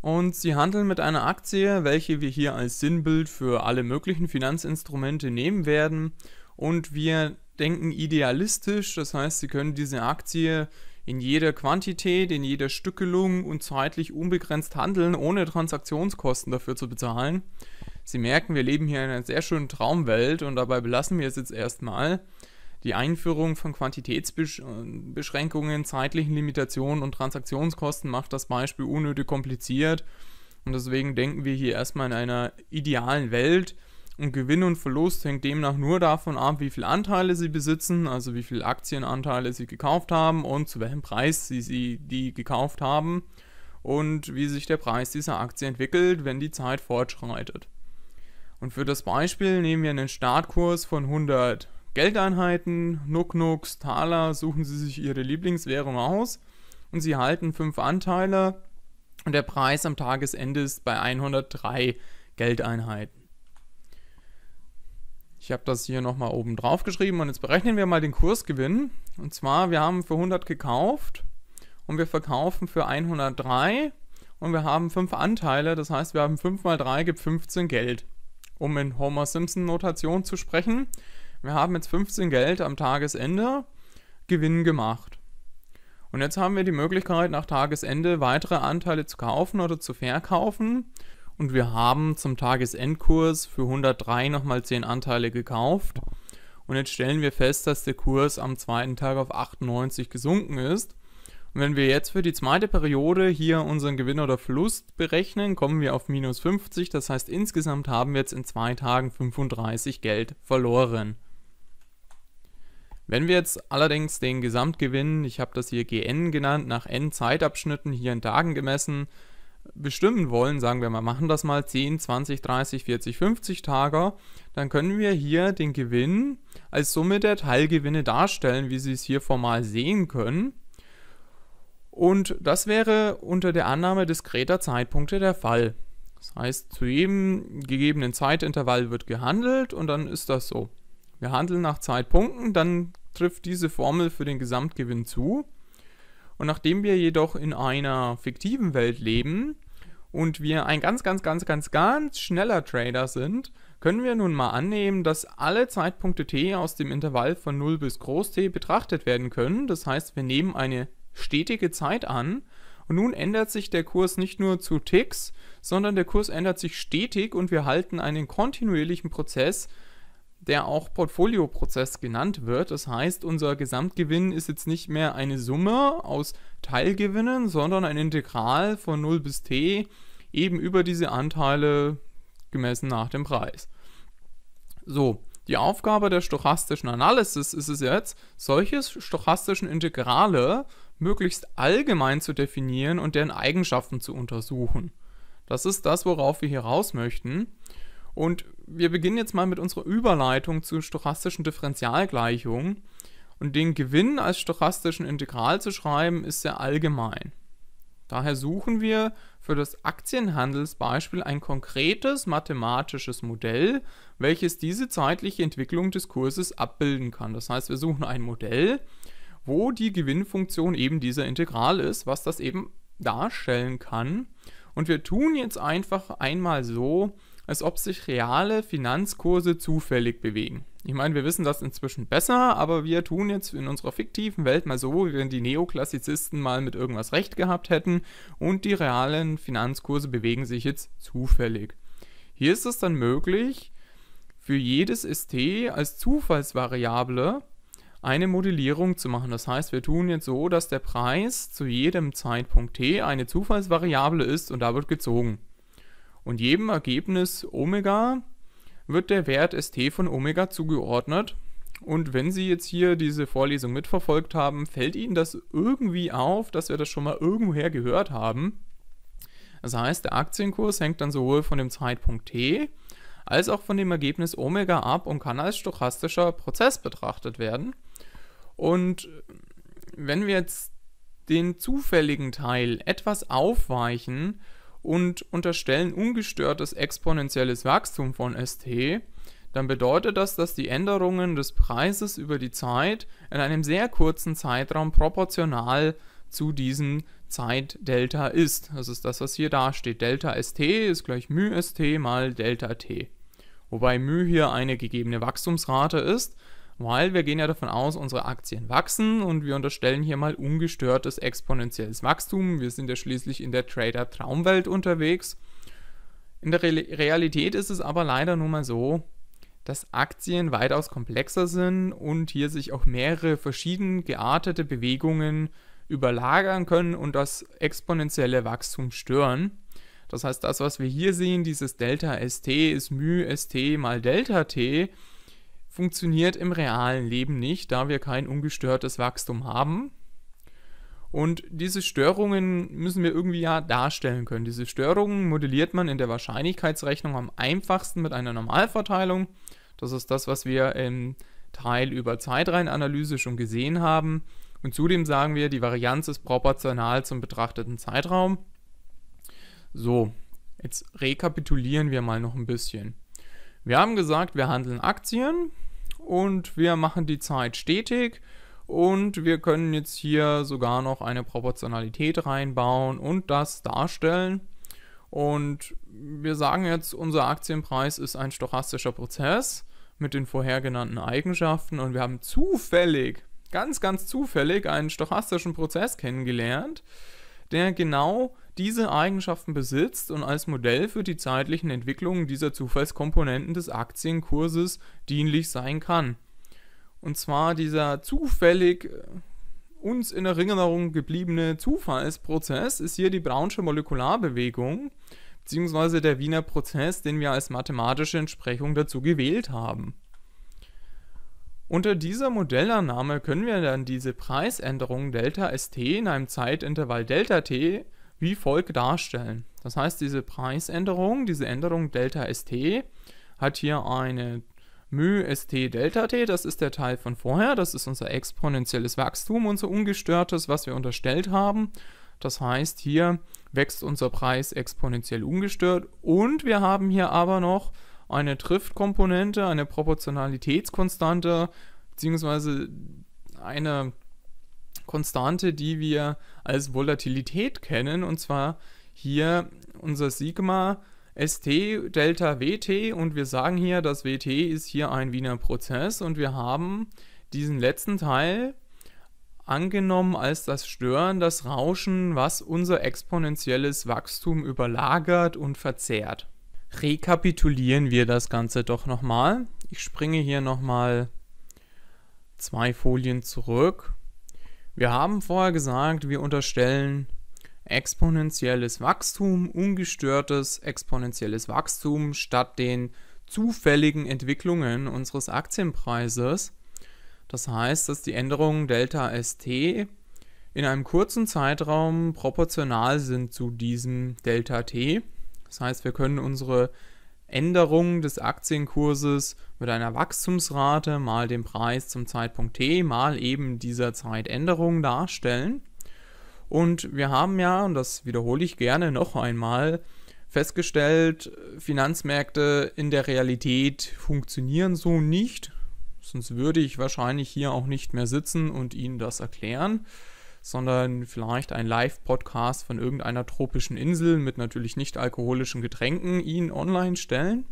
und Sie handeln mit einer Aktie, welche wir hier als Sinnbild für alle möglichen Finanzinstrumente nehmen werden. Und wir denken idealistisch, das heißt, Sie können diese Aktie in jeder Quantität, in jeder Stückelung und zeitlich unbegrenzt handeln, ohne Transaktionskosten dafür zu bezahlen. Sie merken, wir leben hier in einer sehr schönen Traumwelt und dabei belassen wir es jetzt erstmal. Die Einführung von Quantitätsbeschränkungen, zeitlichen Limitationen und Transaktionskosten macht das Beispiel unnötig kompliziert. Und deswegen denken wir hier erstmal in einer idealen Welt. Und Gewinn und Verlust hängt demnach nur davon ab, wie viele Anteile sie besitzen, also wie viele Aktienanteile sie gekauft haben und zu welchem Preis sie, sie die gekauft haben und wie sich der Preis dieser Aktie entwickelt, wenn die Zeit fortschreitet. Und für das Beispiel nehmen wir einen Startkurs von 100 Geldeinheiten, Nucknucks, Taler suchen sie sich ihre Lieblingswährung aus und sie halten fünf Anteile und der Preis am Tagesende ist bei 103 Geldeinheiten. Ich habe das hier nochmal oben drauf geschrieben und jetzt berechnen wir mal den Kursgewinn. Und zwar, wir haben für 100 gekauft und wir verkaufen für 103 und wir haben 5 Anteile, das heißt, wir haben 5 mal 3 gibt 15 Geld. Um in Homer Simpson Notation zu sprechen, wir haben jetzt 15 Geld am Tagesende Gewinn gemacht. Und jetzt haben wir die Möglichkeit, nach Tagesende weitere Anteile zu kaufen oder zu verkaufen. Und wir haben zum Tagesendkurs für 103 nochmal 10 Anteile gekauft. Und jetzt stellen wir fest, dass der Kurs am zweiten Tag auf 98 gesunken ist. Und wenn wir jetzt für die zweite Periode hier unseren Gewinn oder Verlust berechnen, kommen wir auf minus 50. Das heißt, insgesamt haben wir jetzt in zwei Tagen 35 Geld verloren. Wenn wir jetzt allerdings den Gesamtgewinn, ich habe das hier GN genannt, nach n Zeitabschnitten hier in Tagen gemessen, bestimmen wollen, sagen wir mal, machen das mal 10, 20, 30, 40, 50 Tage, dann können wir hier den Gewinn als Summe der Teilgewinne darstellen, wie Sie es hier formal sehen können. Und das wäre unter der Annahme diskreter Zeitpunkte der Fall. Das heißt, zu jedem gegebenen Zeitintervall wird gehandelt und dann ist das so. Wir handeln nach Zeitpunkten, dann trifft diese Formel für den Gesamtgewinn zu. Und nachdem wir jedoch in einer fiktiven Welt leben und wir ein ganz, ganz, ganz, ganz, ganz schneller Trader sind, können wir nun mal annehmen, dass alle Zeitpunkte t aus dem Intervall von 0 bis groß t betrachtet werden können. Das heißt, wir nehmen eine stetige Zeit an und nun ändert sich der Kurs nicht nur zu Ticks, sondern der Kurs ändert sich stetig und wir halten einen kontinuierlichen Prozess der auch Portfolioprozess genannt wird. Das heißt, unser Gesamtgewinn ist jetzt nicht mehr eine Summe aus Teilgewinnen, sondern ein Integral von 0 bis t eben über diese Anteile gemessen nach dem Preis. So, die Aufgabe der stochastischen Analysis ist es jetzt, solche stochastischen Integrale möglichst allgemein zu definieren und deren Eigenschaften zu untersuchen. Das ist das, worauf wir hier raus möchten. Und wir beginnen jetzt mal mit unserer Überleitung zu stochastischen Differentialgleichungen. Und den Gewinn als stochastischen Integral zu schreiben, ist sehr allgemein. Daher suchen wir für das Aktienhandelsbeispiel ein konkretes mathematisches Modell, welches diese zeitliche Entwicklung des Kurses abbilden kann. Das heißt, wir suchen ein Modell, wo die Gewinnfunktion eben dieser Integral ist, was das eben darstellen kann. Und wir tun jetzt einfach einmal so, als ob sich reale Finanzkurse zufällig bewegen. Ich meine, wir wissen das inzwischen besser, aber wir tun jetzt in unserer fiktiven Welt mal so, wie wenn die Neoklassizisten mal mit irgendwas recht gehabt hätten und die realen Finanzkurse bewegen sich jetzt zufällig. Hier ist es dann möglich, für jedes ST als Zufallsvariable eine Modellierung zu machen. Das heißt, wir tun jetzt so, dass der Preis zu jedem Zeitpunkt t eine Zufallsvariable ist und da wird gezogen und jedem Ergebnis Omega wird der Wert ST von Omega zugeordnet. Und wenn Sie jetzt hier diese Vorlesung mitverfolgt haben, fällt Ihnen das irgendwie auf, dass wir das schon mal irgendwoher gehört haben. Das heißt, der Aktienkurs hängt dann sowohl von dem Zeitpunkt T als auch von dem Ergebnis Omega ab und kann als stochastischer Prozess betrachtet werden. Und wenn wir jetzt den zufälligen Teil etwas aufweichen und unterstellen ungestörtes exponentielles Wachstum von ST, dann bedeutet das, dass die Änderungen des Preises über die Zeit in einem sehr kurzen Zeitraum proportional zu diesem Zeitdelta ist. Das ist das, was hier dasteht. Delta ST ist gleich μ ST mal Delta T. Wobei μ hier eine gegebene Wachstumsrate ist, weil wir gehen ja davon aus, unsere Aktien wachsen und wir unterstellen hier mal ungestörtes exponentielles Wachstum. Wir sind ja schließlich in der Trader-Traumwelt unterwegs. In der Re Realität ist es aber leider nun mal so, dass Aktien weitaus komplexer sind und hier sich auch mehrere verschieden geartete Bewegungen überlagern können und das exponentielle Wachstum stören. Das heißt, das, was wir hier sehen, dieses Delta ST ist μ ST mal Delta T, funktioniert im realen Leben nicht, da wir kein ungestörtes Wachstum haben. Und diese Störungen müssen wir irgendwie ja darstellen können. Diese Störungen modelliert man in der Wahrscheinlichkeitsrechnung am einfachsten mit einer Normalverteilung. Das ist das, was wir im Teil über Zeitreihenanalyse schon gesehen haben. Und zudem sagen wir, die Varianz ist proportional zum betrachteten Zeitraum. So, jetzt rekapitulieren wir mal noch ein bisschen. Wir haben gesagt, wir handeln Aktien, und wir machen die Zeit stetig und wir können jetzt hier sogar noch eine Proportionalität reinbauen und das darstellen. Und wir sagen jetzt, unser Aktienpreis ist ein stochastischer Prozess mit den vorhergenannten Eigenschaften und wir haben zufällig, ganz, ganz zufällig einen stochastischen Prozess kennengelernt, der genau diese Eigenschaften besitzt und als Modell für die zeitlichen Entwicklungen dieser Zufallskomponenten des Aktienkurses dienlich sein kann. Und zwar dieser zufällig äh, uns in Erinnerung gebliebene Zufallsprozess ist hier die Brownsche Molekularbewegung bzw. der Wiener Prozess, den wir als mathematische Entsprechung dazu gewählt haben. Unter dieser Modellannahme können wir dann diese Preisänderung Δ ST in einem Zeitintervall Δ t wie folgt darstellen. Das heißt, diese Preisänderung, diese Änderung Delta ST hat hier eine μ st delta t, das ist der Teil von vorher, das ist unser exponentielles Wachstum, unser ungestörtes, was wir unterstellt haben. Das heißt, hier wächst unser Preis exponentiell ungestört und wir haben hier aber noch eine Triftkomponente, eine Proportionalitätskonstante, beziehungsweise eine Konstante, die wir als Volatilität kennen, und zwar hier unser Sigma ST Delta WT und wir sagen hier, das WT ist hier ein Wiener Prozess und wir haben diesen letzten Teil angenommen als das Stören, das Rauschen, was unser exponentielles Wachstum überlagert und verzerrt. Rekapitulieren wir das Ganze doch nochmal. Ich springe hier nochmal zwei Folien zurück wir haben vorher gesagt, wir unterstellen exponentielles Wachstum, ungestörtes exponentielles Wachstum statt den zufälligen Entwicklungen unseres Aktienpreises. Das heißt, dass die Änderungen Delta ST in einem kurzen Zeitraum proportional sind zu diesem Delta T. Das heißt, wir können unsere Änderungen des Aktienkurses mit einer Wachstumsrate mal den Preis zum Zeitpunkt T mal eben dieser Zeitänderung darstellen. Und wir haben ja, und das wiederhole ich gerne noch einmal, festgestellt, Finanzmärkte in der Realität funktionieren so nicht. Sonst würde ich wahrscheinlich hier auch nicht mehr sitzen und Ihnen das erklären, sondern vielleicht ein Live-Podcast von irgendeiner tropischen Insel mit natürlich nicht alkoholischen Getränken Ihnen online stellen.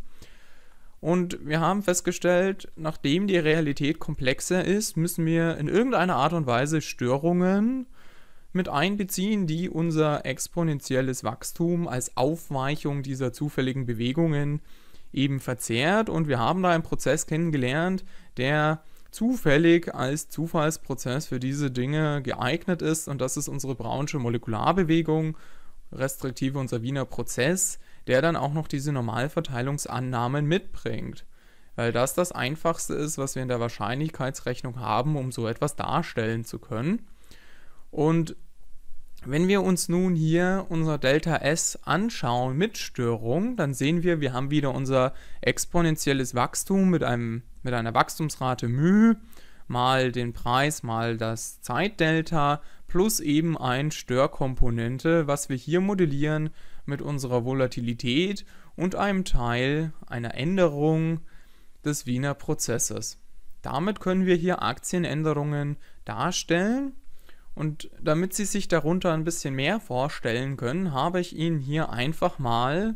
Und wir haben festgestellt, nachdem die Realität komplexer ist, müssen wir in irgendeiner Art und Weise Störungen mit einbeziehen, die unser exponentielles Wachstum als Aufweichung dieser zufälligen Bewegungen eben verzehrt. Und wir haben da einen Prozess kennengelernt, der zufällig als Zufallsprozess für diese Dinge geeignet ist. Und das ist unsere braunsche Molekularbewegung, restriktive unser Wiener Prozess der dann auch noch diese Normalverteilungsannahmen mitbringt. Weil das das Einfachste ist, was wir in der Wahrscheinlichkeitsrechnung haben, um so etwas darstellen zu können. Und wenn wir uns nun hier unser Delta S anschauen mit Störung, dann sehen wir, wir haben wieder unser exponentielles Wachstum mit, einem, mit einer Wachstumsrate μ mal den Preis mal das Zeitdelta plus eben ein Störkomponente, was wir hier modellieren mit unserer Volatilität und einem Teil einer Änderung des Wiener Prozesses. Damit können wir hier Aktienänderungen darstellen und damit Sie sich darunter ein bisschen mehr vorstellen können, habe ich Ihnen hier einfach mal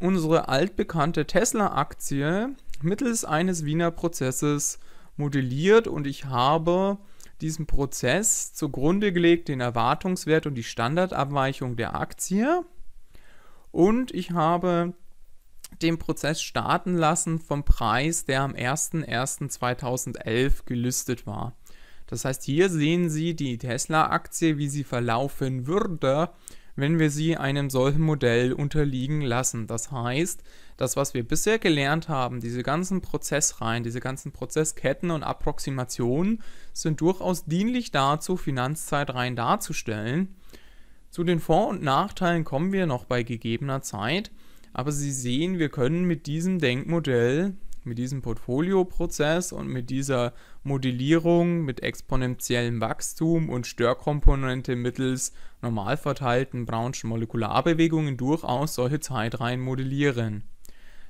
unsere altbekannte Tesla-Aktie mittels eines Wiener Prozesses modelliert und ich habe diesem Prozess zugrunde gelegt den Erwartungswert und die Standardabweichung der Aktie. Und ich habe den Prozess starten lassen vom Preis, der am 01.01.2011 gelistet war. Das heißt, hier sehen Sie die Tesla-Aktie, wie sie verlaufen würde, wenn wir sie einem solchen Modell unterliegen lassen. Das heißt, das, was wir bisher gelernt haben, diese ganzen Prozessreihen, diese ganzen Prozessketten und Approximationen sind durchaus dienlich dazu, Finanzzeitreihen darzustellen. Zu den Vor- und Nachteilen kommen wir noch bei gegebener Zeit, aber Sie sehen, wir können mit diesem Denkmodell mit diesem Portfolioprozess und mit dieser Modellierung mit exponentiellem Wachstum und Störkomponente mittels normal verteilten Brownschen Molekularbewegungen durchaus solche Zeitreihen modellieren.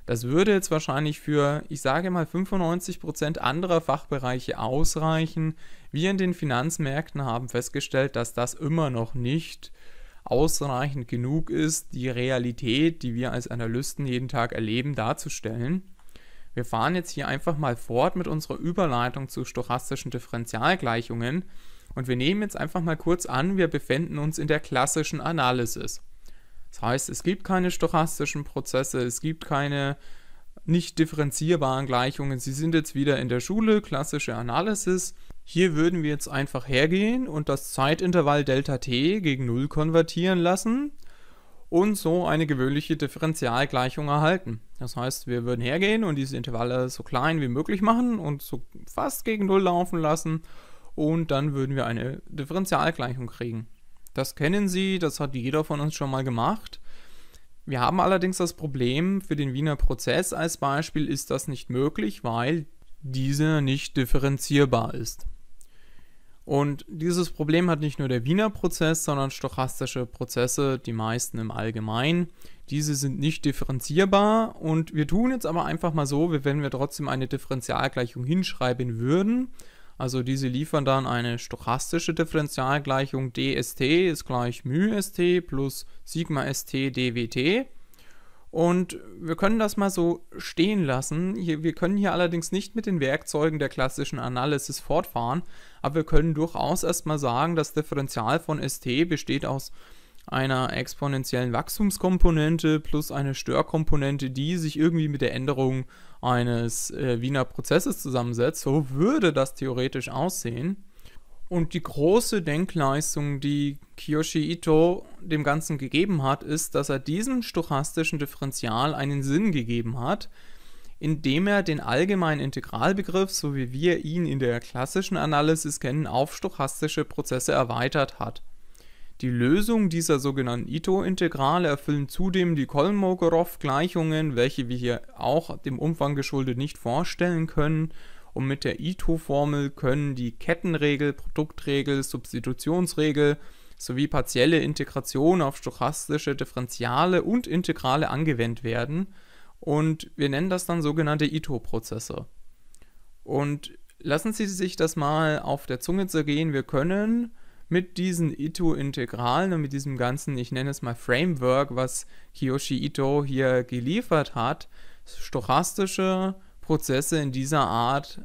Das würde jetzt wahrscheinlich für, ich sage mal, 95% anderer Fachbereiche ausreichen. Wir in den Finanzmärkten haben festgestellt, dass das immer noch nicht ausreichend genug ist, die Realität, die wir als Analysten jeden Tag erleben, darzustellen. Wir fahren jetzt hier einfach mal fort mit unserer Überleitung zu stochastischen Differentialgleichungen und wir nehmen jetzt einfach mal kurz an, wir befinden uns in der klassischen Analysis. Das heißt, es gibt keine stochastischen Prozesse, es gibt keine nicht differenzierbaren Gleichungen. Sie sind jetzt wieder in der Schule, klassische Analysis. Hier würden wir jetzt einfach hergehen und das Zeitintervall Δt gegen 0 konvertieren lassen und so eine gewöhnliche Differentialgleichung erhalten. Das heißt, wir würden hergehen und diese Intervalle so klein wie möglich machen und so fast gegen 0 laufen lassen und dann würden wir eine Differentialgleichung kriegen. Das kennen Sie, das hat jeder von uns schon mal gemacht. Wir haben allerdings das Problem, für den Wiener Prozess als Beispiel ist das nicht möglich, weil dieser nicht differenzierbar ist. Und dieses Problem hat nicht nur der Wiener Prozess, sondern stochastische Prozesse, die meisten im Allgemeinen. Diese sind nicht differenzierbar und wir tun jetzt aber einfach mal so, wie wenn wir trotzdem eine Differentialgleichung hinschreiben würden also diese liefern dann eine stochastische Differentialgleichung dst ist gleich μst plus sigma st dwt. Und wir können das mal so stehen lassen. wir können hier allerdings nicht mit den Werkzeugen der klassischen Analysis fortfahren, aber wir können durchaus erstmal sagen, das Differential von st besteht aus einer exponentiellen Wachstumskomponente plus eine Störkomponente, die sich irgendwie mit der Änderung eines äh, Wiener Prozesses zusammensetzt. So würde das theoretisch aussehen. Und die große Denkleistung, die Kiyoshi Ito dem Ganzen gegeben hat, ist, dass er diesem stochastischen Differential einen Sinn gegeben hat, indem er den allgemeinen Integralbegriff, so wie wir ihn in der klassischen Analysis kennen, auf stochastische Prozesse erweitert hat. Die Lösung dieser sogenannten Ito-Integrale erfüllen zudem die Kolmogorov-Gleichungen, welche wir hier auch dem Umfang geschuldet nicht vorstellen können. Und mit der Ito-Formel können die Kettenregel, Produktregel, Substitutionsregel sowie partielle Integration auf stochastische Differentiale und Integrale angewendet werden. Und wir nennen das dann sogenannte Ito-Prozesse. Und lassen Sie sich das mal auf der Zunge zergehen. Wir können mit diesen Ito-Integralen und mit diesem ganzen, ich nenne es mal Framework, was Kiyoshi Ito hier geliefert hat, stochastische Prozesse in dieser Art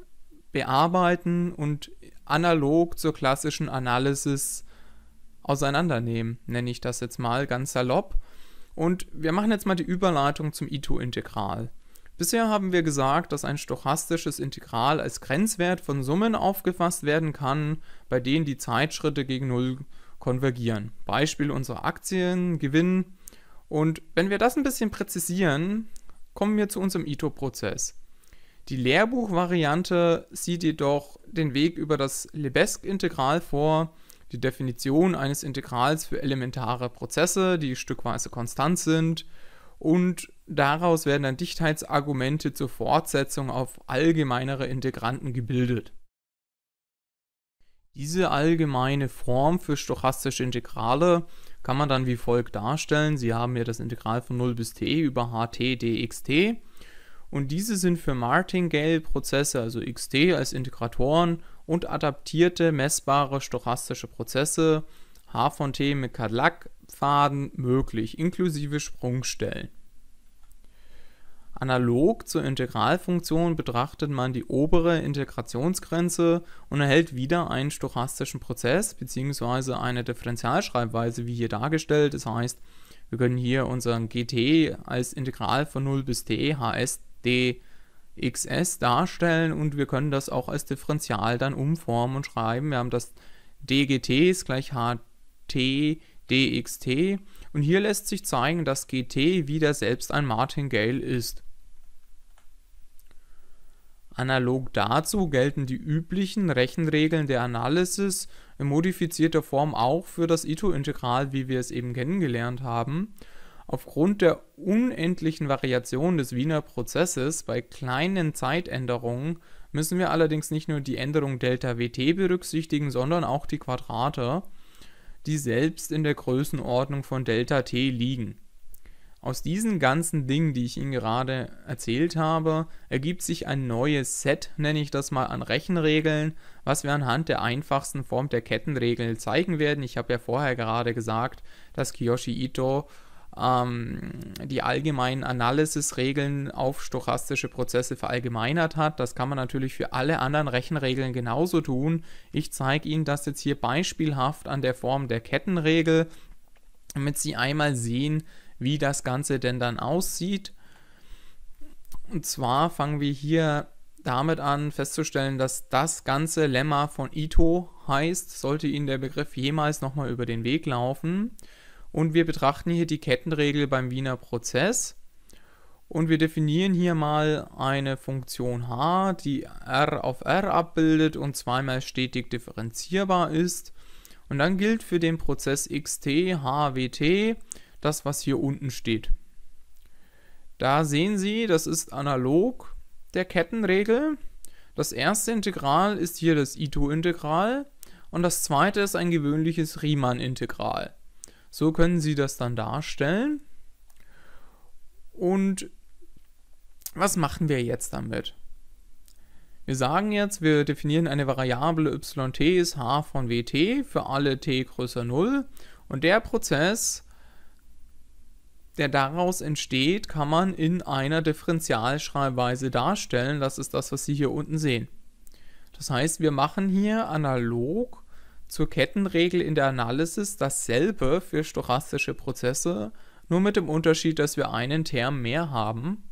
bearbeiten und analog zur klassischen Analysis auseinandernehmen, nenne ich das jetzt mal ganz salopp. Und wir machen jetzt mal die Überleitung zum Ito-Integral. Bisher haben wir gesagt, dass ein stochastisches Integral als Grenzwert von Summen aufgefasst werden kann, bei denen die Zeitschritte gegen Null konvergieren. Beispiel unserer Aktien, Gewinn. Und wenn wir das ein bisschen präzisieren, kommen wir zu unserem Ito-Prozess. Die Lehrbuchvariante sieht jedoch den Weg über das Lebesgue-Integral vor, die Definition eines Integrals für elementare Prozesse, die stückweise konstant sind und Daraus werden dann Dichtheitsargumente zur Fortsetzung auf allgemeinere Integranten gebildet. Diese allgemeine Form für stochastische Integrale kann man dann wie folgt darstellen. Sie haben hier das Integral von 0 bis t über ht dxt und diese sind für Martingale-Prozesse, also xt als Integratoren und adaptierte messbare stochastische Prozesse h von t mit Cadillac-Pfaden möglich, inklusive Sprungstellen. Analog zur Integralfunktion betrachtet man die obere Integrationsgrenze und erhält wieder einen stochastischen Prozess bzw. eine Differentialschreibweise wie hier dargestellt. Das heißt, wir können hier unseren gt als Integral von 0 bis t hs dxs darstellen und wir können das auch als Differential dann umformen und schreiben. Wir haben das dgt ist gleich ht dxt und hier lässt sich zeigen, dass gt wieder selbst ein Martingale ist. Analog dazu gelten die üblichen Rechenregeln der Analysis in modifizierter Form auch für das Ito-Integral, wie wir es eben kennengelernt haben. Aufgrund der unendlichen Variation des Wiener Prozesses bei kleinen Zeitänderungen müssen wir allerdings nicht nur die Änderung Δwt berücksichtigen, sondern auch die Quadrate, die selbst in der Größenordnung von Δt liegen. Aus diesen ganzen Dingen, die ich Ihnen gerade erzählt habe, ergibt sich ein neues Set, nenne ich das mal, an Rechenregeln, was wir anhand der einfachsten Form der Kettenregel zeigen werden. Ich habe ja vorher gerade gesagt, dass Kiyoshi Ito ähm, die allgemeinen Analysis-Regeln auf stochastische Prozesse verallgemeinert hat. Das kann man natürlich für alle anderen Rechenregeln genauso tun. Ich zeige Ihnen das jetzt hier beispielhaft an der Form der Kettenregel, damit Sie einmal sehen, wie das Ganze denn dann aussieht. Und zwar fangen wir hier damit an festzustellen, dass das ganze Lemma von Ito heißt, sollte Ihnen der Begriff jemals nochmal über den Weg laufen. Und wir betrachten hier die Kettenregel beim Wiener Prozess. Und wir definieren hier mal eine Funktion h, die r auf r abbildet und zweimal stetig differenzierbar ist. Und dann gilt für den Prozess xt, hwt das, was hier unten steht. Da sehen Sie, das ist analog der Kettenregel. Das erste Integral ist hier das Ito-Integral und das zweite ist ein gewöhnliches Riemann-Integral. So können Sie das dann darstellen. Und was machen wir jetzt damit? Wir sagen jetzt, wir definieren eine Variable yt ist h von wt für alle t größer 0 und der Prozess der daraus entsteht, kann man in einer Differentialschreibweise darstellen. Das ist das, was Sie hier unten sehen. Das heißt, wir machen hier analog zur Kettenregel in der Analysis dasselbe für stochastische Prozesse, nur mit dem Unterschied, dass wir einen Term mehr haben.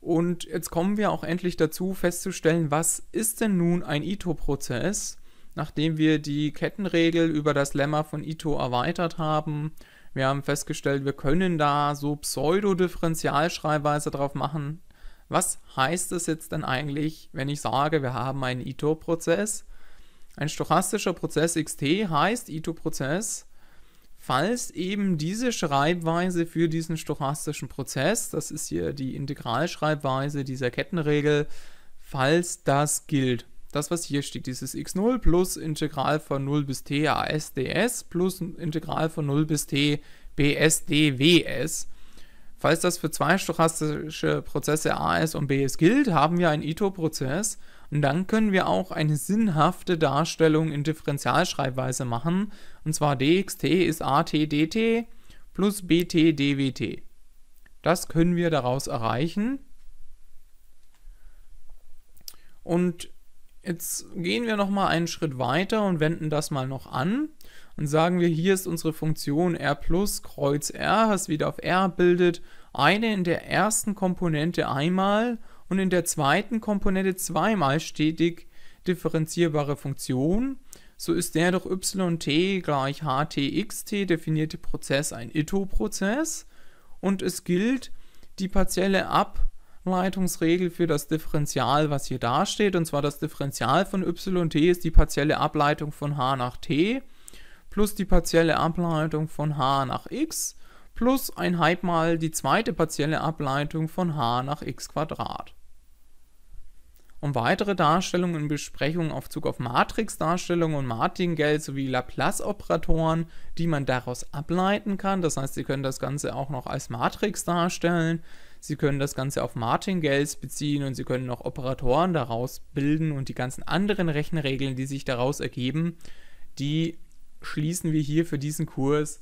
Und jetzt kommen wir auch endlich dazu, festzustellen, was ist denn nun ein Ito-Prozess? Nachdem wir die Kettenregel über das Lemma von Ito erweitert haben, wir haben festgestellt, wir können da so Pseudo-Differentialschreibweise drauf machen. Was heißt das jetzt denn eigentlich, wenn ich sage, wir haben einen Ito-Prozess? Ein stochastischer Prozess xt heißt Ito-Prozess, falls eben diese Schreibweise für diesen stochastischen Prozess, das ist hier die Integralschreibweise dieser Kettenregel, falls das gilt das, was hier steht, dieses x0 plus Integral von 0 bis t as ds plus Integral von 0 bis t bs dws. Falls das für zwei stochastische Prozesse as und bs gilt, haben wir einen Ito-Prozess und dann können wir auch eine sinnhafte Darstellung in Differentialschreibweise machen, und zwar dxt ist at dt plus bt dwt. Das können wir daraus erreichen. Und Jetzt gehen wir nochmal einen Schritt weiter und wenden das mal noch an und sagen wir, hier ist unsere Funktion r plus Kreuz r, das wieder auf r bildet, eine in der ersten Komponente einmal und in der zweiten Komponente zweimal stetig differenzierbare Funktion. So ist der durch yt gleich htxt definierte Prozess ein Ito-Prozess und es gilt, die partielle Ab- Ableitungsregel für das Differential, was hier dasteht. Und zwar das Differential von yt ist die partielle Ableitung von h nach t plus die partielle Ableitung von h nach x plus ein halb mal die zweite partielle Ableitung von h nach x Quadrat. Um weitere Darstellungen und Besprechungen auf Zug auf Matrixdarstellungen und Martingale sowie Laplace-Operatoren, die man daraus ableiten kann, das heißt, Sie können das Ganze auch noch als Matrix darstellen, Sie können das Ganze auf Martingales beziehen und Sie können noch Operatoren daraus bilden und die ganzen anderen Rechenregeln, die sich daraus ergeben, die schließen wir hier für diesen Kurs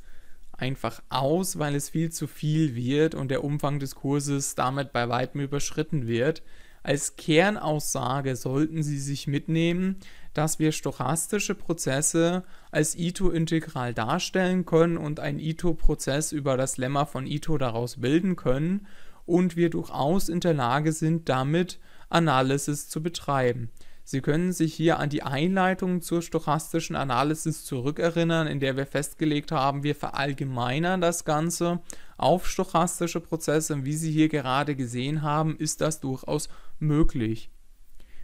einfach aus, weil es viel zu viel wird und der Umfang des Kurses damit bei weitem überschritten wird. Als Kernaussage sollten Sie sich mitnehmen, dass wir stochastische Prozesse als Ito-Integral darstellen können und einen Ito-Prozess über das Lemma von Ito daraus bilden können und wir durchaus in der Lage sind, damit Analysis zu betreiben. Sie können sich hier an die Einleitung zur stochastischen Analysis zurückerinnern, in der wir festgelegt haben, wir verallgemeinern das Ganze auf stochastische Prozesse. wie Sie hier gerade gesehen haben, ist das durchaus möglich.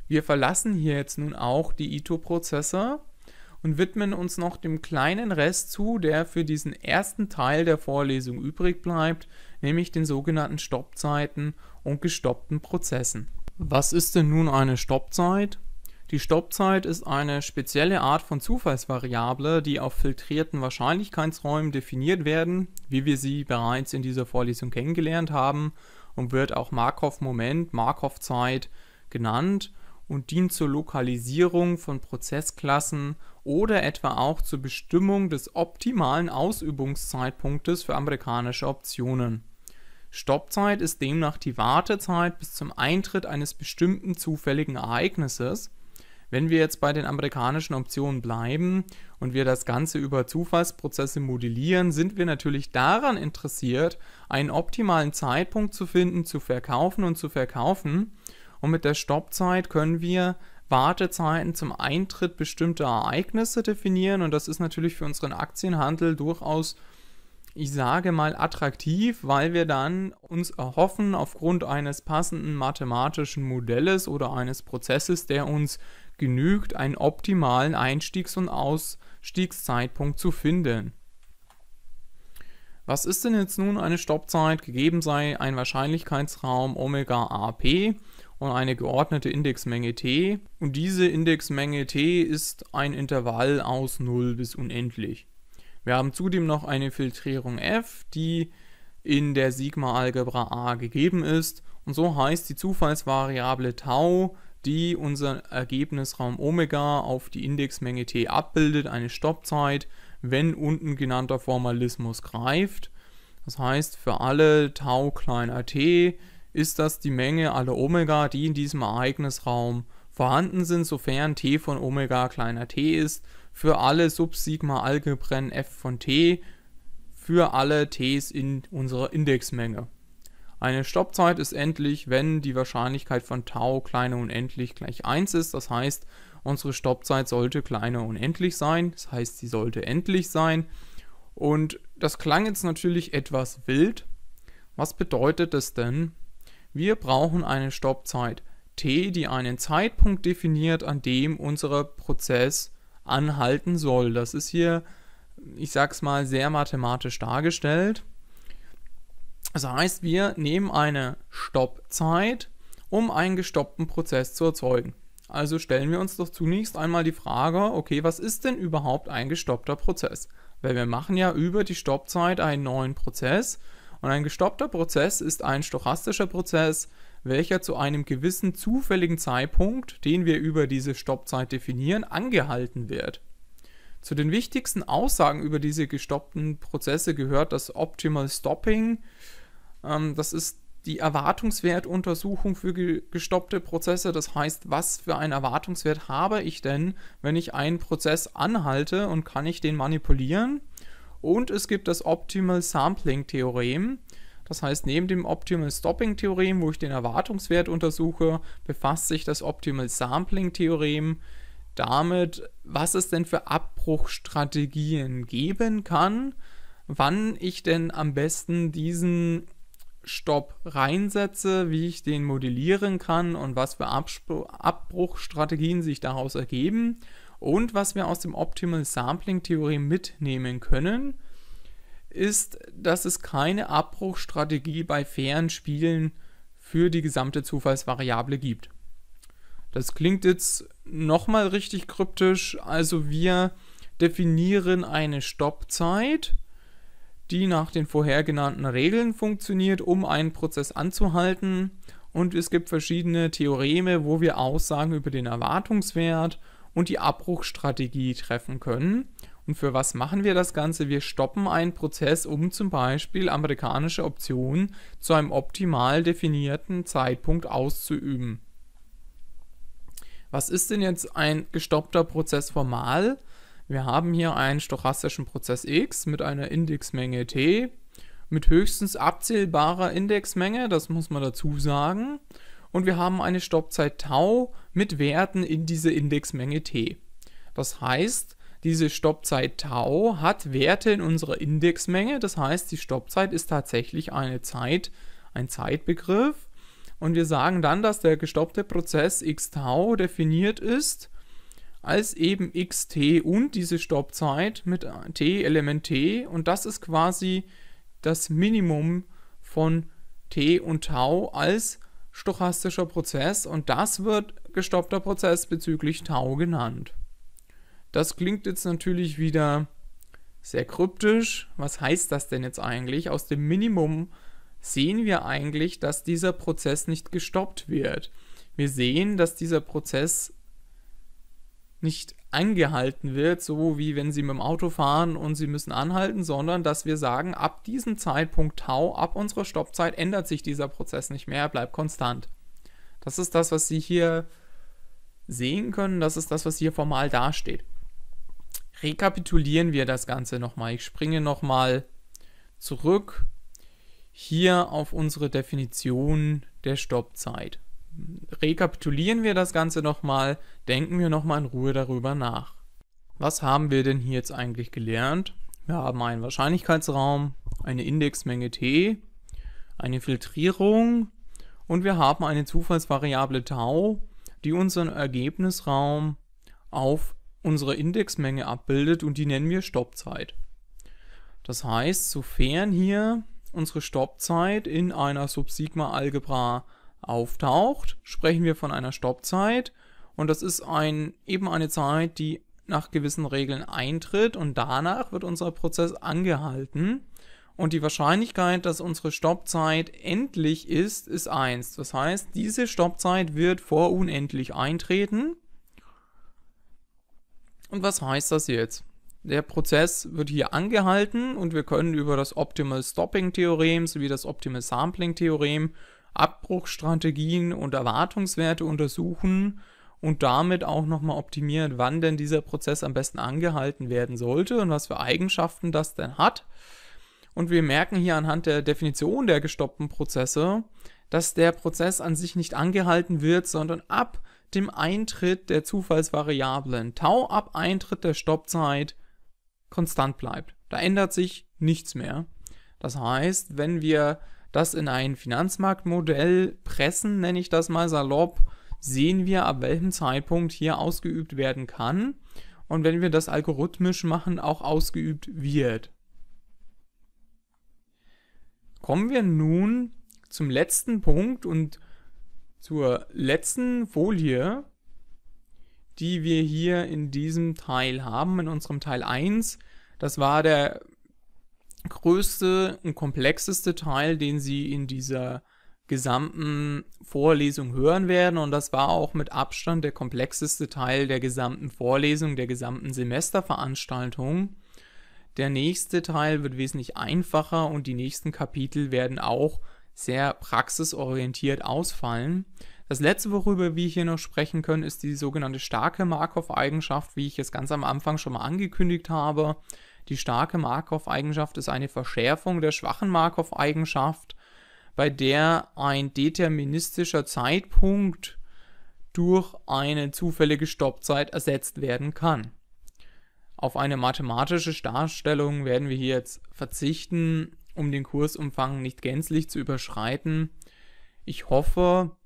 Wir verlassen hier jetzt nun auch die ITO-Prozesse und widmen uns noch dem kleinen Rest zu, der für diesen ersten Teil der Vorlesung übrig bleibt nämlich den sogenannten Stoppzeiten und gestoppten Prozessen. Was ist denn nun eine Stoppzeit? Die Stoppzeit ist eine spezielle Art von Zufallsvariable, die auf filtrierten Wahrscheinlichkeitsräumen definiert werden, wie wir sie bereits in dieser Vorlesung kennengelernt haben, und wird auch Markov-Moment, Markov-Zeit genannt und dient zur Lokalisierung von Prozessklassen oder etwa auch zur Bestimmung des optimalen Ausübungszeitpunktes für amerikanische Optionen. Stoppzeit ist demnach die Wartezeit bis zum Eintritt eines bestimmten zufälligen Ereignisses. Wenn wir jetzt bei den amerikanischen Optionen bleiben und wir das Ganze über Zufallsprozesse modellieren, sind wir natürlich daran interessiert, einen optimalen Zeitpunkt zu finden, zu verkaufen und zu verkaufen. Und mit der Stoppzeit können wir Wartezeiten zum Eintritt bestimmter Ereignisse definieren und das ist natürlich für unseren Aktienhandel durchaus ich sage mal, attraktiv, weil wir dann uns erhoffen, aufgrund eines passenden mathematischen Modells oder eines Prozesses, der uns genügt, einen optimalen Einstiegs- und Ausstiegszeitpunkt zu finden. Was ist denn jetzt nun eine Stoppzeit? Gegeben sei ein Wahrscheinlichkeitsraum Omega AP und eine geordnete Indexmenge t. Und diese Indexmenge t ist ein Intervall aus 0 bis unendlich. Wir haben zudem noch eine Filtrierung f, die in der Sigma-Algebra A gegeben ist. Und so heißt die Zufallsvariable tau, die unseren Ergebnisraum Omega auf die Indexmenge t abbildet, eine Stoppzeit, wenn unten genannter Formalismus greift. Das heißt, für alle tau kleiner t ist das die Menge aller Omega, die in diesem Ereignisraum vorhanden sind, sofern t von Omega kleiner t ist für alle Sub-Sigma Algebren f von t für alle t's in unserer Indexmenge. Eine Stoppzeit ist endlich, wenn die Wahrscheinlichkeit von tau kleiner unendlich gleich 1 ist. Das heißt, unsere Stoppzeit sollte kleiner unendlich sein. Das heißt, sie sollte endlich sein. Und das klang jetzt natürlich etwas wild. Was bedeutet das denn? Wir brauchen eine Stoppzeit t, die einen Zeitpunkt definiert, an dem unser Prozess anhalten soll. Das ist hier, ich sag's mal, sehr mathematisch dargestellt. Das heißt, wir nehmen eine Stoppzeit, um einen gestoppten Prozess zu erzeugen. Also stellen wir uns doch zunächst einmal die Frage, okay, was ist denn überhaupt ein gestoppter Prozess? Weil wir machen ja über die Stoppzeit einen neuen Prozess und ein gestoppter Prozess ist ein stochastischer Prozess, welcher zu einem gewissen zufälligen Zeitpunkt, den wir über diese Stoppzeit definieren, angehalten wird. Zu den wichtigsten Aussagen über diese gestoppten Prozesse gehört das Optimal Stopping. Ähm, das ist die Erwartungswertuntersuchung für gestoppte Prozesse. Das heißt, was für einen Erwartungswert habe ich denn, wenn ich einen Prozess anhalte und kann ich den manipulieren? Und es gibt das Optimal Sampling Theorem. Das heißt, neben dem Optimal Stopping Theorem, wo ich den Erwartungswert untersuche, befasst sich das Optimal Sampling Theorem damit, was es denn für Abbruchstrategien geben kann, wann ich denn am besten diesen Stopp reinsetze, wie ich den modellieren kann und was für Abbruchstrategien sich daraus ergeben und was wir aus dem Optimal Sampling Theorem mitnehmen können ist, dass es keine Abbruchstrategie bei fairen Spielen für die gesamte Zufallsvariable gibt. Das klingt jetzt nochmal richtig kryptisch. Also wir definieren eine Stoppzeit, die nach den vorher genannten Regeln funktioniert, um einen Prozess anzuhalten. Und es gibt verschiedene Theoreme, wo wir Aussagen über den Erwartungswert und die Abbruchstrategie treffen können. Und für was machen wir das Ganze? Wir stoppen einen Prozess, um zum Beispiel amerikanische Optionen zu einem optimal definierten Zeitpunkt auszuüben. Was ist denn jetzt ein gestoppter Prozess formal? Wir haben hier einen stochastischen Prozess X mit einer Indexmenge T, mit höchstens abzählbarer Indexmenge, das muss man dazu sagen. Und wir haben eine Stoppzeit Tau mit Werten in dieser Indexmenge T. Das heißt, diese Stoppzeit Tau hat Werte in unserer Indexmenge, das heißt, die Stoppzeit ist tatsächlich eine Zeit, ein Zeitbegriff. Und wir sagen dann, dass der gestoppte Prozess x Tau definiert ist als eben xt und diese Stoppzeit mit t Element t und das ist quasi das Minimum von t und tau als stochastischer Prozess und das wird gestoppter Prozess bezüglich tau genannt. Das klingt jetzt natürlich wieder sehr kryptisch. Was heißt das denn jetzt eigentlich? Aus dem Minimum sehen wir eigentlich, dass dieser Prozess nicht gestoppt wird. Wir sehen, dass dieser Prozess nicht angehalten wird, so wie wenn Sie mit dem Auto fahren und Sie müssen anhalten, sondern dass wir sagen, ab diesem Zeitpunkt Tau, ab unserer Stoppzeit ändert sich dieser Prozess nicht mehr, er bleibt konstant. Das ist das, was Sie hier sehen können, das ist das, was hier formal dasteht rekapitulieren wir das Ganze nochmal. Ich springe nochmal zurück hier auf unsere Definition der Stoppzeit. Rekapitulieren wir das Ganze nochmal, denken wir nochmal in Ruhe darüber nach. Was haben wir denn hier jetzt eigentlich gelernt? Wir haben einen Wahrscheinlichkeitsraum, eine Indexmenge t, eine Filtrierung und wir haben eine Zufallsvariable tau, die unseren Ergebnisraum auf unsere Indexmenge abbildet und die nennen wir Stoppzeit. Das heißt, sofern hier unsere Stoppzeit in einer sub sigma algebra auftaucht, sprechen wir von einer Stoppzeit und das ist ein, eben eine Zeit, die nach gewissen Regeln eintritt und danach wird unser Prozess angehalten und die Wahrscheinlichkeit, dass unsere Stoppzeit endlich ist, ist 1. Das heißt, diese Stoppzeit wird vor unendlich eintreten und was heißt das jetzt? Der Prozess wird hier angehalten und wir können über das Optimal Stopping Theorem sowie das Optimal Sampling Theorem Abbruchstrategien und Erwartungswerte untersuchen und damit auch nochmal optimieren, wann denn dieser Prozess am besten angehalten werden sollte und was für Eigenschaften das denn hat. Und wir merken hier anhand der Definition der gestoppten Prozesse, dass der Prozess an sich nicht angehalten wird, sondern ab dem Eintritt der Zufallsvariablen Tau ab Eintritt der Stoppzeit konstant bleibt. Da ändert sich nichts mehr. Das heißt, wenn wir das in ein Finanzmarktmodell pressen, nenne ich das mal salopp, sehen wir, ab welchem Zeitpunkt hier ausgeübt werden kann und wenn wir das algorithmisch machen, auch ausgeübt wird. Kommen wir nun zum letzten Punkt und zur letzten Folie, die wir hier in diesem Teil haben, in unserem Teil 1. Das war der größte und komplexeste Teil, den Sie in dieser gesamten Vorlesung hören werden und das war auch mit Abstand der komplexeste Teil der gesamten Vorlesung, der gesamten Semesterveranstaltung. Der nächste Teil wird wesentlich einfacher und die nächsten Kapitel werden auch sehr praxisorientiert ausfallen. Das letzte, worüber wir hier noch sprechen können, ist die sogenannte starke Markov-Eigenschaft, wie ich es ganz am Anfang schon mal angekündigt habe. Die starke Markov-Eigenschaft ist eine Verschärfung der schwachen Markov-Eigenschaft, bei der ein deterministischer Zeitpunkt durch eine zufällige Stoppzeit ersetzt werden kann. Auf eine mathematische Darstellung werden wir hier jetzt verzichten um den Kursumfang nicht gänzlich zu überschreiten. Ich hoffe,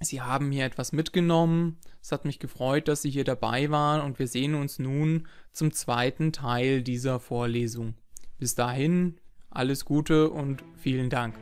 Sie haben hier etwas mitgenommen. Es hat mich gefreut, dass Sie hier dabei waren und wir sehen uns nun zum zweiten Teil dieser Vorlesung. Bis dahin, alles Gute und vielen Dank.